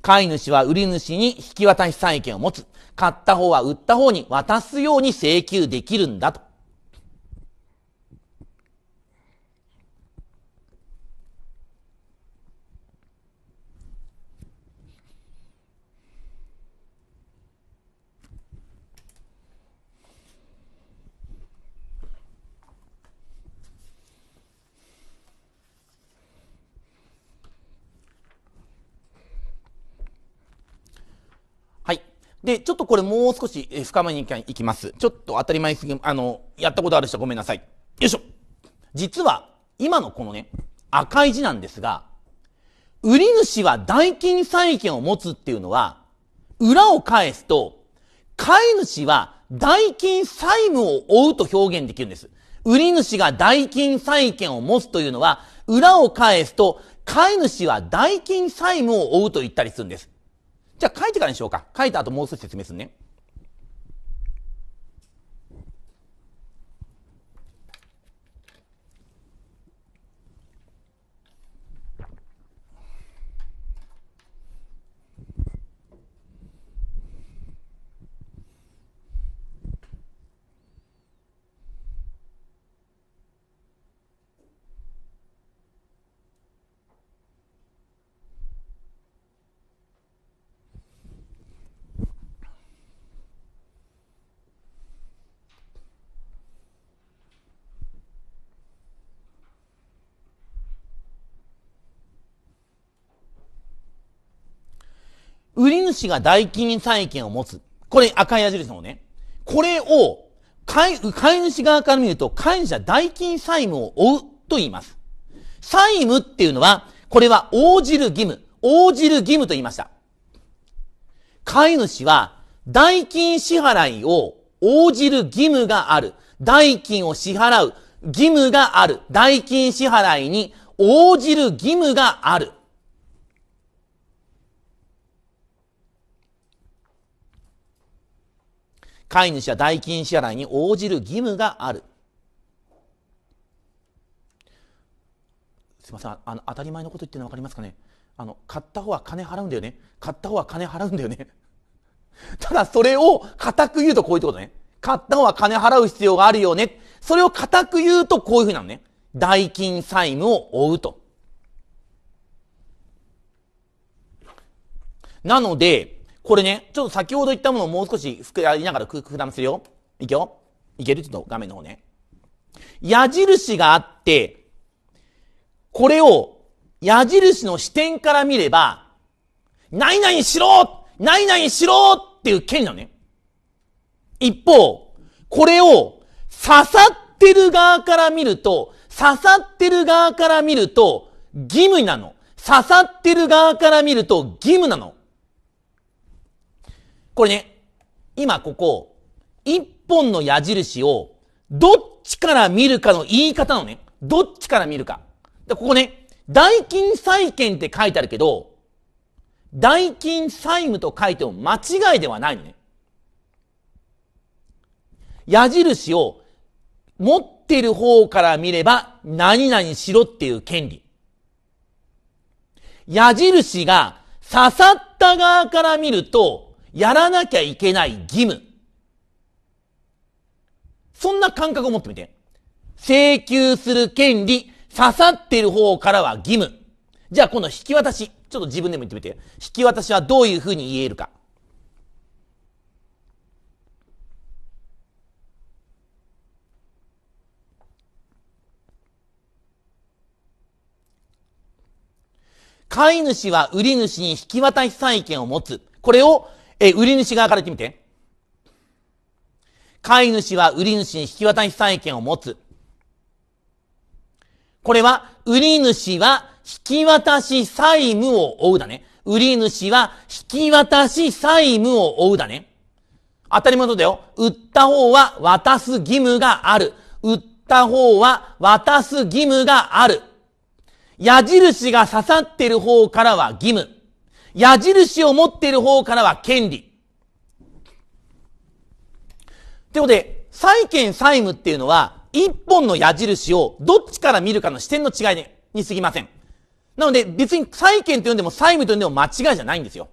買い主は売り主に引き渡し債権を持つ。買った方は売った方に渡すように請求できるんだと。で、ちょっとこれもう少し深めにいきます。ちょっと当たり前すぎ、あの、やったことある人ごめんなさい。よいしょ実は、今のこのね、赤い字なんですが、売り主は代金債権を持つっていうのは、裏を返すと、買い主は代金債務を負うと表現できるんです。売り主が代金債権を持つというのは、裏を返すと、買い主は代金債務を負うと言ったりするんです。じゃあ書いてからにしようか。書いた後もう少し説明するね。売り主が代金債権を持つ。これ赤い矢印のね。これを、買い、買い主側から見ると、会社代金債務を負うと言います。債務っていうのは、これは応じる義務。応じる義務と言いました。買い主は、代金支払いを応じる義務がある。代金を支払う義務がある。代金支払いに応じる義務がある。飼い主は代金支払いに応じる義務がある。すいませんあの当たり前のこと言ってるの分かりますかねあの買った方は金払うんだよね買った方は金払うんだよね ただそれを固く言うとこういうってことね買った方は金払う必要があるよねそれを固く言うとこういうふうなのね代金債務を負うとなのでこれね、ちょっと先ほど言ったものをもう少し膨らみながら空腹するよ。いくよ。いけるちょっと画面の方ね。矢印があって、これを矢印の視点から見れば、何々しろ何々しろっていう権利なのね。一方、これを刺さってる側から見ると、刺さってる側から見ると、義務なの。刺さってる側から見ると義務なの。これね、今ここ、一本の矢印を、どっちから見るかの言い方のね、どっちから見るか。で、ここね、代金債権って書いてあるけど、代金債務と書いても間違いではないのね。矢印を持ってる方から見れば何々しろっていう権利。矢印が刺さった側から見るとやらなきゃいけない義務。そんな感覚を持ってみて。請求する権利、刺さってる方からは義務。じゃあ今度引き渡し。ちょっと自分でも言ってみて。引き渡しはどういうふうに言えるか。買い主は売り主に引き渡し債権を持つ。これをえ、売り主側から言ってみて。買い主は売り主に引き渡し債権を持つ。これは、売り主は引き渡し債務を負うだね。売り主は引き渡し債務を負うだね。当たり前だよ。売った方は渡す義務がある。売った方は渡す義務がある。矢印が刺さってる方からは義務。矢印を持っている方からは権利。ということで、債権債務っていうのは、一本の矢印をどっちから見るかの視点の違いにすぎません。なので、別に債権と呼んでも債務と呼んでも間違いじゃないんですよ。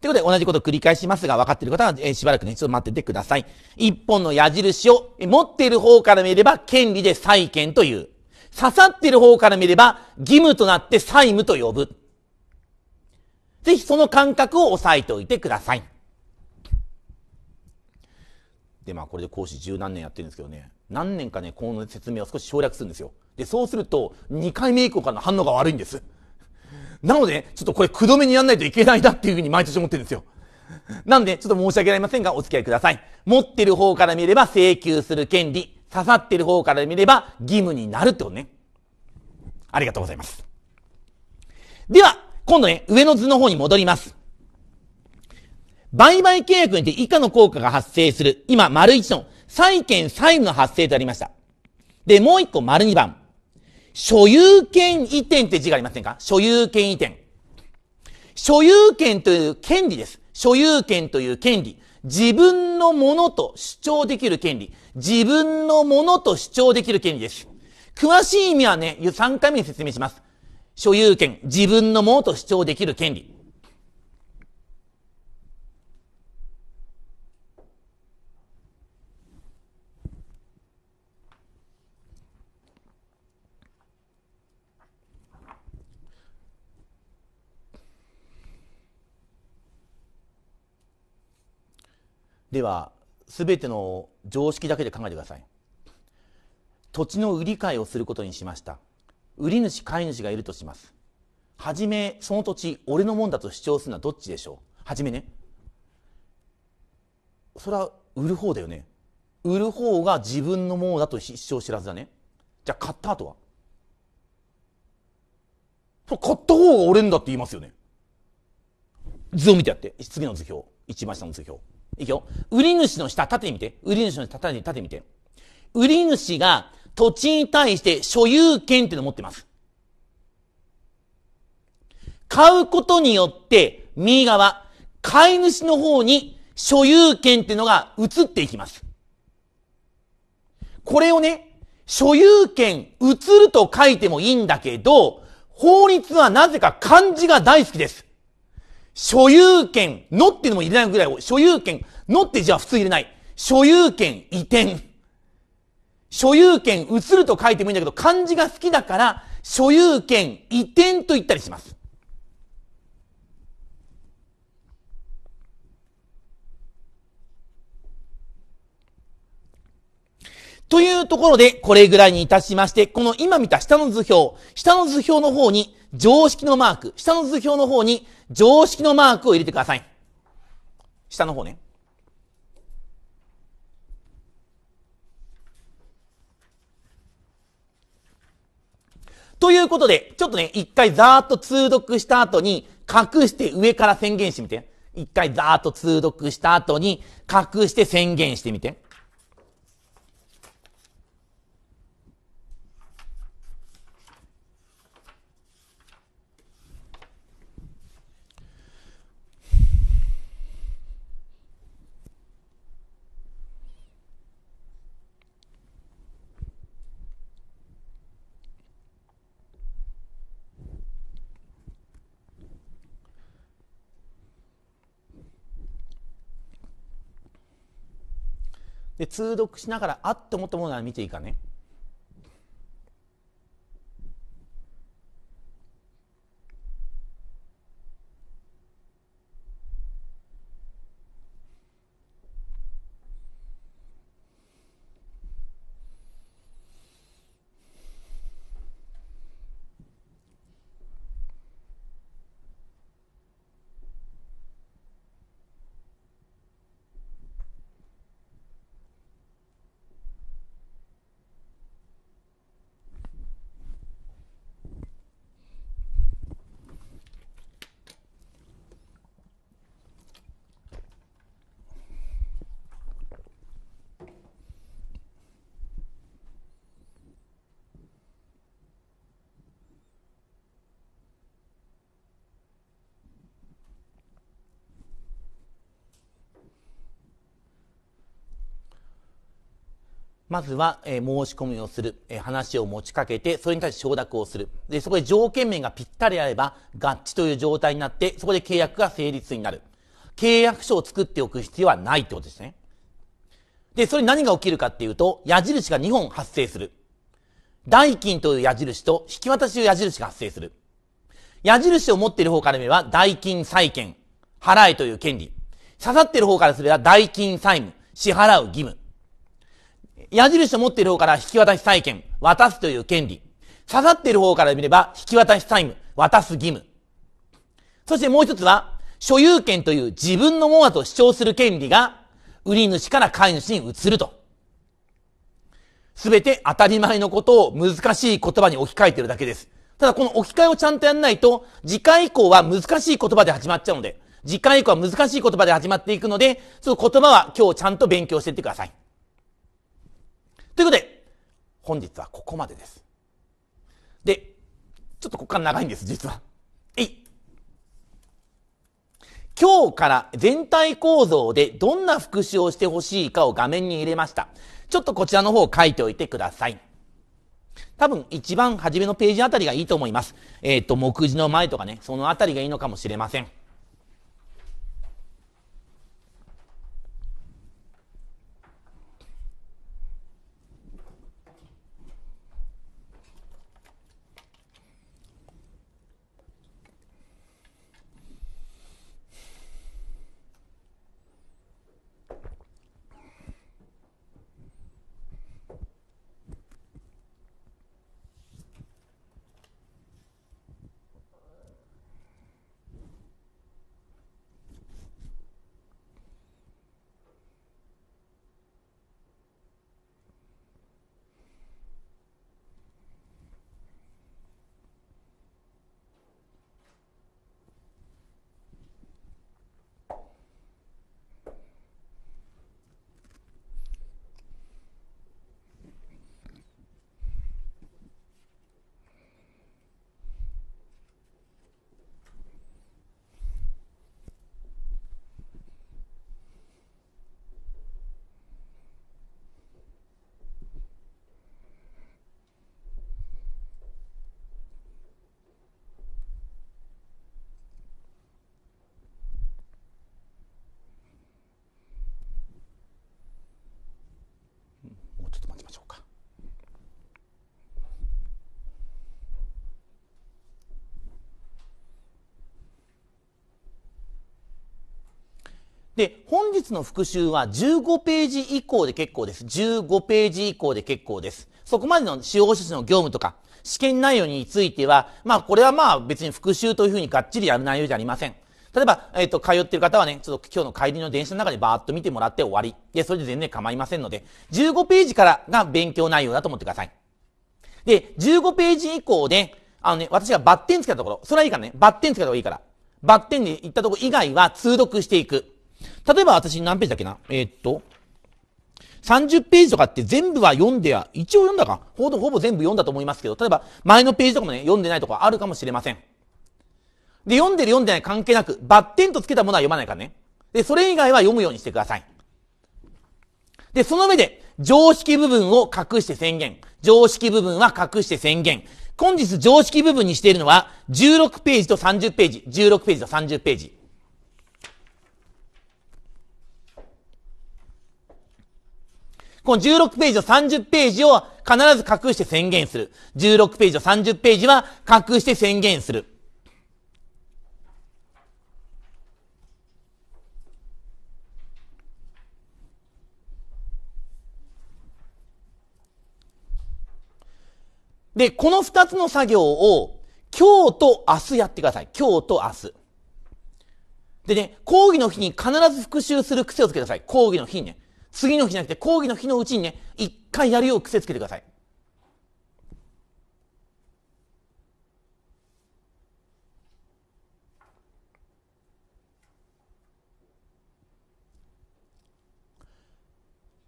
ということで、同じことを繰り返しますが、分かっている方は、えー、しばらくね、ちょっと待っててください。一本の矢印を持っている方から見れば、権利で債権という。刺さってる方から見れば義務となって債務と呼ぶ。ぜひその感覚を押さえておいてください。で、まあこれで講師十何年やってるんですけどね、何年かね、この説明を少し省略するんですよ。で、そうすると、2回目以降からの反応が悪いんです。なので、ね、ちょっとこれ、くどめにやんないといけないなっていうふうに毎年思ってるんですよ。なんで、ちょっと申し訳ありませんが、お付き合いください。持ってる方から見れば請求する権利。刺さっている方から見れば義務になるってことね。ありがとうございます。では、今度ね、上の図の方に戻ります。売買契約にて以下の効果が発生する。今、丸1の債権債務の発生とありました。で、もう1個、丸2番。所有権移転って字がありませんか所有権移転。所有権という権利です。所有権という権利。自分のものと主張できる権利。自分のものと主張できる権利です。詳しい意味はね、3回目に説明します。所有権、自分のものと主張できる権利。では全ての常識だけで考えてください土地の売り買いをすることにしました売り主買い主がいるとしますはじめその土地俺のもんだと主張するのはどっちでしょうはじめねそれは売る方だよね売る方が自分のものだと主張知らずだねじゃあ買った後はそれ買った方が俺んだって言いますよね図を見てやって次の図表一番下の図表いくよ。売り主の下、縦て見て。売り主の下、縦て縦み見て。売り主が土地に対して所有権っていうのを持ってます。買うことによって、右側、買い主の方に所有権っていうのが移っていきます。これをね、所有権移ると書いてもいいんだけど、法律はなぜか漢字が大好きです。所有権のっていうのも入れないぐらいを、所有権のってじゃあ普通入れない。所有権移転。所有権移ると書いてもいいんだけど、漢字が好きだから、所有権移転と言ったりします。というところで、これぐらいにいたしまして、この今見た下の図表、下の図表の方に常識のマーク、下の図表の方に常識のマークを入れてください。下の方ね。ということで、ちょっとね、一回ざーっと通読した後に、隠して上から宣言してみて。一回ざーっと通読した後に、隠して宣言してみて。で通読しながらあっと思ったものは見ていいかねまずは、えー、申し込みをする、えー、話を持ちかけて、それに対して承諾をする。で、そこで条件面がぴったりあれば、合致という状態になって、そこで契約が成立になる。契約書を作っておく必要はないってことですね。で、それ何が起きるかっていうと、矢印が2本発生する。代金という矢印と、引き渡しという矢印が発生する。矢印を持っている方から見れば、代金債権、払えという権利。刺さっている方からすれば、代金債務、支払う義務。矢印を持っている方から引き渡し債権、渡すという権利。刺さっている方から見れば、引き渡し債務、渡す義務。そしてもう一つは、所有権という自分のものだと主張する権利が、売り主から買い主に移ると。すべて当たり前のことを難しい言葉に置き換えてるだけです。ただこの置き換えをちゃんとやらないと、次回以降は難しい言葉で始まっちゃうので、次回以降は難しい言葉で始まっていくので、その言葉は今日ちゃんと勉強していってください。ということで、本日はここまでです。で、ちょっとここから長いんです、実は。えい今日から全体構造でどんな復習をしてほしいかを画面に入れました。ちょっとこちらの方を書いておいてください。多分一番初めのページあたりがいいと思います。えっ、ー、と、目次の前とかね、そのあたりがいいのかもしれません。で、本日の復習は15ページ以降で結構です。15ページ以降で結構です。そこまでの司法書士の業務とか、試験内容については、まあこれはまあ別に復習というふうにがっちりやる内容じゃありません。例えば、えっ、ー、と、通ってる方はね、ちょっと今日の帰りの電車の中でバーっと見てもらって終わり。で、それで全然構いませんので、15ページからが勉強内容だと思ってください。で、15ページ以降で、あのね、私がバッテンつけたところ、それはいいからね、バッテンつけた方がいいから。バッテンに行ったとこ以外は通読していく。例えば私何ページだっけなえー、っと、30ページとかって全部は読んでや、一応読んだかほぼほぼ全部読んだと思いますけど、例えば前のページとかもね、読んでないとかあるかもしれません。で、読んでる読んでない関係なく、バッテンとつけたものは読まないからね。で、それ以外は読むようにしてください。で、その上で、常識部分を隠して宣言。常識部分は隠して宣言。本日常識部分にしているのは、16ページと30ページ、16ページと30ページ。この16ページと30ページを必ず隠して宣言する。16ページと30ページは隠して宣言する。で、この二つの作業を今日と明日やってください。今日と明日。でね、講義の日に必ず復習する癖をつけてください。講義の日にね。次の日じゃなくて講義の日のうちにね、一回やるよう癖つけてください。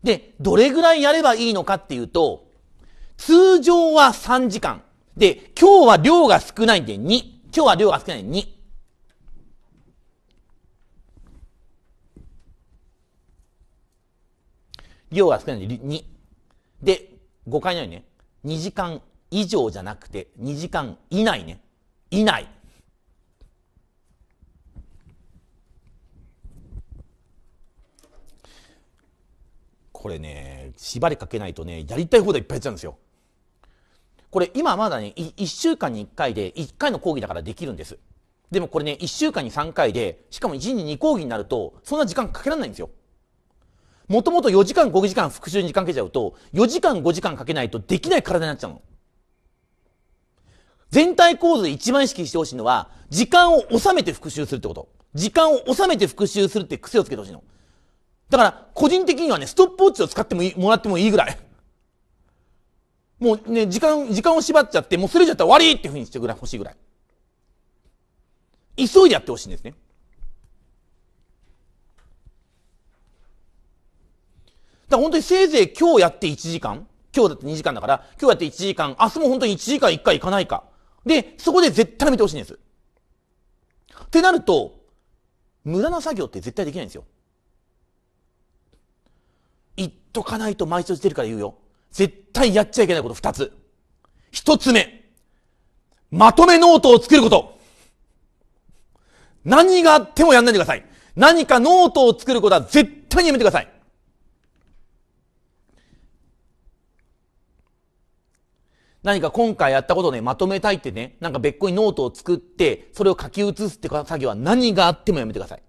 で、どれぐらいやればいいのかっていうと、通常は3時間。で、今日は量が少ないんで2。今日は量が少ないんで2。量が少ないので2。で、誤解のようにね、2時間以上じゃなくて、2時間以内ね。以内。これね、縛りかけないとね、やりたい放題いっぱいやっちゃうんですよ。これ今まだね、1週間に1回で、1回の講義だからできるんです。でもこれね、1週間に3回で、しかも1日2講義になると、そんな時間かけられないんですよ。もともと4時間5時間復習に時間かけちゃうと、4時間5時間かけないとできない体になっちゃうの。全体構図で一番意識してほしいのは、時間を収めて復習するってこと。時間を収めて復習するって癖をつけてほしいの。だから、個人的にはね、ストップウォッチを使ってももらってもいいぐらい。もうね、時間、時間を縛っちゃって、もうすれちゃったら終わりっていうふうにしてほしいぐらい。急いでやってほしいんですね。だから本当にせいぜい今日やって1時間今日だって2時間だから、今日やって1時間、明日も本当に1時間1回行かないか。で、そこで絶対見てほしいんです。ってなると、無駄な作業って絶対できないんですよ。言っとかないと毎日出るから言うよ。絶対やっちゃいけないこと2つ。1つ目。まとめノートを作ること。何があってもやんないでください。何かノートを作ることは絶対にやめてください。何か今回やったことをね、まとめたいってね、なんか別個にノートを作って、それを書き写すって作業は何があってもやめてください。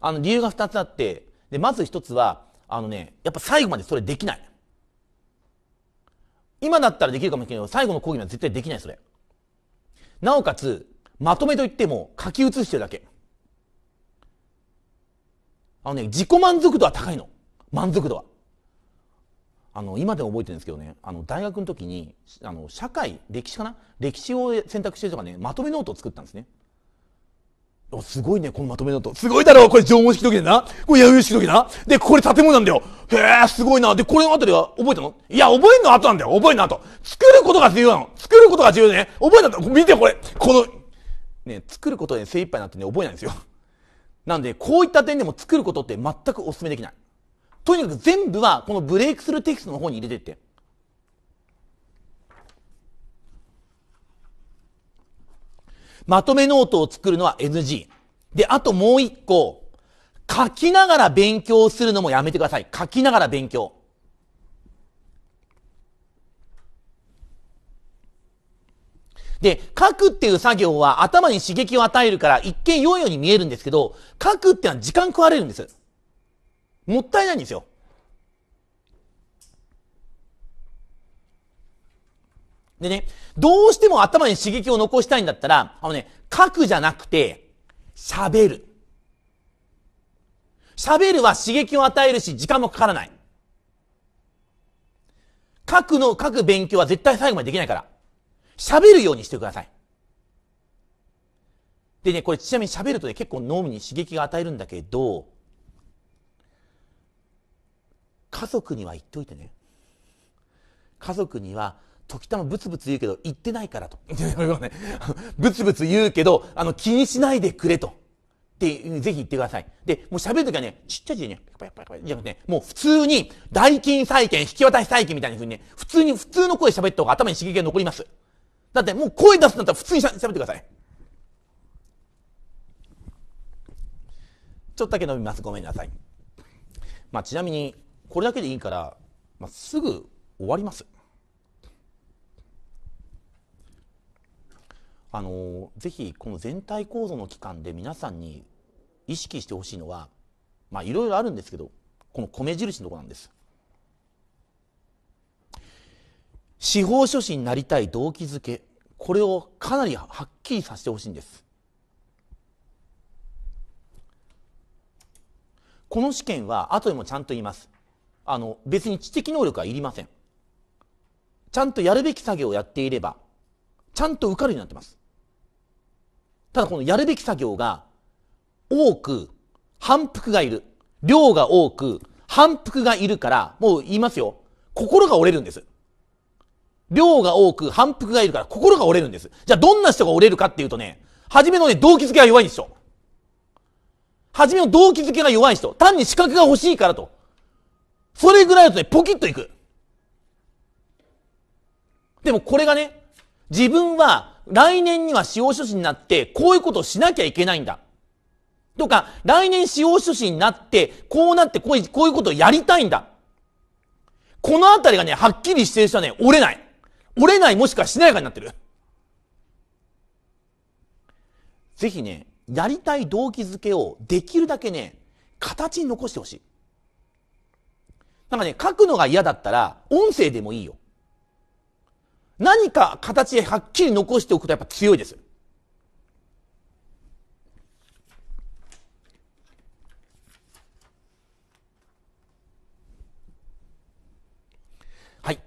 あの、理由が二つあって、で、まず一つは、あのね、やっぱ最後までそれできない。今だったらできるかもしれないけど、最後の講義には絶対できない、それ。なおかつ、まとめといっても書き写してるだけ。あのね、自己満足度は高いの。満足度は。あの今でも覚えてるんですけどねあの大学の時にあの社会歴史かな歴史を選択してとかねまとめノートを作ったんですねすごいね、このまとめノート。すごいだろこれ縄文式時でな。これ弥生式時な。で、これ建物なんだよ。へえ、すごいな。で、これのあたりは覚えたのいや、覚えるの後なんだよ。覚えるの後。作ることが重要なの。作ることが重要でね。覚えるの後。見てこれ。この、ね、作ることで精一杯になってね、覚えないんですよ。なんで、こういった点でも作ることって全くお勧めできない。とにかく全部はこのブレイクスルーテキストの方に入れてって。まとめノートを作るのは NG。で、あともう一個、書きながら勉強するのもやめてください。書きながら勉強。で、書くっていう作業は頭に刺激を与えるから一見良いように見えるんですけど、書くってのは時間食われるんです。もったいないんですよでね、どうしても頭に刺激を残したいんだったら、あのね、書くじゃなくて、喋る。喋るは刺激を与えるし、時間もかからない。書くの、書く勉強は絶対最後までできないから。喋るようにしてください。でね、これちなみに喋るとね、結構脳に刺激が与えるんだけど、家族には言っておいてね家族には時たまブツブツ言うけど言ってないからと ブツブツ言うけどあの気にしないでくれとってぜひ言ってくださいでもう喋るときはねちっちゃい字ねパや、じゃなくて、ね、もう普通に代金債権引き渡し債権みたいなふうにね普通に普通の声喋った方が頭に刺激が残りますだってもう声出すんだったら普通にしゃ喋ってくださいちょっとだけ伸びますごめんなさいまあちなみにこれだけでいいから、まあ、すぐ終わります。あのぜひこの全体構造の期間で皆さんに意識してほしいのはまあいろいろあるんですけどこの米印のとこなんです。司法書士になりたい動機づけこれをかなりはっきりさせてほしいんです。この試験は後でもちゃんと言います。あの、別に知的能力はいりません。ちゃんとやるべき作業をやっていれば、ちゃんと受かるようになってます。ただこのやるべき作業が多く、反復がいる。量が多く、反復がいるから、もう言いますよ。心が折れるんです。量が多く、反復がいるから、心が折れるんです。じゃあどんな人が折れるかっていうとね、初めのね、動機づけが弱いんですよ。初めの動機づけが弱い人。単に資格が欲しいからと。それぐらいだとね、ポキッといく。でもこれがね、自分は来年には司法書士になって、こういうことをしなきゃいけないんだ。とか、来年司法書士になって、こうなってこういう、こういうことをやりたいんだ。このあたりがね、はっきり指定したね、折れない。折れないもしくはしなやかになってる。ぜひね、やりたい動機づけをできるだけね、形に残してほしい。なんかね、書くのが嫌だったら、音声でもいいよ。何か形ではっきり残しておくとやっぱ強いです。はい。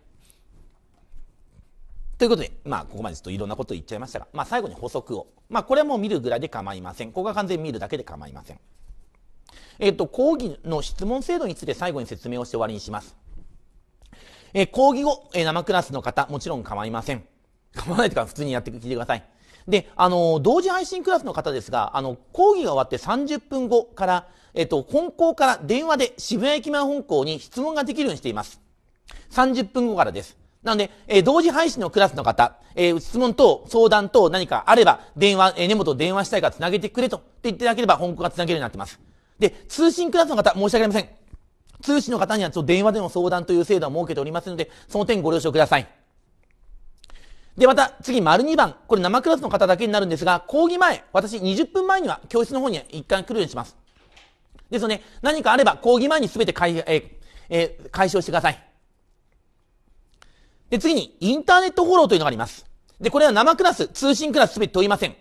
ということで、まあ、ここまでちょっといろんなこと言っちゃいましたが、まあ、最後に補足を。まあ、これはも見るぐらいで構いません。ここは完全に見るだけで構いません。えっと、講義の質問制度について最後に説明をして終わりにします。えー、講義後、えー、生クラスの方、もちろん構いません。構わないというか、普通にやって聞いてください。で、あのー、同時配信クラスの方ですが、あの、講義が終わって30分後から、えっと、本校から電話で渋谷駅前本校に質問ができるようにしています。30分後からです。なので、えー、同時配信のクラスの方、えー、質問等、相談等何かあれば、電話、えー、根本電話したいから繋げてくれとって言っていただければ、本校が繋げるようになってます。で、通信クラスの方、申し訳ありません。通信の方にはちょっと電話での相談という制度を設けておりますので、その点ご了承ください。で、また、次、丸2番。これ生クラスの方だけになるんですが、講義前、私20分前には教室の方に一回来るようにします。ですので、何かあれば講義前にすべて解,、ええー、解消してください。で、次に、インターネットフォローというのがあります。で、これは生クラス、通信クラスすべて問いません。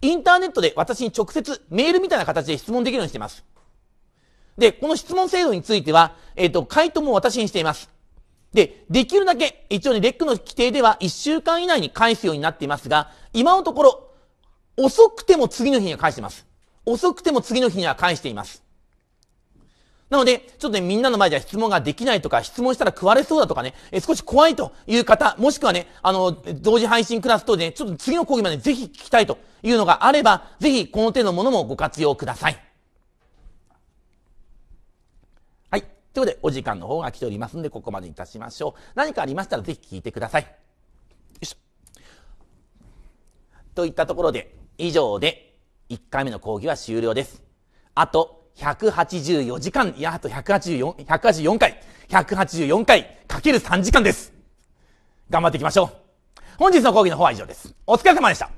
インターネットで私に直接メールみたいな形で質問できるようにしています。で、この質問制度については、えっ、ー、と、回答も私にしています。で、できるだけ、一応ね、レックの規定では1週間以内に返すようになっていますが、今のところ、遅くても次の日には返してます。遅くても次の日には返しています。なので、ちょっとね、みんなの前では質問ができないとか、質問したら食われそうだとかね、え少し怖いという方、もしくはね、あの、同時配信クラス等でね、ちょっと次の講義までぜひ聞きたいというのがあれば、ぜひこの手のものもご活用ください。はい。ということで、お時間の方が来ておりますので、ここまでいたしましょう。何かありましたらぜひ聞いてください。よいしょ。といったところで、以上で1回目の講義は終了です。あと184時間、いや、あと184、184回、184回、かける3時間です。頑張っていきましょう。本日の講義の方は以上です。お疲れ様でした。